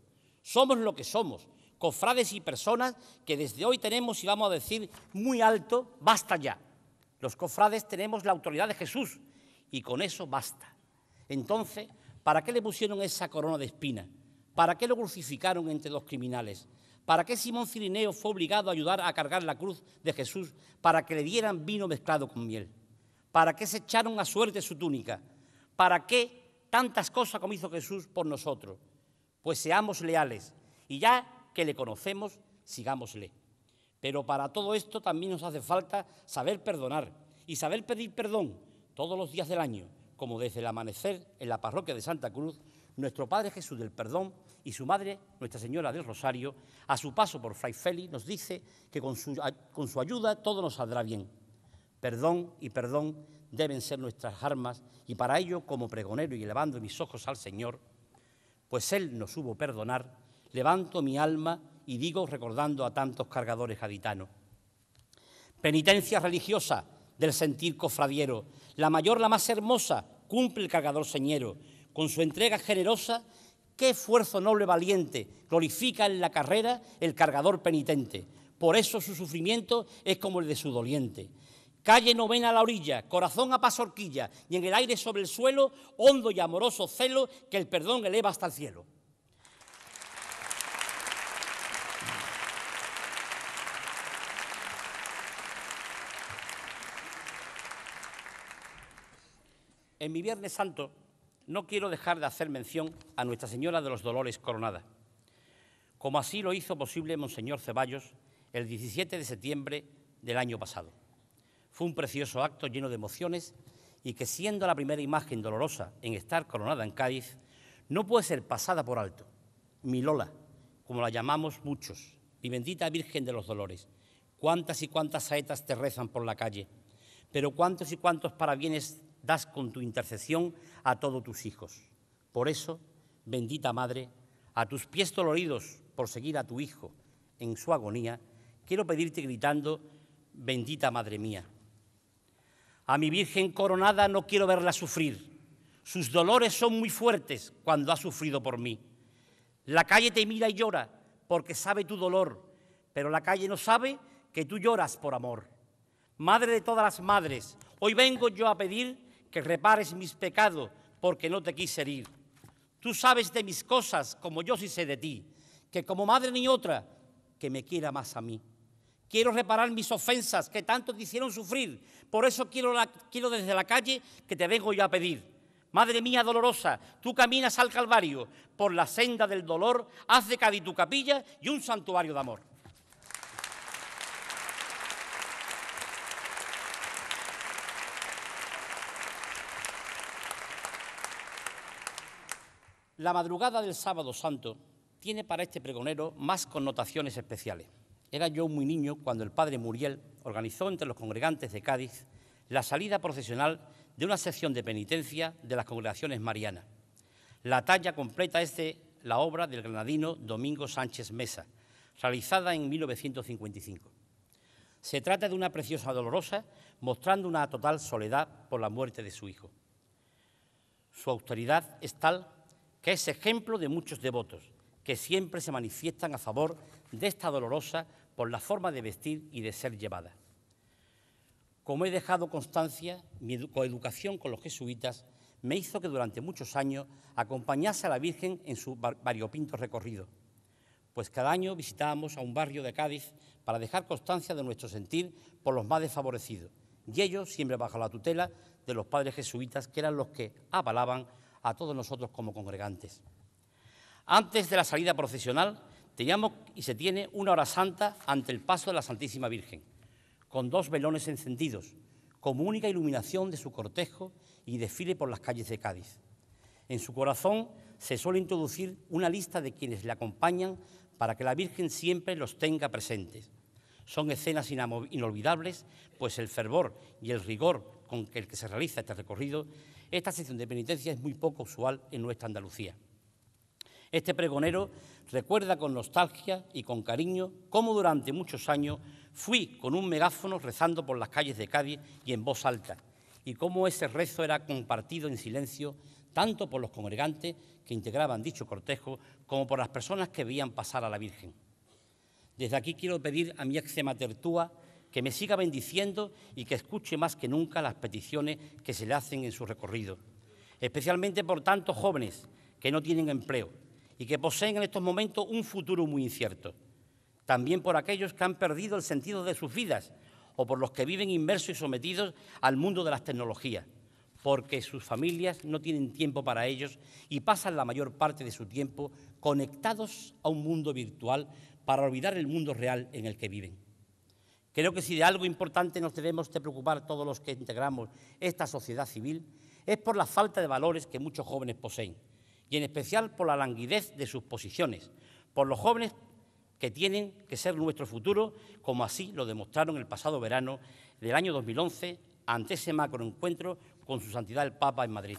Speaker 5: Somos lo que somos, cofrades y personas que desde hoy tenemos, y vamos a decir muy alto, basta ya. Los cofrades tenemos la autoridad de Jesús y con eso basta. Entonces, ¿para qué le pusieron esa corona de espina? ¿Para qué lo crucificaron entre los criminales? ¿Para qué Simón Cirineo fue obligado a ayudar a cargar la cruz de Jesús para que le dieran vino mezclado con miel? ¿Para qué se echaron a suerte su túnica? ¿Para qué tantas cosas como hizo Jesús por nosotros? Pues seamos leales y ya que le conocemos, sigámosle. Pero para todo esto también nos hace falta saber perdonar y saber pedir perdón todos los días del año, como desde el amanecer en la parroquia de Santa Cruz, nuestro Padre Jesús del Perdón y su Madre, Nuestra Señora del Rosario, a su paso por Fray Feli, nos dice que con su, con su ayuda todo nos saldrá bien. Perdón y perdón deben ser nuestras armas y para ello, como pregonero y elevando mis ojos al Señor, pues Él nos hubo perdonar, levanto mi alma y digo recordando a tantos cargadores gaditanos. Penitencia religiosa del sentir cofradiero, la mayor, la más hermosa, cumple el cargador señero. Con su entrega generosa, qué esfuerzo noble valiente, glorifica en la carrera el cargador penitente. Por eso su sufrimiento es como el de su doliente. Calle novena a la orilla, corazón a paso horquilla, y en el aire sobre el suelo, hondo y amoroso celo que el perdón eleva hasta el cielo. En mi Viernes Santo no quiero dejar de hacer mención a Nuestra Señora de los Dolores Coronada, como así lo hizo posible Monseñor Ceballos el 17 de septiembre del año pasado. Fue un precioso acto lleno de emociones y que siendo la primera imagen dolorosa en estar coronada en Cádiz, no puede ser pasada por alto. Mi Lola, como la llamamos muchos, mi bendita Virgen de los Dolores, cuántas y cuántas saetas te rezan por la calle, pero cuántos y cuántos parabienes das con tu intercesión a todos tus hijos. Por eso, bendita Madre, a tus pies doloridos por seguir a tu Hijo en su agonía, quiero pedirte gritando, bendita Madre mía. A mi Virgen coronada no quiero verla sufrir. Sus dolores son muy fuertes cuando ha sufrido por mí. La calle te mira y llora porque sabe tu dolor, pero la calle no sabe que tú lloras por amor. Madre de todas las madres, hoy vengo yo a pedir que repares mis pecados, porque no te quise herir. Tú sabes de mis cosas, como yo sí sé de ti, que como madre ni otra, que me quiera más a mí. Quiero reparar mis ofensas que tanto te hicieron sufrir. Por eso quiero, quiero desde la calle que te vengo yo a pedir. Madre mía dolorosa, tú caminas al Calvario por la senda del dolor, haz de Cádiz tu capilla y un santuario de amor. La madrugada del sábado santo tiene para este pregonero más connotaciones especiales. Era yo muy niño cuando el padre Muriel organizó entre los congregantes de Cádiz la salida procesional de una sección de penitencia de las congregaciones marianas. La talla completa es de la obra del granadino Domingo Sánchez Mesa, realizada en 1955. Se trata de una preciosa dolorosa mostrando una total soledad por la muerte de su hijo. Su autoridad es tal que es ejemplo de muchos devotos, que siempre se manifiestan a favor de esta dolorosa por la forma de vestir y de ser llevada. Como he dejado constancia, mi coeducación con los jesuitas me hizo que durante muchos años acompañase a la Virgen en su variopinto recorrido, pues cada año visitábamos a un barrio de Cádiz para dejar constancia de nuestro sentir por los más desfavorecidos, y ellos siempre bajo la tutela de los padres jesuitas, que eran los que avalaban a todos nosotros como congregantes. Antes de la salida procesional, teníamos y se tiene una hora santa ante el paso de la Santísima Virgen, con dos velones encendidos, como única iluminación de su cortejo y desfile por las calles de Cádiz. En su corazón se suele introducir una lista de quienes le acompañan para que la Virgen siempre los tenga presentes. Son escenas inolvidables, pues el fervor y el rigor con el que se realiza este recorrido esta sesión de penitencia es muy poco usual en nuestra Andalucía. Este pregonero recuerda con nostalgia y con cariño cómo durante muchos años fui con un megáfono rezando por las calles de Cádiz y en voz alta, y cómo ese rezo era compartido en silencio tanto por los congregantes que integraban dicho cortejo como por las personas que veían pasar a la Virgen. Desde aquí quiero pedir a mi ex Tertúa que me siga bendiciendo y que escuche más que nunca las peticiones que se le hacen en su recorrido, especialmente por tantos jóvenes que no tienen empleo y que poseen en estos momentos un futuro muy incierto. También por aquellos que han perdido el sentido de sus vidas o por los que viven inmersos y sometidos al mundo de las tecnologías, porque sus familias no tienen tiempo para ellos y pasan la mayor parte de su tiempo conectados a un mundo virtual para olvidar el mundo real en el que viven. Creo que si de algo importante nos debemos que preocupar todos los que integramos esta sociedad civil, es por la falta de valores que muchos jóvenes poseen, y en especial por la languidez de sus posiciones, por los jóvenes que tienen que ser nuestro futuro, como así lo demostraron el pasado verano del año 2011 ante ese macroencuentro con su santidad el Papa en Madrid.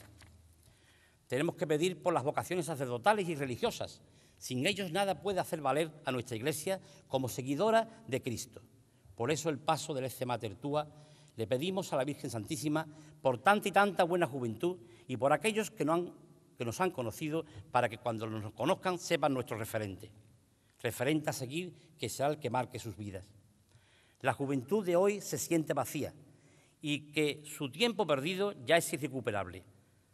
Speaker 5: Tenemos que pedir por las vocaciones sacerdotales y religiosas. Sin ellos nada puede hacer valer a nuestra Iglesia como seguidora de Cristo. Por eso el paso del Este Matertúa le pedimos a la Virgen Santísima por tanta y tanta buena juventud y por aquellos que, no han, que nos han conocido para que cuando nos conozcan sepan nuestro referente. Referente a seguir que será el que marque sus vidas. La juventud de hoy se siente vacía y que su tiempo perdido ya es irrecuperable,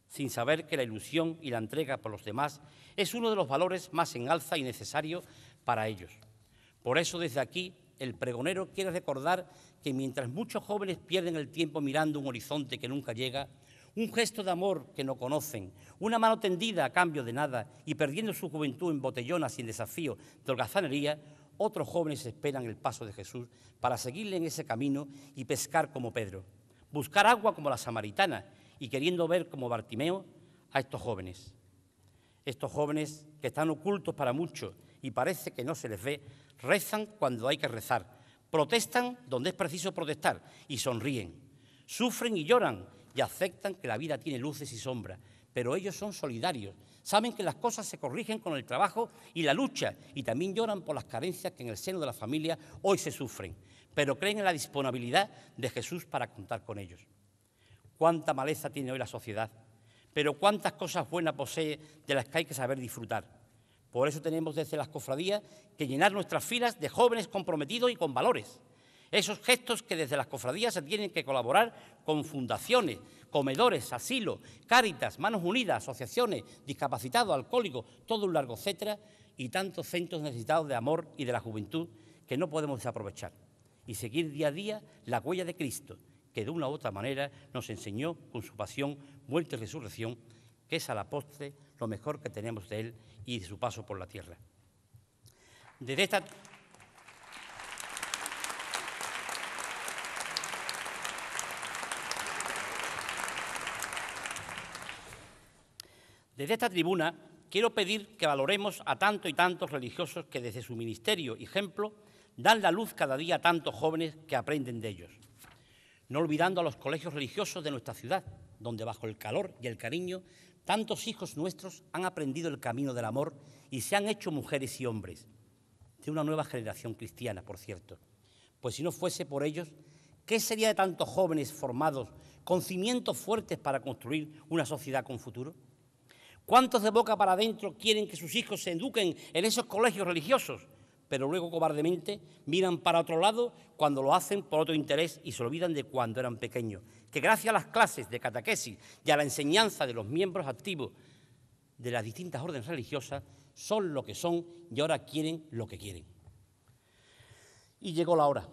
Speaker 5: sin saber que la ilusión y la entrega por los demás es uno de los valores más en alza y necesario para ellos. Por eso desde aquí el pregonero quiere recordar que mientras muchos jóvenes pierden el tiempo mirando un horizonte que nunca llega, un gesto de amor que no conocen, una mano tendida a cambio de nada y perdiendo su juventud en botellonas y en desafío de holgazanería, otros jóvenes esperan el paso de Jesús para seguirle en ese camino y pescar como Pedro, buscar agua como la samaritana y queriendo ver como Bartimeo a estos jóvenes. Estos jóvenes que están ocultos para muchos y parece que no se les ve, rezan cuando hay que rezar, protestan donde es preciso protestar y sonríen, sufren y lloran y aceptan que la vida tiene luces y sombras, pero ellos son solidarios, saben que las cosas se corrigen con el trabajo y la lucha y también lloran por las carencias que en el seno de la familia hoy se sufren, pero creen en la disponibilidad de Jesús para contar con ellos. ¿Cuánta maleza tiene hoy la sociedad? Pero cuántas cosas buenas posee de las que hay que saber disfrutar. Por eso tenemos desde las cofradías que llenar nuestras filas de jóvenes comprometidos y con valores. Esos gestos que desde las cofradías se tienen que colaborar con fundaciones, comedores, asilos, cáritas, manos unidas, asociaciones, discapacitados, alcohólicos, todo un largo etcétera, y tantos centros necesitados de amor y de la juventud que no podemos desaprovechar. Y seguir día a día la huella de Cristo, que de una u otra manera nos enseñó con su pasión, muerte y resurrección que es a la postre lo mejor que tenemos de él y de su paso por la tierra. Desde esta. Desde esta tribuna quiero pedir que valoremos a tanto y tantos religiosos que desde su ministerio y ejemplo dan la luz cada día a tantos jóvenes que aprenden de ellos, no olvidando a los colegios religiosos de nuestra ciudad, donde bajo el calor y el cariño Tantos hijos nuestros han aprendido el camino del amor y se han hecho mujeres y hombres, de una nueva generación cristiana, por cierto. Pues si no fuese por ellos, ¿qué sería de tantos jóvenes formados con cimientos fuertes para construir una sociedad con futuro? ¿Cuántos de boca para adentro quieren que sus hijos se eduquen en esos colegios religiosos? pero luego cobardemente miran para otro lado cuando lo hacen por otro interés y se olvidan de cuando eran pequeños. Que gracias a las clases de catequesis y a la enseñanza de los miembros activos de las distintas órdenes religiosas, son lo que son y ahora quieren lo que quieren. Y llegó la hora.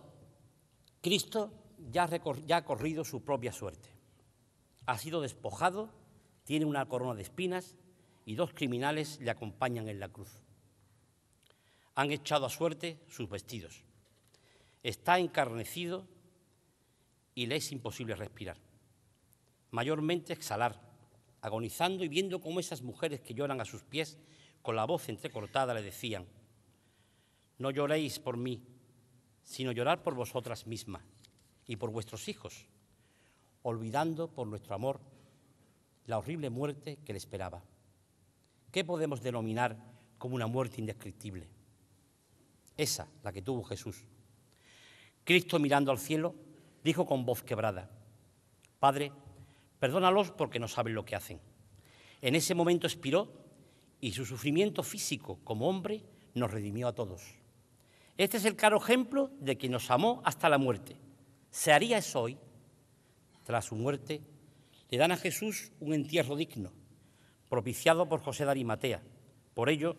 Speaker 5: Cristo ya, ya ha corrido su propia suerte. Ha sido despojado, tiene una corona de espinas y dos criminales le acompañan en la cruz han echado a suerte sus vestidos. Está encarnecido y le es imposible respirar. Mayormente exhalar, agonizando y viendo cómo esas mujeres que lloran a sus pies con la voz entrecortada le decían, no lloréis por mí, sino llorar por vosotras mismas y por vuestros hijos, olvidando por nuestro amor la horrible muerte que le esperaba. ¿Qué podemos denominar como una muerte indescriptible? esa, la que tuvo Jesús. Cristo mirando al cielo, dijo con voz quebrada, Padre, perdónalos porque no saben lo que hacen. En ese momento expiró y su sufrimiento físico como hombre nos redimió a todos. Este es el claro ejemplo de quien nos amó hasta la muerte. ¿Se haría eso hoy? Tras su muerte, le dan a Jesús un entierro digno, propiciado por José de Arimatea. Por ello,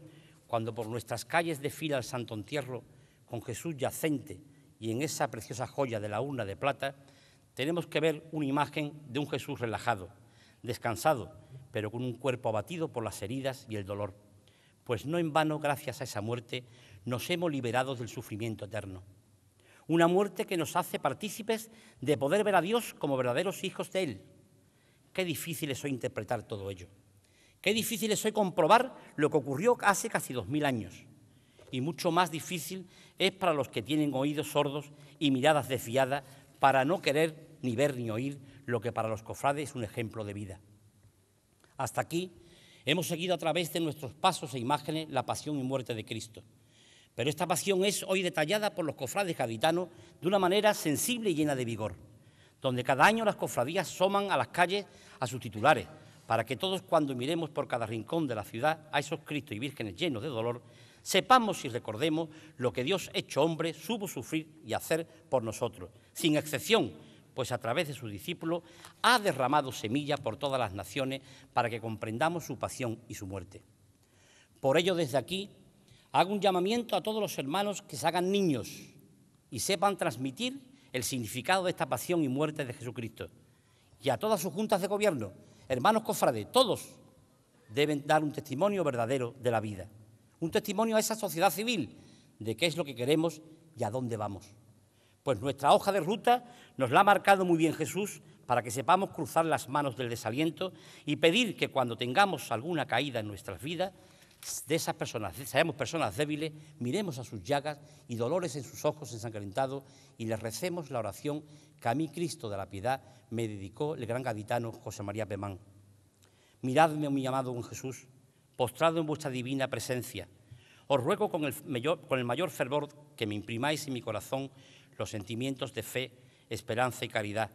Speaker 5: cuando por nuestras calles desfila el Santo Entierro con Jesús yacente y en esa preciosa joya de la urna de plata, tenemos que ver una imagen de un Jesús relajado, descansado, pero con un cuerpo abatido por las heridas y el dolor. Pues no en vano, gracias a esa muerte, nos hemos liberado del sufrimiento eterno. Una muerte que nos hace partícipes de poder ver a Dios como verdaderos hijos de Él. Qué difícil es hoy interpretar todo ello. Qué difícil es hoy comprobar lo que ocurrió hace casi dos mil años. Y mucho más difícil es para los que tienen oídos sordos y miradas desviadas para no querer ni ver ni oír lo que para los cofrades es un ejemplo de vida. Hasta aquí hemos seguido a través de nuestros pasos e imágenes la pasión y muerte de Cristo. Pero esta pasión es hoy detallada por los cofrades gaditanos de una manera sensible y llena de vigor, donde cada año las cofradías soman a las calles a sus titulares, para que todos cuando miremos por cada rincón de la ciudad a esos Cristos y vírgenes llenos de dolor, sepamos y recordemos lo que Dios hecho hombre supo sufrir y hacer por nosotros, sin excepción, pues a través de su discípulo ha derramado semilla por todas las naciones para que comprendamos su pasión y su muerte. Por ello desde aquí hago un llamamiento a todos los hermanos que se hagan niños y sepan transmitir el significado de esta pasión y muerte de Jesucristo, y a todas sus juntas de gobierno, hermanos cofrades, todos deben dar un testimonio verdadero de la vida, un testimonio a esa sociedad civil de qué es lo que queremos y a dónde vamos. Pues nuestra hoja de ruta nos la ha marcado muy bien Jesús para que sepamos cruzar las manos del desaliento y pedir que cuando tengamos alguna caída en nuestras vidas, de esas personas, seamos personas débiles, miremos a sus llagas y dolores en sus ojos ensangrentados y les recemos la oración que a mí Cristo de la piedad me dedicó el gran gaditano José María Pemán. Miradme, mi amado don Jesús, postrado en vuestra divina presencia. Os ruego con el, mayor, con el mayor fervor que me imprimáis en mi corazón los sentimientos de fe, esperanza y caridad,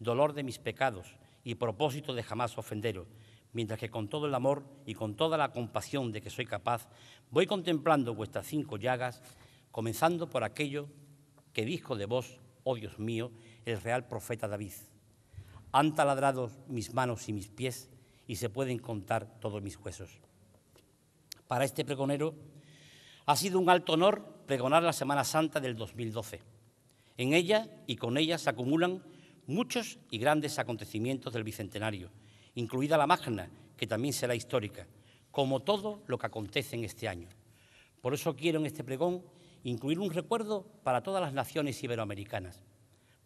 Speaker 5: dolor de mis pecados y propósito de jamás ofenderos, mientras que con todo el amor y con toda la compasión de que soy capaz, voy contemplando vuestras cinco llagas, comenzando por aquello que dijo de vos, oh Dios mío, el real profeta David. Han taladrado mis manos y mis pies y se pueden contar todos mis huesos. Para este pregonero ha sido un alto honor pregonar la Semana Santa del 2012. En ella y con ella se acumulan muchos y grandes acontecimientos del Bicentenario, incluida la Magna, que también será histórica, como todo lo que acontece en este año. Por eso quiero en este pregón incluir un recuerdo para todas las naciones iberoamericanas,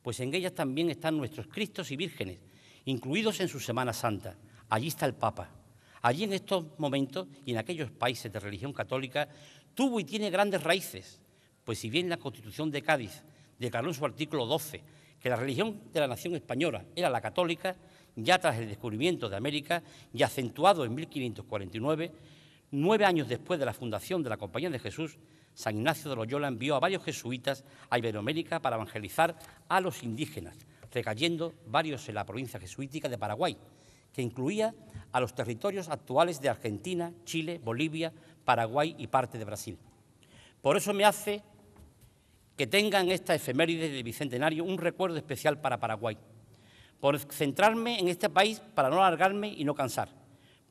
Speaker 5: pues en ellas también están nuestros Cristos y vírgenes, incluidos en su Semana Santa. Allí está el Papa. Allí en estos momentos y en aquellos países de religión católica tuvo y tiene grandes raíces, pues si bien la Constitución de Cádiz declaró en su artículo 12 que la religión de la nación española era la católica, ya tras el descubrimiento de América y acentuado en 1549, Nueve años después de la fundación de la Compañía de Jesús, San Ignacio de Loyola envió a varios jesuitas a Iberoamérica para evangelizar a los indígenas, recayendo varios en la provincia jesuítica de Paraguay, que incluía a los territorios actuales de Argentina, Chile, Bolivia, Paraguay y parte de Brasil. Por eso me hace que tengan esta efeméride de Bicentenario un recuerdo especial para Paraguay, por centrarme en este país para no alargarme y no cansar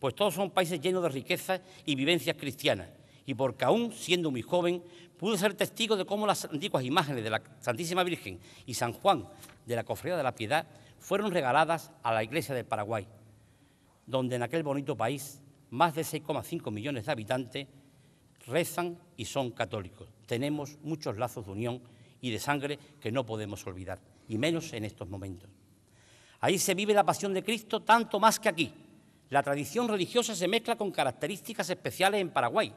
Speaker 5: pues todos son países llenos de riquezas y vivencias cristianas, y porque aún siendo muy joven pude ser testigo de cómo las antiguas imágenes de la Santísima Virgen y San Juan de la Cofradía de la Piedad fueron regaladas a la Iglesia de Paraguay, donde en aquel bonito país más de 6,5 millones de habitantes rezan y son católicos. Tenemos muchos lazos de unión y de sangre que no podemos olvidar, y menos en estos momentos. Ahí se vive la pasión de Cristo tanto más que aquí, la tradición religiosa se mezcla con características especiales en Paraguay,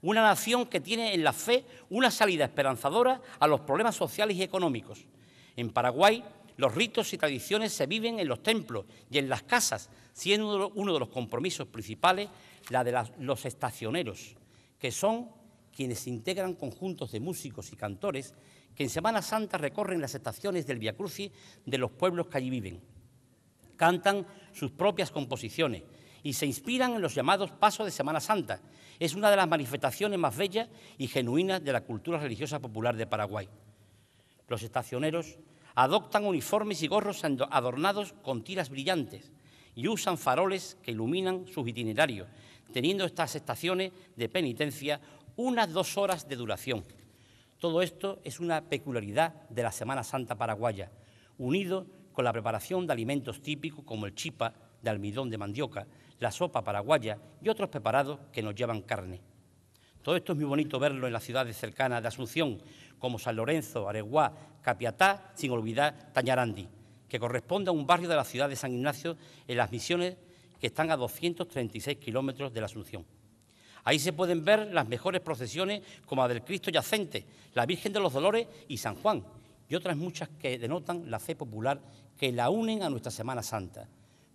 Speaker 5: una nación que tiene en la fe una salida esperanzadora a los problemas sociales y económicos. En Paraguay, los ritos y tradiciones se viven en los templos y en las casas, siendo uno de los compromisos principales la de los estacioneros, que son quienes integran conjuntos de músicos y cantores que en Semana Santa recorren las estaciones del Via de los pueblos que allí viven cantan sus propias composiciones y se inspiran en los llamados pasos de Semana Santa. Es una de las manifestaciones más bellas y genuinas de la cultura religiosa popular de Paraguay. Los estacioneros adoptan uniformes y gorros adornados con tiras brillantes y usan faroles que iluminan sus itinerarios, teniendo estas estaciones de penitencia unas dos horas de duración. Todo esto es una peculiaridad de la Semana Santa paraguaya, unido con la preparación de alimentos típicos como el chipa de almidón de mandioca, la sopa paraguaya y otros preparados que nos llevan carne. Todo esto es muy bonito verlo en las ciudades cercanas de Asunción, como San Lorenzo, Areguá, Capiatá, sin olvidar Tañarandi, que corresponde a un barrio de la ciudad de San Ignacio en las misiones que están a 236 kilómetros de la Asunción. Ahí se pueden ver las mejores procesiones como la del Cristo Yacente, la Virgen de los Dolores y San Juan, y otras muchas que denotan la fe popular que la unen a nuestra Semana Santa.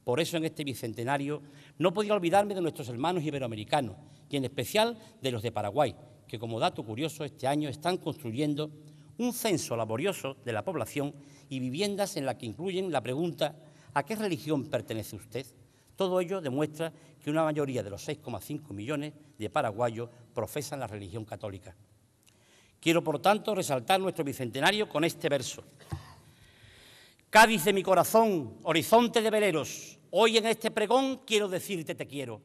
Speaker 5: Por eso en este bicentenario no podía olvidarme de nuestros hermanos iberoamericanos y en especial de los de Paraguay, que como dato curioso este año están construyendo un censo laborioso de la población y viviendas en la que incluyen la pregunta ¿a qué religión pertenece usted? Todo ello demuestra que una mayoría de los 6,5 millones de paraguayos profesan la religión católica. Quiero, por tanto, resaltar nuestro bicentenario con este verso. Cádiz de mi corazón, horizonte de veleros, hoy en este pregón quiero decirte te quiero.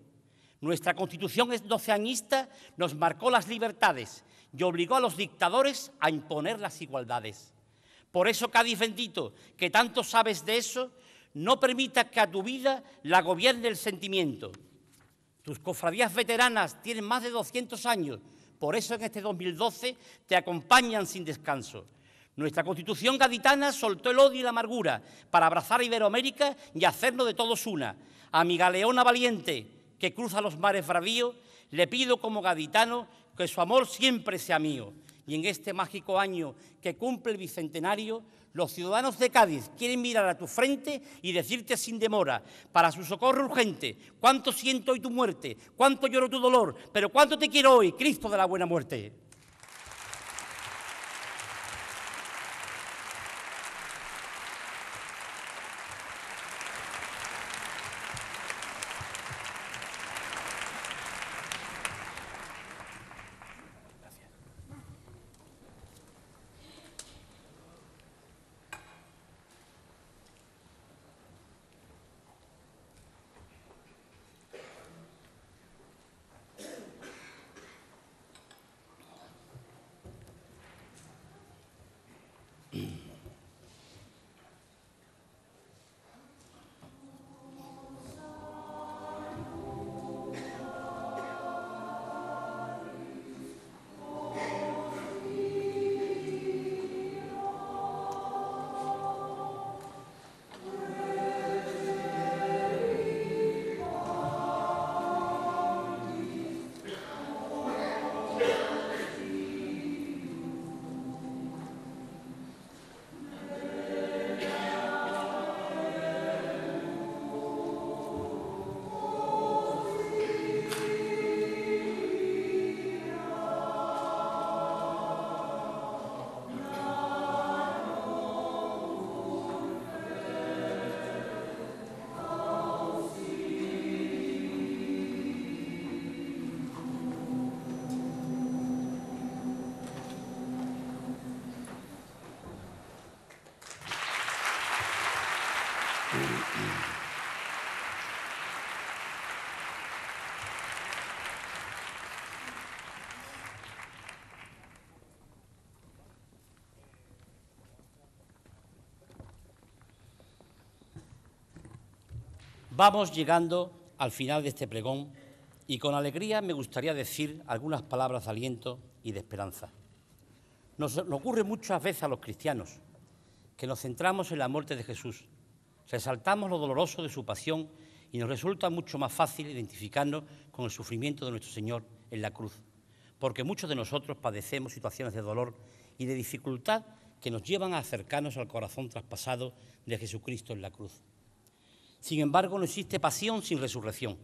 Speaker 5: Nuestra constitución es doceañista, nos marcó las libertades y obligó a los dictadores a imponer las igualdades. Por eso, Cádiz bendito, que tanto sabes de eso, no permita que a tu vida la gobierne el sentimiento. Tus cofradías veteranas tienen más de 200 años, por eso en este 2012 te acompañan sin descanso. Nuestra constitución gaditana soltó el odio y la amargura para abrazar a Iberoamérica y hacernos de todos una. A mi galeona valiente, que cruza los mares bravíos, le pido como gaditano que su amor siempre sea mío. Y en este mágico año que cumple el bicentenario, los ciudadanos de Cádiz quieren mirar a tu frente y decirte sin demora, para su socorro urgente, cuánto siento hoy tu muerte, cuánto lloro tu dolor, pero cuánto te quiero hoy, Cristo de la buena muerte. Vamos llegando al final de este pregón y con alegría me gustaría decir algunas palabras de aliento y de esperanza. Nos, nos ocurre muchas veces a los cristianos que nos centramos en la muerte de Jesús, resaltamos lo doloroso de su pasión y nos resulta mucho más fácil identificarnos con el sufrimiento de nuestro Señor en la cruz, porque muchos de nosotros padecemos situaciones de dolor y de dificultad que nos llevan a acercarnos al corazón traspasado de Jesucristo en la cruz. Sin embargo, no existe pasión sin resurrección.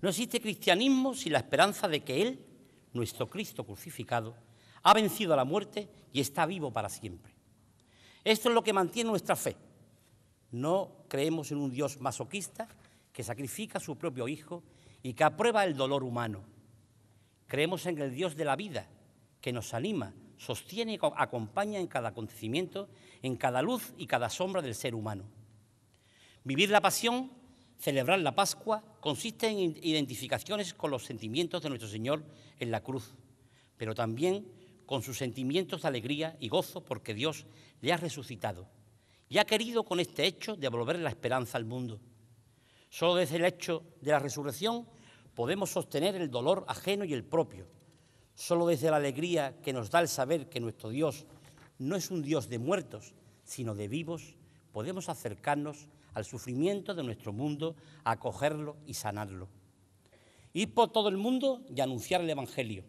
Speaker 5: No existe cristianismo sin la esperanza de que Él, nuestro Cristo crucificado, ha vencido a la muerte y está vivo para siempre. Esto es lo que mantiene nuestra fe. No creemos en un Dios masoquista que sacrifica a su propio Hijo y que aprueba el dolor humano. Creemos en el Dios de la vida, que nos anima, sostiene y acompaña en cada acontecimiento, en cada luz y cada sombra del ser humano. Vivir la pasión, celebrar la Pascua, consiste en identificaciones con los sentimientos de nuestro Señor en la cruz, pero también con sus sentimientos de alegría y gozo porque Dios le ha resucitado y ha querido con este hecho devolver la esperanza al mundo. Solo desde el hecho de la resurrección podemos sostener el dolor ajeno y el propio. Solo desde la alegría que nos da el saber que nuestro Dios no es un Dios de muertos, sino de vivos, podemos acercarnos al sufrimiento de nuestro mundo, a acogerlo y sanarlo. Ir por todo el mundo y anunciar el Evangelio.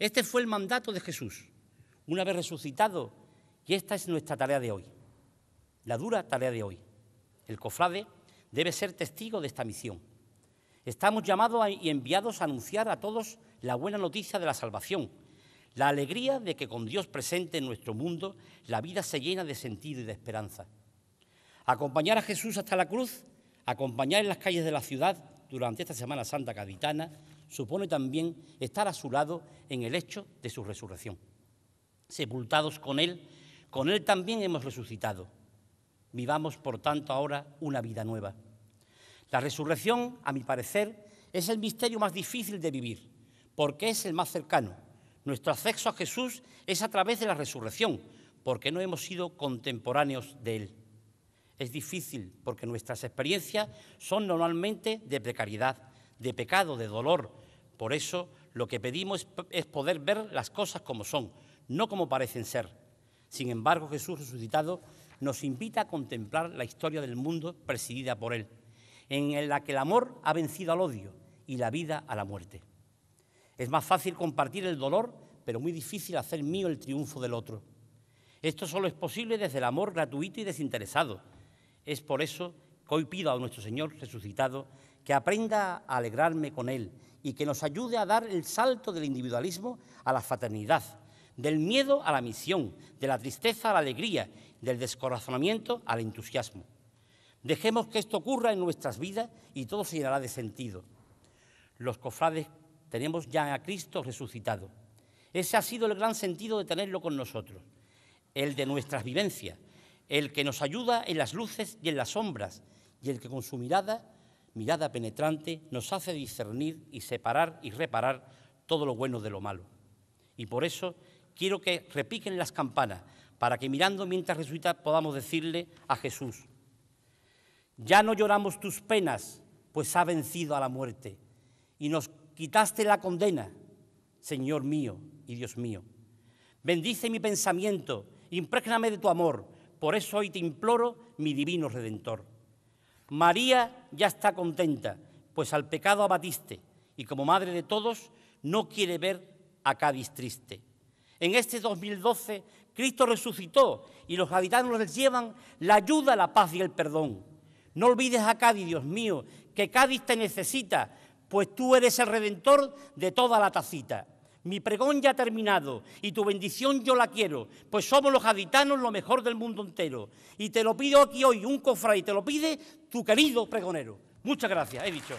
Speaker 5: Este fue el mandato de Jesús, una vez resucitado, y esta es nuestra tarea de hoy, la dura tarea de hoy. El cofrade debe ser testigo de esta misión. Estamos llamados y enviados a anunciar a todos la buena noticia de la salvación, la alegría de que con Dios presente en nuestro mundo la vida se llena de sentido y de esperanza. Acompañar a Jesús hasta la cruz, acompañar en las calles de la ciudad durante esta Semana Santa Capitana, supone también estar a su lado en el hecho de su resurrección. Sepultados con Él, con Él también hemos resucitado. Vivamos, por tanto, ahora una vida nueva. La resurrección, a mi parecer, es el misterio más difícil de vivir, porque es el más cercano. Nuestro acceso a Jesús es a través de la resurrección, porque no hemos sido contemporáneos de Él es difícil porque nuestras experiencias son normalmente de precariedad, de pecado, de dolor. Por eso lo que pedimos es poder ver las cosas como son, no como parecen ser. Sin embargo, Jesús resucitado nos invita a contemplar la historia del mundo presidida por Él, en la que el amor ha vencido al odio y la vida a la muerte. Es más fácil compartir el dolor, pero muy difícil hacer mío el triunfo del otro. Esto solo es posible desde el amor gratuito y desinteresado, es por eso que hoy pido a nuestro Señor resucitado que aprenda a alegrarme con Él y que nos ayude a dar el salto del individualismo a la fraternidad, del miedo a la misión, de la tristeza a la alegría, del descorazonamiento al entusiasmo. Dejemos que esto ocurra en nuestras vidas y todo se llenará de sentido. Los cofrades tenemos ya a Cristo resucitado. Ese ha sido el gran sentido de tenerlo con nosotros, el de nuestras vivencias, el que nos ayuda en las luces y en las sombras, y el que con su mirada, mirada penetrante, nos hace discernir y separar y reparar todo lo bueno de lo malo. Y por eso quiero que repiquen las campanas, para que mirando mientras resucita podamos decirle a Jesús, ya no lloramos tus penas, pues ha vencido a la muerte, y nos quitaste la condena, Señor mío y Dios mío. Bendice mi pensamiento, imprégname de tu amor, por eso hoy te imploro, mi divino redentor. María ya está contenta, pues al pecado abatiste, y como madre de todos, no quiere ver a Cádiz triste. En este 2012, Cristo resucitó y los habitantes les llevan la ayuda, la paz y el perdón. No olvides a Cádiz, Dios mío, que Cádiz te necesita, pues tú eres el redentor de toda la tacita. Mi pregón ya ha terminado y tu bendición yo la quiero, pues somos los gaditanos lo mejor del mundo entero. Y te lo pido aquí hoy, un cofre y te lo pide tu querido pregonero. Muchas gracias, he dicho.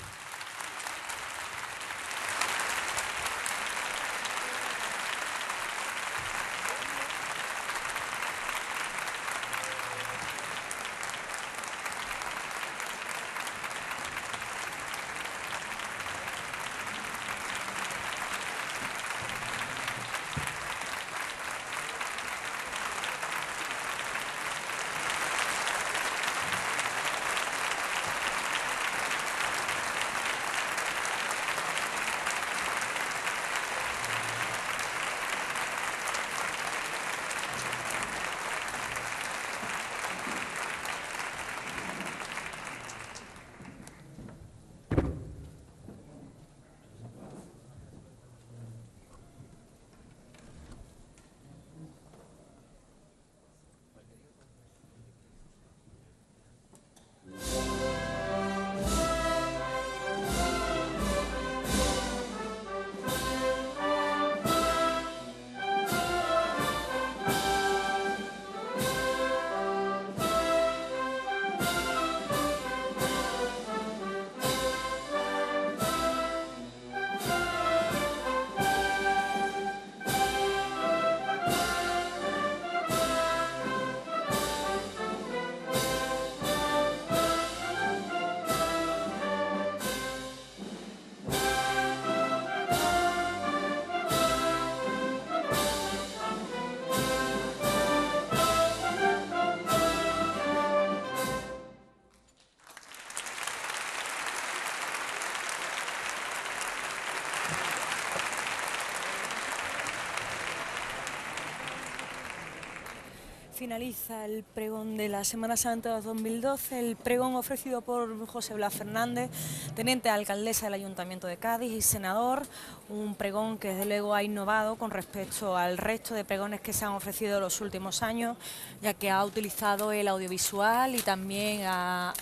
Speaker 1: finaliza el pregón de la Semana Santa 2012, el pregón ofrecido por José Blas Fernández, teniente alcaldesa del Ayuntamiento de Cádiz y senador, un pregón que desde luego ha innovado con respecto al resto de pregones que se han ofrecido en los últimos años, ya que ha utilizado el audiovisual y también ha,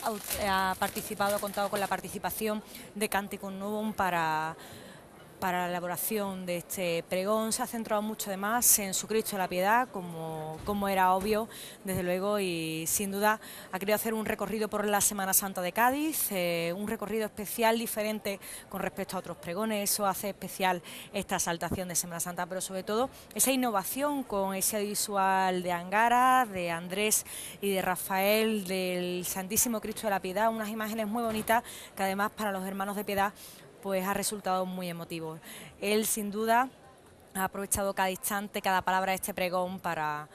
Speaker 1: participado, ha contado con la participación de Cántico Nuevo para para la elaboración de este pregón. Se ha centrado mucho además en su Cristo de la Piedad, como, como era obvio, desde luego, y sin duda ha querido hacer un recorrido por la Semana Santa de Cádiz, eh, un recorrido especial, diferente con respecto a otros pregones. Eso hace especial esta saltación de Semana Santa, pero sobre todo esa innovación con ese visual de Angara, de Andrés y de Rafael, del Santísimo Cristo de la Piedad, unas imágenes muy bonitas que además para los hermanos de Piedad pues ha resultado muy emotivo. Él sin duda ha aprovechado cada instante, cada palabra de este pregón para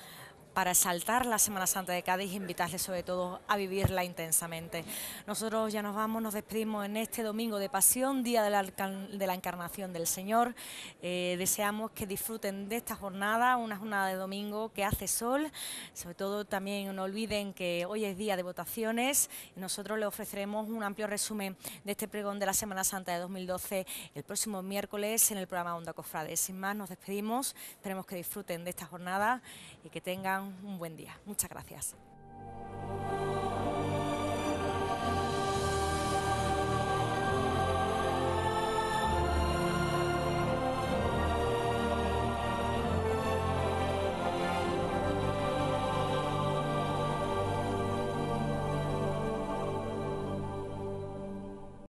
Speaker 1: para saltar la Semana Santa de Cádiz e invitarles sobre todo a vivirla intensamente. Nosotros ya nos vamos, nos despedimos en este domingo de Pasión, Día de la, Encarnación del Señor. Eh, deseamos que disfruten de esta jornada, una jornada de domingo que hace sol. Sobre todo también no olviden que hoy es día de votaciones. Nosotros les ofreceremos un amplio resumen de este pregón de la Semana Santa de 2012 el próximo miércoles en el programa Onda cofrades. Sin más, nos despedimos. Esperemos que disfruten de esta jornada y que tengan un buen día. Muchas gracias.